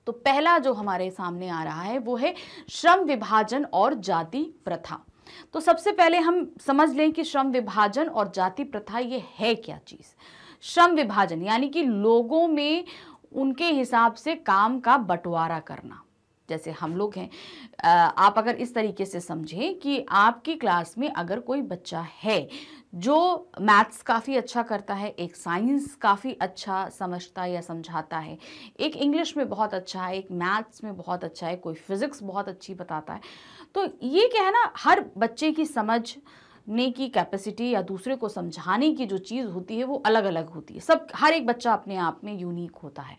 तो पहला जो हमारे सामने आ रहा है वो है श्रम विभाजन और जाति प्रथा तो सबसे पहले हम समझ लें कि श्रम विभाजन और जाति प्रथा ये है क्या चीज़ श्रम विभाजन यानी कि लोगों में उनके हिसाब से काम का बंटवारा करना जैसे हम लोग हैं आप अगर इस तरीके से समझें कि आपकी क्लास में अगर कोई बच्चा है जो मैथ्स काफ़ी अच्छा करता है एक साइंस काफ़ी अच्छा समझता या समझाता है एक इंग्लिश में बहुत अच्छा है एक मैथ्स में बहुत अच्छा है कोई फिज़िक्स बहुत अच्छी बताता है तो ये क्या है ना हर बच्चे की समझ ने की कैपेसिटी या दूसरे को समझाने की जो चीज़ होती है वो अलग अलग होती है सब हर एक बच्चा अपने आप में यूनिक होता है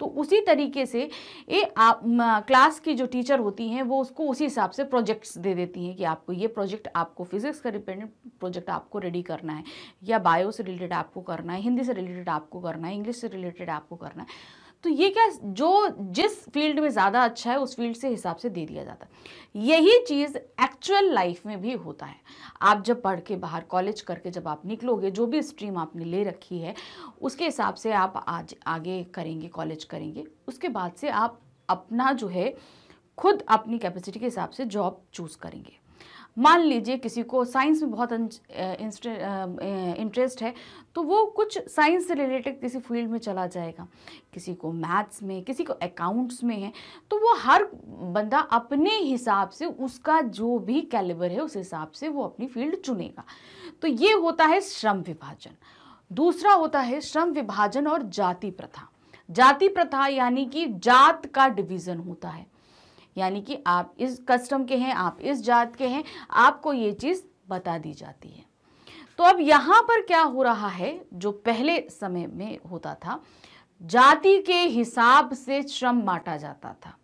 तो उसी तरीके से ये आप क्लास की जो टीचर होती हैं वो उसको उसी हिसाब से प्रोजेक्ट्स दे देती हैं कि आपको ये प्रोजेक्ट आपको फिजिक्स का रिपेंडेंट प्रोजेक्ट आपको रेडी करना है या बायो से रिलेटेड आपको करना है हिंदी से रिलेटेड आपको करना है इंग्लिश से रिलेटेड आपको करना है तो ये क्या जो जिस फील्ड में ज़्यादा अच्छा है उस फील्ड से हिसाब से दे दिया जाता है यही चीज़ एक्चुअल लाइफ में भी होता है आप जब पढ़ के बाहर कॉलेज करके जब आप निकलोगे जो भी स्ट्रीम आपने ले रखी है उसके हिसाब से आप आज आगे करेंगे कॉलेज करेंगे उसके बाद से आप अपना जो है खुद अपनी कैपेसिटी के हिसाब से जॉब चूज़ करेंगे मान लीजिए किसी को साइंस में बहुत इंटरेस्ट है तो वो कुछ साइंस से रिलेटेड किसी फील्ड में चला जाएगा किसी को मैथ्स में किसी को अकाउंट्स में है तो वो हर बंदा अपने हिसाब से उसका जो भी कैलिबर है उस हिसाब से वो अपनी फील्ड चुनेगा तो ये होता है श्रम विभाजन दूसरा होता है श्रम विभाजन और जाति प्रथा जाति प्रथा यानी कि जात का डिवीज़न होता है यानी कि आप इस कस्टम के हैं आप इस जात के हैं आपको ये चीज़ बता दी जाती है तो अब यहाँ पर क्या हो रहा है जो पहले समय में होता था जाति के हिसाब से श्रम बांटा जाता था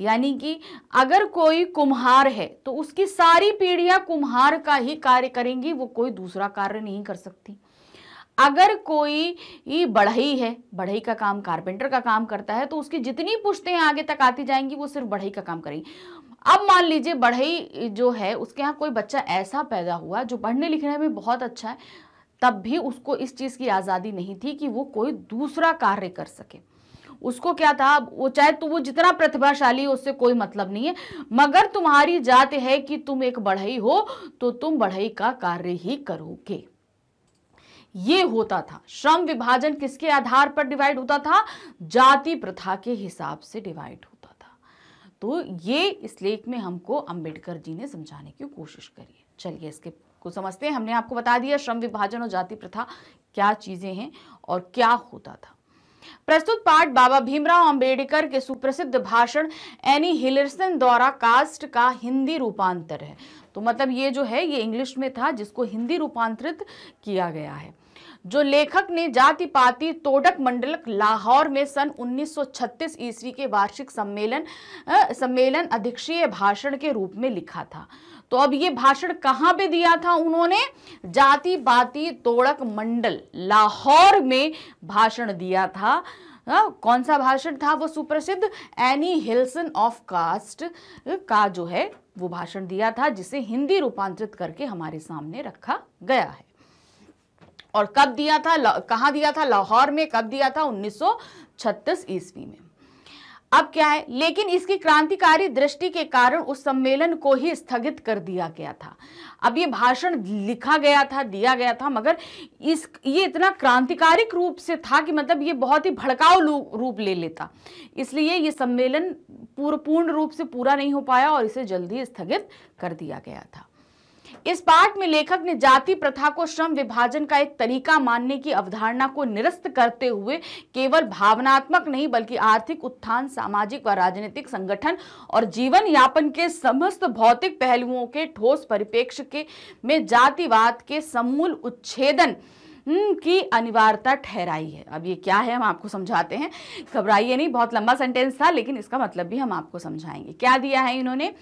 यानी कि अगर कोई कुम्हार है तो उसकी सारी पीढ़ियां कुम्हार का ही कार्य करेंगी वो कोई दूसरा कार्य नहीं कर सकती अगर कोई बढ़ई है बढ़ई का काम कारपेंटर का काम करता है तो उसकी जितनी पुश्तें आगे तक आती जाएंगी वो सिर्फ बढ़ई का काम करेंगी अब मान लीजिए बढ़ई जो है उसके यहाँ कोई बच्चा ऐसा पैदा हुआ जो पढ़ने लिखने में बहुत अच्छा है तब भी उसको इस चीज़ की आज़ादी नहीं थी कि वो कोई दूसरा कार्य कर सके उसको क्या था वो चाहे तो वो जितना प्रतिभाशाली हो उससे कोई मतलब नहीं है मगर तुम्हारी जात है कि तुम एक बढ़ई हो तो तुम बढ़ई का कार्य ही करोगे ये होता था श्रम विभाजन किसके आधार पर डिवाइड होता था जाति प्रथा के हिसाब से डिवाइड होता था तो ये इस लेख में हमको अंबेडकर जी ने समझाने की कोशिश करी चलिए इसके को समझते हैं हमने आपको बता दिया श्रम विभाजन और जाति प्रथा क्या चीज़ें हैं और क्या होता था प्रस्तुत पाठ बाबा भीमराव अंबेडकर के सुप्रसिद्ध भाषण एनी हिलरसन द्वारा कास्ट का हिंदी रूपांतर है तो मतलब ये जो है ये इंग्लिश में था जिसको हिंदी रूपांतरित किया गया है जो लेखक ने जाति पाति तोडक मंडलक लाहौर में सन 1936 ईस्वी के वार्षिक सम्मेलन सम्मेलन अध्यक्षीय भाषण के रूप में लिखा था तो अब ये भाषण कहाँ पे दिया था उन्होंने जाति पाति तोड़क मंडल लाहौर में भाषण दिया था आ, कौन सा भाषण था वो सुप्रसिद्ध एनी हिल्सन ऑफ कास्ट का जो है वो भाषण दिया था जिसे हिंदी रूपांतरित करके हमारे सामने रखा गया है और कब दिया था कहाँ दिया था लाहौर में कब दिया था 1936 ईस्वी में अब क्या है लेकिन इसकी क्रांतिकारी दृष्टि के कारण उस सम्मेलन को ही स्थगित कर दिया गया था अब ये भाषण लिखा गया था दिया गया था मगर इस ये इतना क्रांतिकारिक रूप से था कि मतलब ये बहुत ही भड़काऊ रूप ले लेता इसलिए ये सम्मेलन पूर्ण रूप से पूरा नहीं हो पाया और इसे जल्दी स्थगित कर दिया गया था इस पाठ में लेखक ने जाति प्रथा को श्रम विभाजन का एक तरीका मानने की अवधारणा को निरस्त करते हुए केवल भावनात्मक नहीं बल्कि आर्थिक उत्थान सामाजिक व राजनीतिक संगठन और जीवन यापन के समस्त भौतिक पहलुओं के ठोस परिप्रेक्ष्य के में जातिवाद के समूल उच्छेदन हम्म, की अनिवार्यता ठहराई है अब ये क्या है हम आपको समझाते हैं घबराइए नहीं बहुत लंबा सेंटेंस था लेकिन इसका मतलब भी हम आपको समझाएंगे क्या दिया है इन्होंने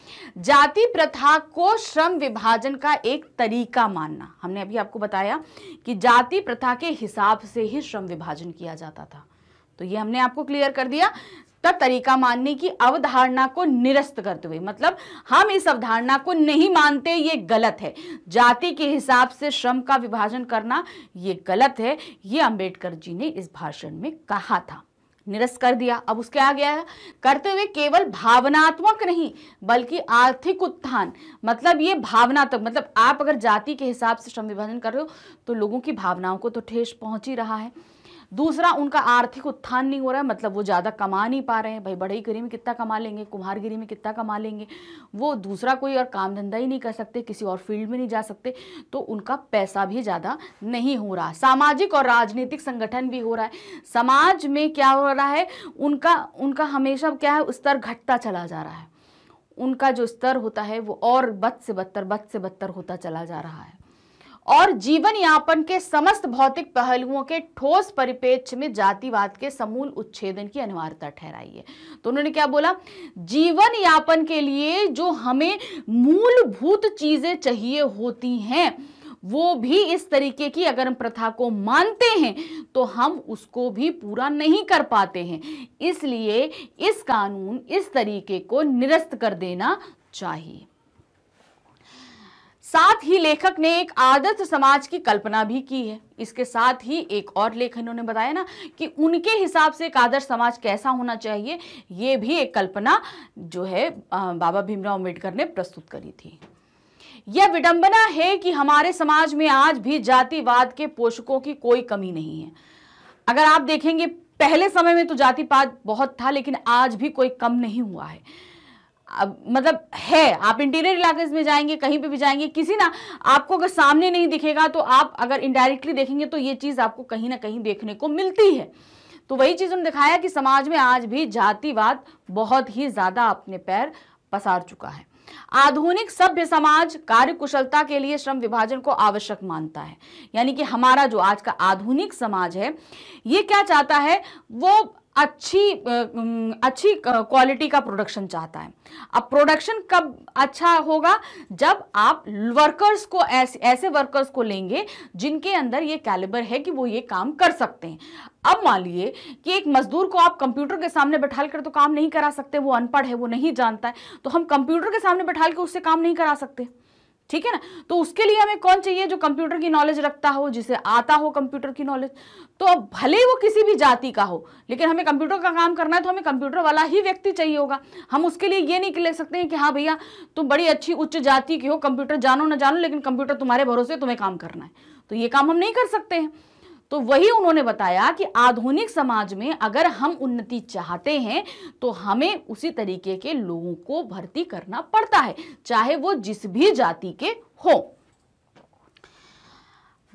जाति प्रथा को श्रम विभाजन का एक तरीका मानना हमने अभी आपको बताया कि जाति प्रथा के हिसाब से ही श्रम विभाजन किया जाता था तो ये हमने आपको क्लियर कर दिया का तरीका मानने की अवधारणा को निरस्त करते हुए मतलब हम इस अवधारणा को नहीं मानते ये गलत है जाति के हिसाब से श्रम का विभाजन करना ये गलत है ये अम्बेडकर जी ने इस भाषण में कहा था निरस्त कर दिया अब उसके आ गया है करते हुए केवल भावनात्मक नहीं बल्कि आर्थिक उत्थान मतलब ये भावनात्मक मतलब आप अगर जाति के हिसाब से श्रम विभाजन कर रहे हो तो लोगों की भावनाओं को तो ठेस पहुंच ही रहा है दूसरा उनका आर्थिक उत्थान नहीं हो रहा है मतलब वो ज़्यादा कमा नहीं पा रहे हैं भाई बढ़ईगिरी में कितना कमा लेंगे कुम्हारगिरी में कितना कमा लेंगे वो दूसरा कोई और काम धंधा ही नहीं कर सकते किसी और फील्ड में नहीं जा सकते तो उनका पैसा भी ज़्यादा नहीं हो रहा सामाजिक और राजनीतिक संगठन भी हो रहा है समाज में क्या हो रहा है उनका उनका हमेशा क्या है स्तर घटता चला जा रहा है उनका जो स्तर होता है वो और बद से बदतर बद से बदतर होता चला जा रहा है और जीवन यापन के समस्त भौतिक पहलुओं के ठोस परिपेक्ष में जातिवाद के समूल उच्छेदन की अनिवार्यता ठहराई है तो उन्होंने क्या बोला जीवन यापन के लिए जो हमें मूलभूत चीजें चाहिए होती हैं वो भी इस तरीके की अगर हम प्रथा को मानते हैं तो हम उसको भी पूरा नहीं कर पाते हैं इसलिए इस कानून इस तरीके को निरस्त कर देना चाहिए साथ ही लेखक ने एक आदर्श समाज की कल्पना भी की है इसके साथ ही एक और लेख इन्होंने बताया ना कि उनके हिसाब से एक आदर्श समाज कैसा होना चाहिए ये भी एक कल्पना जो है बाबा भीमराव अम्बेडकर ने प्रस्तुत करी थी यह विडंबना है कि हमारे समाज में आज भी जातिवाद के पोषकों की कोई कमी नहीं है अगर आप देखेंगे पहले समय में तो जातिवाद बहुत था लेकिन आज भी कोई कम नहीं हुआ है मतलब है आप इंटीरियर इलाके में जाएंगे कहीं पे भी जाएंगे किसी ना आपको अगर सामने नहीं दिखेगा तो आप अगर इनडायरेक्टली देखेंगे तो ये चीज़ आपको कहीं ना कहीं देखने को मिलती है तो वही चीज़ उन्होंने दिखाया कि समाज में आज भी जातिवाद बहुत ही ज़्यादा अपने पैर पसार चुका है आधुनिक सभ्य समाज कार्य कुशलता के लिए श्रम विभाजन को आवश्यक मानता है यानी कि हमारा जो आज का आधुनिक समाज है ये क्या चाहता है वो अच्छी अच्छी क्वालिटी का प्रोडक्शन चाहता है अब प्रोडक्शन कब अच्छा होगा जब आप वर्कर्स को ऐसे ऐसे वर्कर्स को लेंगे जिनके अंदर ये कैलिबर है कि वो ये काम कर सकते हैं अब मान लीजिए कि एक मजदूर को आप कंप्यूटर के सामने बैठा कर तो काम नहीं करा सकते वो अनपढ़ है वो नहीं जानता है तो हम कंप्यूटर के सामने बैठा के उससे काम नहीं करा सकते ठीक है ना तो उसके लिए हमें कौन चाहिए जो कंप्यूटर की नॉलेज रखता हो जिसे आता हो कंप्यूटर की नॉलेज तो अब भले ही वो किसी भी जाति का हो लेकिन हमें कंप्यूटर का काम करना है तो हमें कंप्यूटर वाला ही व्यक्ति चाहिए होगा हम उसके लिए ये नहीं ले सकते हैं कि हाँ भैया तुम बड़ी अच्छी उच्च जाति की हो कंप्यूटर जानो ना जानो लेकिन कंप्यूटर तुम्हारे भरोसे तुम्हें काम करना है तो ये काम हम नहीं कर सकते हैं तो वही उन्होंने बताया कि आधुनिक समाज में अगर हम उन्नति चाहते हैं तो हमें उसी तरीके के लोगों को भर्ती करना पड़ता है चाहे वो जिस भी जाति के हो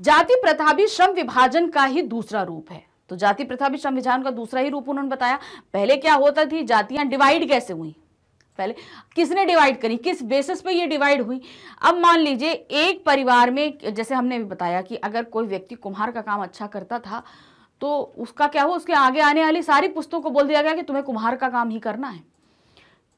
जाति प्रथा भी श्रम विभाजन का ही दूसरा रूप है तो जाति प्रथा भी श्रम विभाजन का दूसरा ही रूप उन्होंने बताया पहले क्या होता थी जातियां डिवाइड कैसे हुई पहले किसने डिवाइड करी किस बेसिस पे ये डिवाइड हुई अब मान लीजिए एक परिवार में जैसे हमने भी बताया कि अगर कोई व्यक्ति कुम्हार का काम अच्छा करता था तो उसका क्या हो उसके आगे आने वाली सारी पुस्तकों को बोल दिया गया कि तुम्हें कुम्हार का काम ही करना है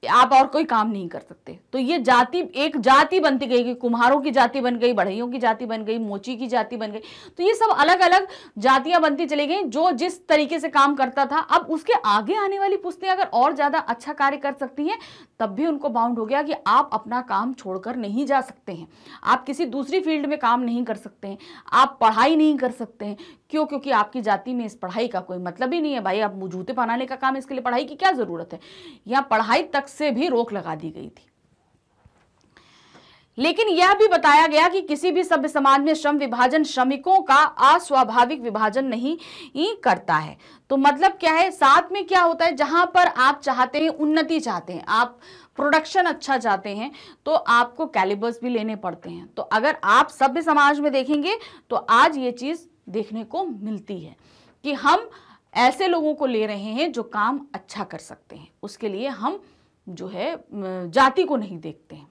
आप और कोई काम नहीं कर सकते तो ये जाति एक जाति बनती गई कि कुम्हारों की जाति बन गई बढ़इयों की जाति बन गई मोची की जाति बन गई तो ये सब अलग अलग जातियां बनती चली गई जो जिस तरीके से काम करता था अब उसके आगे आने वाली पुस्तें अगर और ज़्यादा अच्छा कार्य कर सकती हैं तब भी उनको बाउंड हो गया कि आप अपना काम छोड़कर नहीं जा सकते हैं आप किसी दूसरी फील्ड में काम नहीं कर सकते हैं आप पढ़ाई नहीं कर सकते हैं क्यों क्योंकि आपकी जाति में इस पढ़ाई का कोई मतलब ही नहीं है भाई आप जूते पहनाने का काम इसके लिए पढ़ाई की क्या ज़रूरत है यहाँ पढ़ाई तक से भी रोक लगा दी गई थी लेकिन यह भी बताया गया कि किसी भी सभ्य समाज में श्रम विभाजन श्रमिकों का अस्वाभाविक विभाजन नहीं ही करता है तो मतलब क्या है साथ में क्या होता है जहां पर आप चाहते हैं उन्नति चाहते हैं आप प्रोडक्शन अच्छा चाहते हैं तो आपको कैलिबर्स भी लेने पड़ते हैं तो अगर आप सभ्य समाज में देखेंगे तो आज ये चीज़ देखने को मिलती है कि हम ऐसे लोगों को ले रहे हैं जो काम अच्छा कर सकते हैं उसके लिए हम जो है जाति को नहीं देखते हैं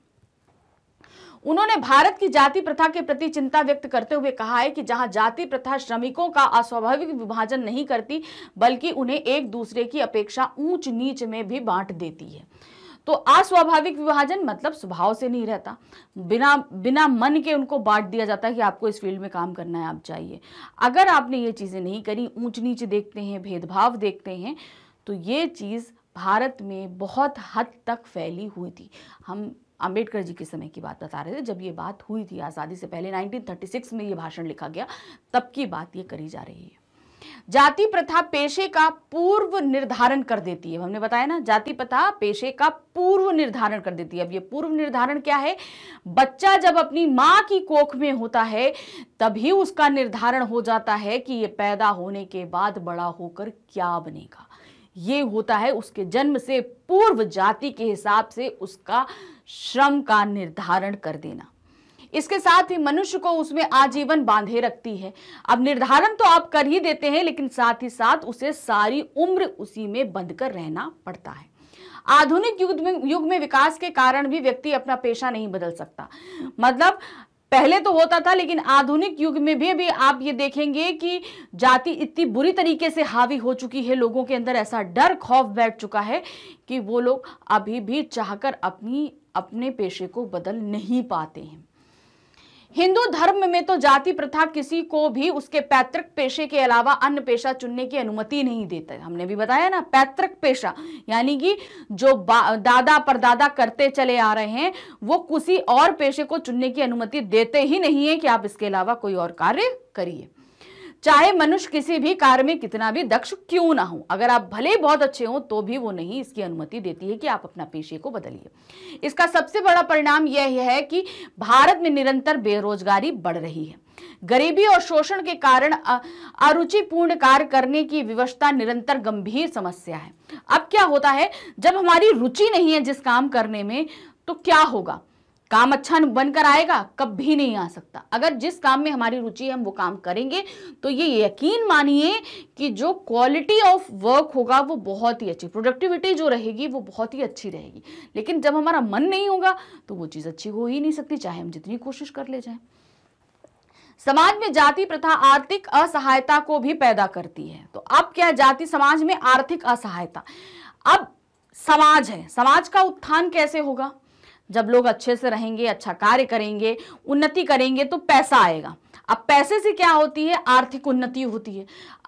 उन्होंने भारत की जाति प्रथा के प्रति चिंता व्यक्त करते हुए कहा है कि जहां जाति प्रथा श्रमिकों का अस्वाभाविक विभाजन नहीं करती बल्कि उन्हें एक दूसरे की अपेक्षा ऊंच नीच में भी बांट देती है तो अस्वाभाविक विभाजन मतलब स्वभाव से नहीं रहता बिना बिना मन के उनको बांट दिया जाता है कि आपको इस फील्ड में काम करना है आप जाइए अगर आपने ये चीज़ें नहीं करी ऊंच नीच देखते हैं भेदभाव देखते हैं तो ये चीज़ भारत में बहुत हद तक फैली हुई थी हम अंबेडकर जी के समय की बात बता रहे थे जब ये बात हुई थी आज़ादी से पहले 1936 में ये भाषण लिखा गया तब की बात ये करी जा रही है जाति प्रथा पेशे का पूर्व निर्धारण कर देती है हमने बताया ना जाति प्रथा पेशे का पूर्व निर्धारण कर देती है अब ये पूर्व निर्धारण क्या है बच्चा जब अपनी माँ की कोख में होता है तभी उसका निर्धारण हो जाता है कि ये पैदा होने के बाद बड़ा होकर क्या बनेगा ये होता है उसके जन्म से पूर्व जाति के हिसाब से उसका श्रम का निर्धारण कर देना इसके साथ ही मनुष्य को उसमें आजीवन बांधे रखती है अब निर्धारण तो आप कर ही देते हैं लेकिन साथ ही साथ उसे सारी उम्र उसी में बंध कर रहना पड़ता है आधुनिक युग में युग में विकास के कारण भी व्यक्ति अपना पेशा नहीं बदल सकता मतलब पहले तो होता था लेकिन आधुनिक युग में भी अभी आप ये देखेंगे कि जाति इतनी बुरी तरीके से हावी हो चुकी है लोगों के अंदर ऐसा डर खौफ बैठ चुका है कि वो लोग अभी भी चाहकर अपनी अपने पेशे को बदल नहीं पाते हैं हिंदू धर्म में तो जाति प्रथा किसी को भी उसके पैतृक पेशे के अलावा अन्य पेशा चुनने की अनुमति नहीं देता हमने भी बताया ना पैतृक पेशा यानी कि जो दादा परदादा करते चले आ रहे हैं वो किसी और पेशे को चुनने की अनुमति देते ही नहीं है कि आप इसके अलावा कोई और कार्य करिए चाहे मनुष्य किसी भी कार्य में कितना भी दक्ष क्यों ना हो अगर आप भले ही बहुत अच्छे हों तो भी वो नहीं इसकी अनुमति देती है कि आप अपना पेशे को बदलिए इसका सबसे बड़ा परिणाम यह है कि भारत में निरंतर बेरोजगारी बढ़ रही है गरीबी और शोषण के कारण अरुचिपूर्ण कार्य करने की विवशता निरंतर गंभीर समस्या है अब क्या होता है जब हमारी रुचि नहीं है जिस काम करने में तो क्या होगा काम अच्छा बनकर आएगा कभी नहीं आ सकता अगर जिस काम में हमारी रुचि है हम वो काम करेंगे तो ये यकीन मानिए कि जो क्वालिटी ऑफ वर्क होगा वो बहुत ही अच्छी प्रोडक्टिविटी जो रहेगी वो बहुत ही अच्छी रहेगी लेकिन जब हमारा मन नहीं होगा तो वो चीज़ अच्छी हो ही नहीं सकती चाहे हम जितनी कोशिश कर ले जाए समाज में जाति प्रथा आर्थिक असहायता को भी पैदा करती है तो अब क्या जाति समाज में आर्थिक असहायता अब समाज है समाज का उत्थान कैसे होगा जब लोग अच्छे से रहेंगे अच्छा कार्य करेंगे उन्नति करेंगे तो पैसा आएगा अब पैसे से क्या होती है आर्थिक उन्नति होती है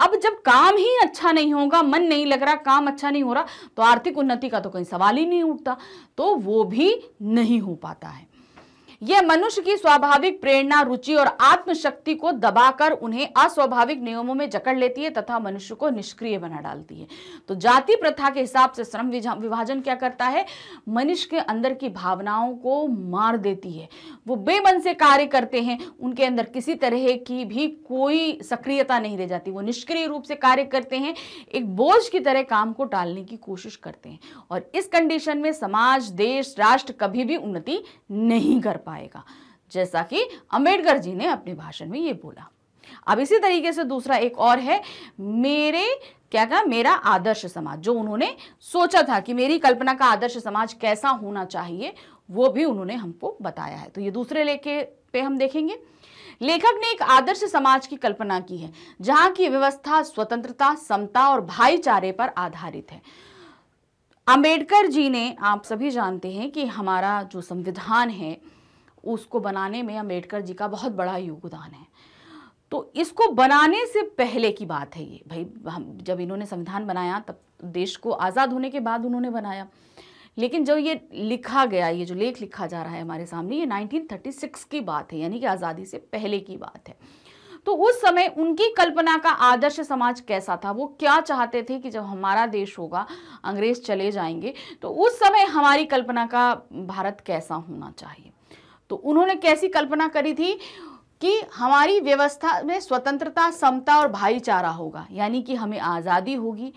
अब जब काम ही अच्छा नहीं होगा मन नहीं लग रहा काम अच्छा नहीं हो रहा तो आर्थिक उन्नति का तो कहीं सवाल ही नहीं उठता तो वो भी नहीं हो पाता है यह मनुष्य की स्वाभाविक प्रेरणा रुचि और आत्मशक्ति को दबाकर उन्हें अस्वाभाविक नियमों में जकड़ लेती है तथा मनुष्य को निष्क्रिय बना डालती है तो जाति प्रथा के हिसाब से श्रम विभाजन क्या करता है मनुष्य के अंदर की भावनाओं को मार देती है वो बेमन से कार्य करते हैं उनके अंदर किसी तरह की भी कोई सक्रियता नहीं रह जाती वो निष्क्रिय रूप से कार्य करते हैं एक बोझ की तरह काम को टालने की कोशिश करते हैं और इस कंडीशन में समाज देश राष्ट्र कभी भी उन्नति नहीं कर पाते पाएगा जैसा कि अम्बेडकर जी ने अपने भाषण में ये बोला अब इसी तरीके से दूसरा एक और है मेरे क्या कहा मेरा आदर्श समाज जो उन्होंने सोचा था कि मेरी कल्पना का आदर्श समाज कैसा होना चाहिए वो भी उन्होंने हमको बताया है तो ये दूसरे लेखे पे हम देखेंगे लेखक ने एक आदर्श समाज की कल्पना की है जहां की व्यवस्था स्वतंत्रता समता और भाईचारे पर आधारित है अंबेडकर जी ने आप सभी जानते हैं कि हमारा जो संविधान है उसको बनाने में अम्बेडकर जी का बहुत बड़ा योगदान है तो इसको बनाने से पहले की बात है ये भाई हम जब इन्होंने संविधान बनाया तब देश को आज़ाद होने के बाद उन्होंने बनाया लेकिन जब ये लिखा गया ये जो लेख लिखा जा रहा है हमारे सामने ये 1936 की बात है यानी कि आज़ादी से पहले की बात है तो उस समय उनकी कल्पना का आदर्श समाज कैसा था वो क्या चाहते थे कि जब हमारा देश होगा अंग्रेज चले जाएंगे तो उस समय हमारी कल्पना का भारत कैसा होना चाहिए तो उन्होंने कैसी कल्पना करी थी कि हमारी व्यवस्था में स्वतंत्रता समता और भाईचारा होगा यानी कि हमें आज़ादी होगी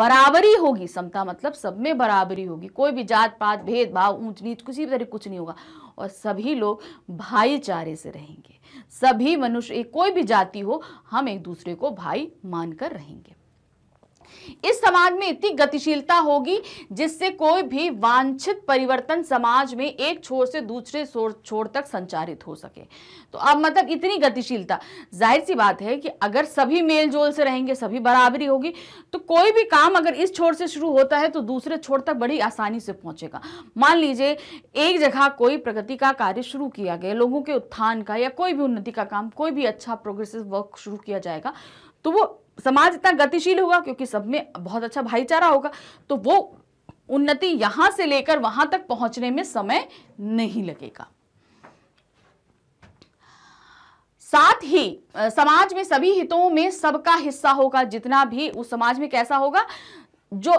बराबरी होगी समता मतलब सब में बराबरी होगी कोई भी जात पात भेदभाव ऊंच नीच किसी भी तरह कुछ नहीं होगा और सभी लोग भाईचारे से रहेंगे सभी मनुष्य कोई भी जाति हो हम एक दूसरे को भाई मानकर रहेंगे इस समाज में इतनी गतिशीलता होगी जिससे कोई भी वांछित परिवर्तन समाज में एक छोर से दूसरे छोर तक संचारित हो सके तो अब मतलब इतनी गतिशीलता जाहिर सी बात है कि अगर सभी मेल जोल से रहेंगे सभी बराबरी होगी तो कोई भी काम अगर इस छोर से शुरू होता है तो दूसरे छोर तक बड़ी आसानी से पहुंचेगा मान लीजिए एक जगह कोई प्रगति का कार्य शुरू किया गया लोगों के उत्थान का या कोई भी उन्नति का काम कोई भी अच्छा प्रोग्रेसिव वर्क शुरू किया जाएगा तो वो समाज इतना गतिशील होगा क्योंकि सब में बहुत अच्छा भाईचारा होगा तो वो उन्नति यहां से लेकर वहां तक पहुंचने में समय नहीं लगेगा साथ ही समाज में सभी हितों में सबका हिस्सा होगा जितना भी उस समाज में कैसा होगा जो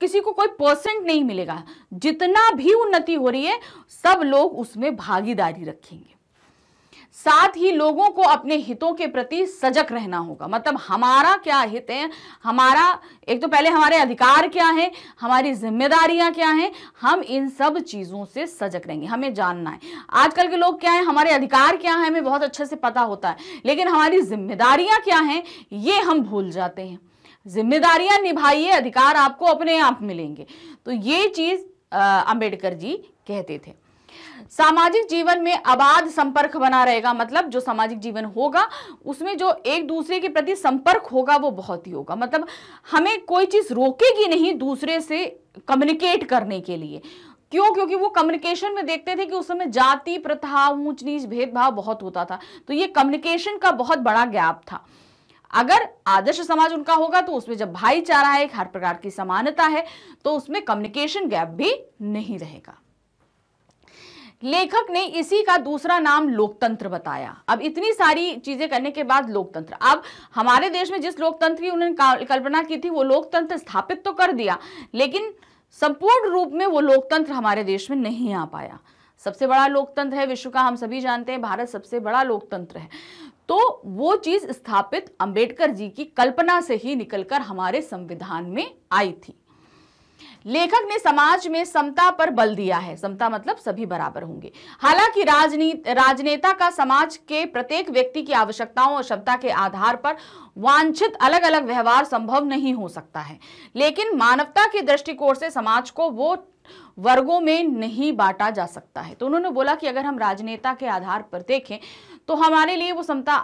किसी को कोई परसेंट नहीं मिलेगा जितना भी उन्नति हो रही है सब लोग उसमें भागीदारी रखेंगे साथ ही लोगों को अपने हितों के प्रति सजग रहना होगा मतलब हमारा क्या हित है हमारा एक तो पहले हमारे अधिकार क्या है हमारी जिम्मेदारियां क्या हैं हम इन सब चीज़ों से सजग रहेंगे हमें जानना है आजकल के लोग क्या है हमारे अधिकार क्या है हमें बहुत अच्छे से पता होता है लेकिन हमारी जिम्मेदारियां क्या हैं ये हम भूल जाते हैं जिम्मेदारियां निभाइए अधिकार आपको अपने आप मिलेंगे तो ये चीज़ अंबेडकर जी कहते थे सामाजिक जीवन में अबाध संपर्क बना रहेगा मतलब जो सामाजिक जीवन होगा उसमें जो एक दूसरे के प्रति संपर्क होगा वो बहुत ही होगा मतलब हमें कोई चीज़ रोकेगी नहीं दूसरे से कम्युनिकेट करने के लिए क्यों क्योंकि वो कम्युनिकेशन में देखते थे कि उस समय जाति प्रथा ऊंच नीच भेदभाव बहुत होता था तो ये कम्युनिकेशन का बहुत बड़ा गैप था अगर आदर्श समाज उनका होगा तो उसमें जब भाईचारा है हर प्रकार की समानता है तो उसमें कम्युनिकेशन गैप भी नहीं रहेगा लेखक ने इसी का दूसरा नाम लोकतंत्र बताया अब इतनी सारी चीजें करने के बाद लोकतंत्र अब हमारे देश में जिस लोकतंत्र की उन्होंने कल्पना की थी वो लोकतंत्र स्थापित तो कर दिया लेकिन संपूर्ण रूप में वो लोकतंत्र हमारे देश में नहीं आ पाया सबसे बड़ा लोकतंत्र है विश्व का हम सभी जानते हैं भारत सबसे बड़ा लोकतंत्र है तो वो चीज़ स्थापित अंबेडकर जी की कल्पना से ही निकलकर हमारे संविधान में आई थी लेखक ने समाज में समता पर बल दिया है समता मतलब सभी बराबर होंगे हालांकि राजनेता का समाज के प्रत्येक व्यक्ति की आवश्यकताओं और क्षमता के आधार पर वांछित अलग अलग व्यवहार संभव नहीं हो सकता है लेकिन मानवता के दृष्टिकोण से समाज को वो वर्गों में नहीं बांटा जा सकता है तो उन्होंने बोला कि अगर हम राजनेता के आधार पर देखें तो हमारे लिए वो समता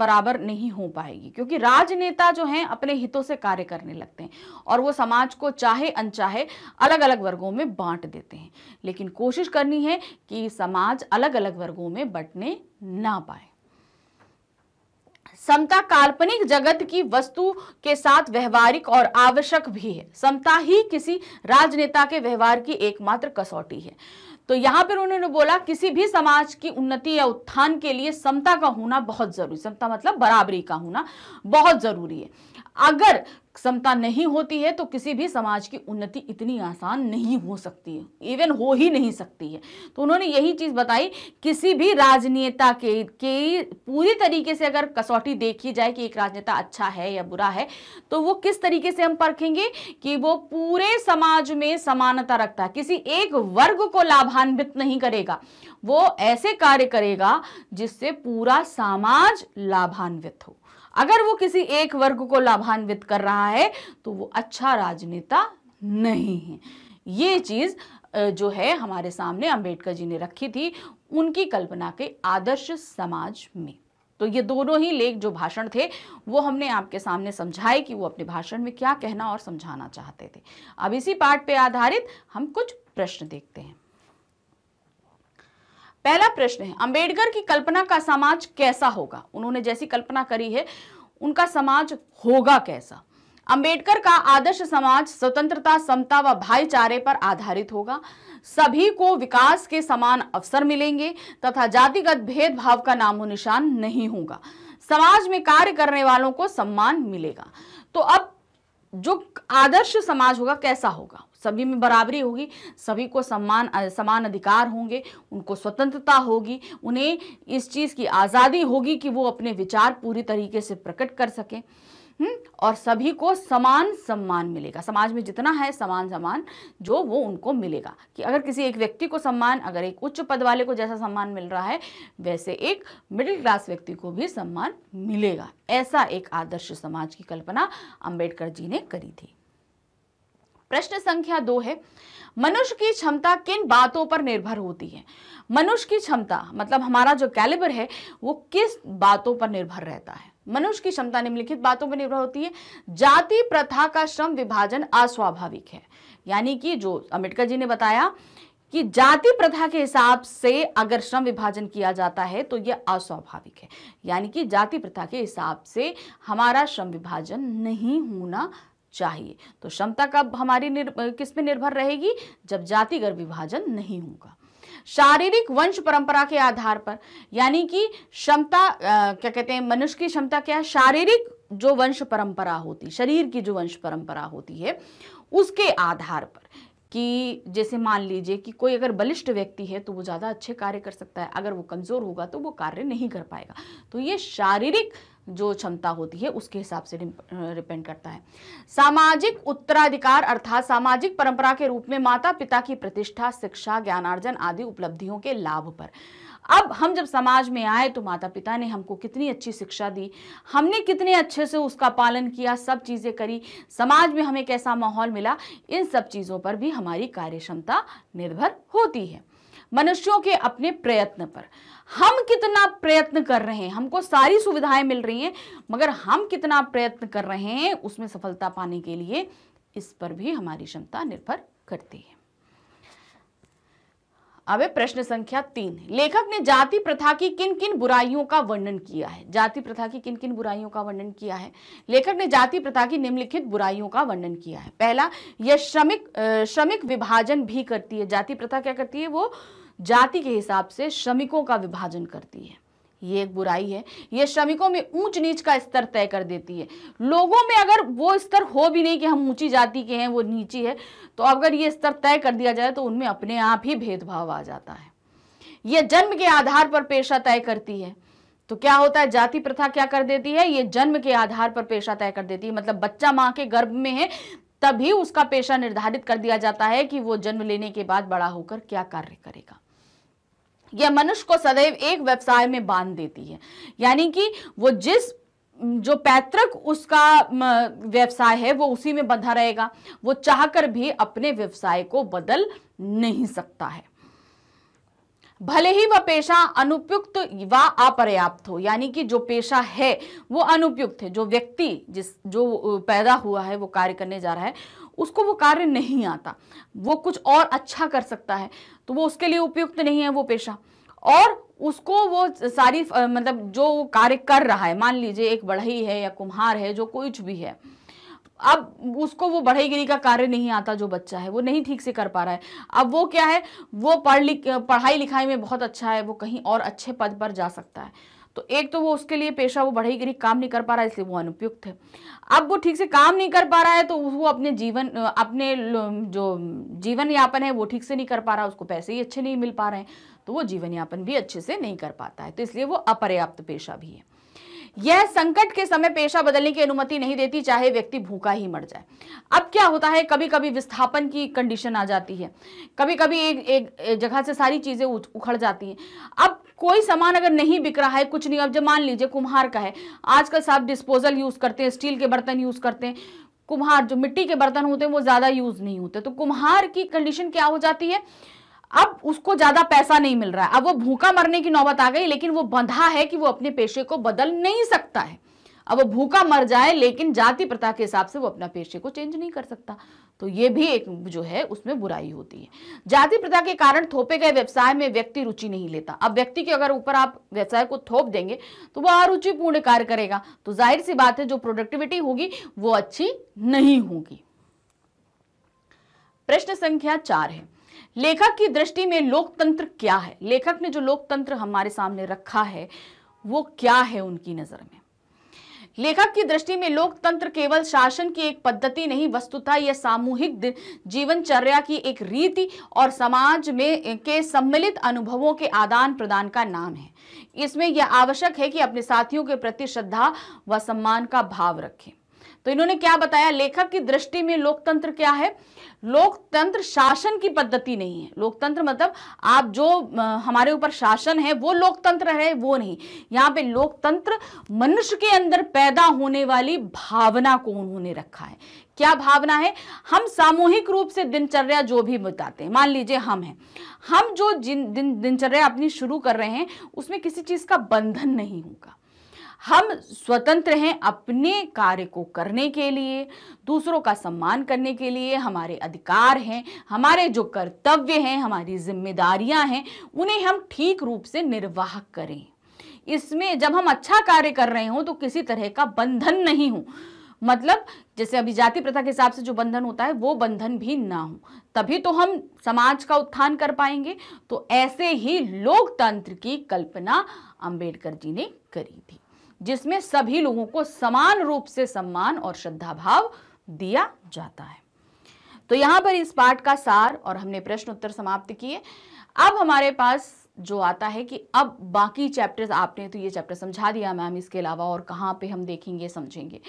बराबर नहीं हो पाएगी क्योंकि राजनेता जो हैं अपने हितों से कार्य करने लगते हैं और वो समाज को चाहे अनचाहे अलग अलग वर्गों में बांट देते हैं लेकिन कोशिश करनी है कि समाज अलग अलग वर्गों में बंटने ना पाए समता काल्पनिक जगत की वस्तु के साथ व्यवहारिक और आवश्यक भी है समता ही किसी राजनेता के व्यवहार की एकमात्र कसौटी है तो यहाँ पर उन्होंने बोला किसी भी समाज की उन्नति या उत्थान के लिए समता का होना बहुत जरूरी समता मतलब बराबरी का होना बहुत जरूरी है अगर क्षमता नहीं होती है तो किसी भी समाज की उन्नति इतनी आसान नहीं हो सकती है इवन हो ही नहीं सकती है तो उन्होंने यही चीज़ बताई किसी भी राजनेता के के पूरी तरीके से अगर कसौटी देखी जाए कि एक राजनेता अच्छा है या बुरा है तो वो किस तरीके से हम परखेंगे कि वो पूरे समाज में समानता रखता है किसी एक वर्ग को लाभान्वित नहीं करेगा वो ऐसे कार्य करेगा जिससे पूरा समाज लाभान्वित हो अगर वो किसी एक वर्ग को लाभान्वित कर रहा है तो वो अच्छा राजनेता नहीं है ये चीज़ जो है हमारे सामने अंबेडकर जी ने रखी थी उनकी कल्पना के आदर्श समाज में तो ये दोनों ही लेख जो भाषण थे वो हमने आपके सामने समझाए कि वो अपने भाषण में क्या कहना और समझाना चाहते थे अब इसी पाठ पे आधारित हम कुछ प्रश्न देखते हैं पहला प्रश्न है अंबेडकर की कल्पना का समाज कैसा होगा उन्होंने जैसी कल्पना करी है उनका समाज होगा कैसा अंबेडकर का आदर्श समाज स्वतंत्रता समता व भाईचारे पर आधारित होगा सभी को विकास के समान अवसर मिलेंगे तथा जातिगत भेदभाव का नामो निशान नहीं होगा समाज में कार्य करने वालों को सम्मान मिलेगा तो अब जो आदर्श समाज होगा कैसा होगा सभी में बराबरी होगी सभी को सम्मान समान अधिकार होंगे उनको स्वतंत्रता होगी उन्हें इस चीज़ की आज़ादी होगी कि वो अपने विचार पूरी तरीके से प्रकट कर सकें हम्म, और सभी को समान सम्मान मिलेगा समाज में जितना है समान सम्मान जो वो उनको मिलेगा कि अगर किसी एक व्यक्ति को सम्मान अगर एक उच्च पद वाले को जैसा सम्मान मिल रहा है वैसे एक मिडिल क्लास व्यक्ति को भी सम्मान मिलेगा ऐसा एक आदर्श समाज की कल्पना अंबेडकर जी ने करी थी प्रश्न संख्या दो है मनुष्य की क्षमता किन बातों पर निर्भर होती है मनुष्य की क्षमता मतलब हमारा जो कैलिबर है वो किस बातों पर निर्भर रहता है मनुष्य की क्षमता निम्नलिखित बातों पर निर्भर होती है जाति प्रथा का श्रम विभाजन अस्वाभाविक है यानी कि जो अम्बेडकर जी ने बताया कि जाति प्रथा के हिसाब से अगर श्रम विभाजन किया जाता है तो यह अस्वाभाविक है यानी कि जाति प्रथा के हिसाब से हमारा श्रम विभाजन नहीं होना चाहिए तो क्षमता कब हमारी निर, किस पे निर्भर रहेगी जब जातिगत विभाजन नहीं होगा शारीरिक वंश परंपरा के आधार पर यानी कि क्षमता क्या कहते हैं मनुष्य की क्षमता क्या है शारीरिक जो वंश परंपरा होती शरीर की जो वंश परंपरा होती है उसके आधार पर कि जैसे मान लीजिए कि कोई अगर बलिष्ठ व्यक्ति है तो वो ज़्यादा अच्छे कार्य कर सकता है अगर वो कमज़ोर होगा तो वो कार्य नहीं कर पाएगा तो ये शारीरिक जो क्षमता होती है उसके हिसाब से डिपेंड करता है सामाजिक उत्तराधिकार अर्थात सामाजिक परंपरा के रूप में माता पिता की प्रतिष्ठा शिक्षा ज्ञानार्जन आदि उपलब्धियों के लाभ पर अब हम जब समाज में आए तो माता पिता ने हमको कितनी अच्छी शिक्षा दी हमने कितने अच्छे से उसका पालन किया सब चीज़ें करी समाज में हमें कैसा माहौल मिला इन सब चीज़ों पर भी हमारी कार्य क्षमता निर्भर होती है मनुष्यों के अपने प्रयत्न पर हम कितना प्रयत्न कर रहे हैं हमको सारी सुविधाएं मिल रही हैं मगर हम कितना प्रयत्न कर रहे हैं उसमें सफलता पाने के लिए इस पर भी हमारी क्षमता निर्भर करती है अब प्रश्न संख्या तीन लेखक ने जाति प्रथा की किन किन बुराइयों का वर्णन किया है जाति प्रथा की किन किन बुराइयों का वर्णन किया है लेखक ने जाति प्रथा की निम्नलिखित बुराइयों का वर्णन किया है पहला यह श्रमिक श्रमिक विभाजन भी करती है जाति प्रथा क्या करती है वो जाति के हिसाब से श्रमिकों का विभाजन करती है ये एक बुराई है ये श्रमिकों में ऊंच नीच का स्तर तय कर देती है लोगों में अगर वो स्तर हो भी नहीं कि हम ऊंची जाति के हैं वो नीची है तो अगर ये स्तर तय कर दिया जाए तो उनमें अपने आप ही भेदभाव आ जाता है ये जन्म के आधार पर पेशा तय करती है तो क्या होता है जाति प्रथा क्या कर देती है ये जन्म के आधार पर पेशा तय कर देती है मतलब बच्चा माँ के गर्भ में है तभी उसका पेशा निर्धारित कर दिया जाता है कि वो जन्म लेने के बाद बड़ा होकर क्या कार्य करेगा यह मनुष्य को सदैव एक व्यवसाय में बांध देती है यानी कि वो जिस जो पैतृक उसका व्यवसाय है वो उसी में बंधा रहेगा वो चाहकर भी अपने व्यवसाय को बदल नहीं सकता है भले ही वह पेशा अनुपयुक्त व अपर्याप्त हो यानी कि जो पेशा है वो अनुपयुक्त है जो व्यक्ति जिस जो पैदा हुआ है वो कार्य करने जा रहा है उसको वो कार्य नहीं आता वो कुछ और अच्छा कर सकता है तो वो उसके लिए उपयुक्त नहीं है वो पेशा और उसको वो सारी मतलब जो कार्य कर रहा है मान लीजिए एक बढ़ई है या कुम्हार है जो कुछ भी है अब उसको वो बढ़ईगिरी का कार्य नहीं आता जो बच्चा है वो नहीं ठीक से कर पा रहा है अब वो क्या है वो पढ़ लिख पढ़ाई लिखाई में बहुत अच्छा है वो कहीं और अच्छे पद पर जा सकता है तो एक तो वो उसके लिए पेशा वो बढ़ई गरीब काम नहीं कर पा रहा है इसलिए वो अनुपयुक्त है अब वो ठीक से काम नहीं कर पा रहा है तो वो अपने जीवन अपने जो जीवन यापन है वो ठीक से नहीं कर पा रहा उसको पैसे ही अच्छे नहीं मिल पा रहे हैं तो वो जीवन यापन भी अच्छे से नहीं कर पाता है तो इसलिए वो अपर्याप्त पेशा भी है यह संकट के समय पेशा बदलने की अनुमति नहीं देती चाहे व्यक्ति भूखा ही मर जाए अब क्या होता है कभी कभी विस्थापन की कंडीशन आ जाती है कभी कभी एक एक जगह से सारी चीज़ें उखड़ जाती हैं अब कोई सामान अगर नहीं बिक रहा है कुछ नहीं अब जब मान लीजिए कुम्हार का है आजकल साहब डिस्पोजल यूज़ करते हैं स्टील के बर्तन यूज़ करते हैं कुम्हार जो मिट्टी के बर्तन होते हैं वो ज़्यादा यूज़ नहीं होते तो कुम्हार की कंडीशन क्या हो जाती है अब उसको ज्यादा पैसा नहीं मिल रहा है अब वो भूखा मरने की नौबत आ गई लेकिन वो बंधा है कि वो अपने पेशे को बदल नहीं सकता है अब वो भूखा मर जाए लेकिन जाति प्रथा के हिसाब से वो अपना पेशे को चेंज नहीं कर सकता तो ये भी एक जो है उसमें बुराई होती है जाति प्रथा के कारण थोपे गए व्यवसाय में व्यक्ति रुचि नहीं लेता अब व्यक्ति के अगर ऊपर आप व्यवसाय को थोप देंगे तो वह अरुचिपूर्ण कार्य करेगा तो जाहिर सी बात है जो प्रोडक्टिविटी होगी वो अच्छी नहीं होगी प्रश्न संख्या चार है लेखक की दृष्टि में लोकतंत्र क्या है लेखक ने जो लोकतंत्र हमारे सामने रखा है वो क्या है उनकी नजर में लेखक की दृष्टि में लोकतंत्र केवल शासन की एक पद्धति नहीं वस्तुतः यह सामूहिक जीवनचर्या की एक रीति और समाज में के सम्मिलित अनुभवों के आदान प्रदान का नाम है इसमें यह आवश्यक है कि अपने साथियों के प्रति श्रद्धा व सम्मान का भाव रखें तो इन्होंने क्या बताया लेखक की दृष्टि में लोकतंत्र क्या है लोकतंत्र शासन की पद्धति नहीं है लोकतंत्र मतलब आप जो हमारे ऊपर शासन है वो लोकतंत्र है वो नहीं यहाँ पे लोकतंत्र मनुष्य के अंदर पैदा होने वाली भावना को उन्होंने रखा है क्या भावना है हम सामूहिक रूप से दिनचर्या जो भी बताते हैं मान लीजिए हम हैं हम जो जिन दिन दिनचर्या अपनी शुरू कर रहे हैं उसमें किसी चीज़ का बंधन नहीं होगा हम स्वतंत्र हैं अपने कार्य को करने के लिए दूसरों का सम्मान करने के लिए हमारे अधिकार हैं हमारे जो कर्तव्य हैं हमारी जिम्मेदारियां हैं उन्हें हम ठीक रूप से निर्वाह करें इसमें जब हम अच्छा कार्य कर रहे हों तो किसी तरह का बंधन नहीं हो मतलब जैसे अभी जाति प्रथा के हिसाब से जो बंधन होता है वो बंधन भी ना हो तभी तो हम समाज का उत्थान कर पाएंगे तो ऐसे ही लोकतंत्र की कल्पना अंबेडकर जी ने करी थी जिसमें सभी लोगों को समान रूप से सम्मान और श्रद्धा भाव दिया जाता है तो यहाँ पर इस पाठ का सार और हमने प्रश्न उत्तर समाप्त किए अब हमारे पास जो आता है कि अब बाकी चैप्टर्स आपने तो ये चैप्टर समझा दिया मैम इसके अलावा और कहाँ पे हम देखेंगे समझेंगे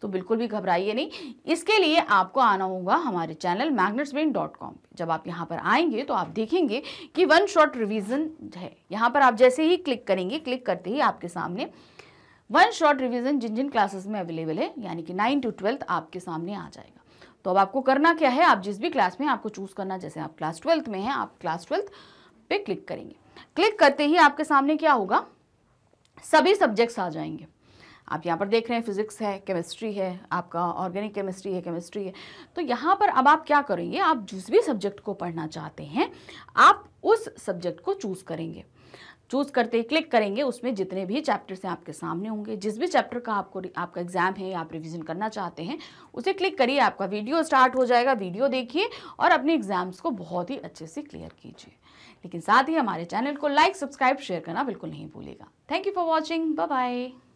तो बिल्कुल भी घबराइए नहीं इसके लिए आपको आना होगा हमारे चैनल बेन डॉट कॉम जब आप यहाँ पर आएंगे तो आप देखेंगे कि वन शॉट रिविज़न है यहाँ पर आप जैसे ही क्लिक करेंगे क्लिक करते ही आपके सामने वन शॉर्ट रिवीजन जिन जिन क्लासेस में अवेलेबल है यानी कि नाइन टू ट्वेल्थ आपके सामने आ जाएगा तो अब आपको करना क्या है आप जिस भी क्लास में आपको चूज करना जैसे आप क्लास ट्वेल्थ में हैं आप क्लास ट्वेल्थ पे क्लिक करेंगे क्लिक करते ही आपके सामने क्या होगा सभी सब्जेक्ट्स आ जाएंगे आप यहाँ पर देख रहे हैं फिजिक्स है केमिस्ट्री है आपका ऑर्गेनिक केमिस्ट्री है केमिस्ट्री है तो यहाँ पर अब आप क्या करेंगे आप जिस भी सब्जेक्ट को पढ़ना चाहते हैं आप उस सब्जेक्ट को चूज़ करेंगे चूज़ करते ही क्लिक करेंगे उसमें जितने भी चैप्टर्स हैं आपके सामने होंगे जिस भी चैप्टर का आपको आपका एग्जाम है या आप रिविज़न करना चाहते हैं उसे क्लिक करिए आपका वीडियो स्टार्ट हो जाएगा वीडियो देखिए और अपने एग्जाम्स को बहुत ही अच्छे से क्लियर कीजिए लेकिन साथ ही हमारे चैनल को लाइक सब्सक्राइब शेयर करना बिल्कुल नहीं भूलेगा thank you for watching bye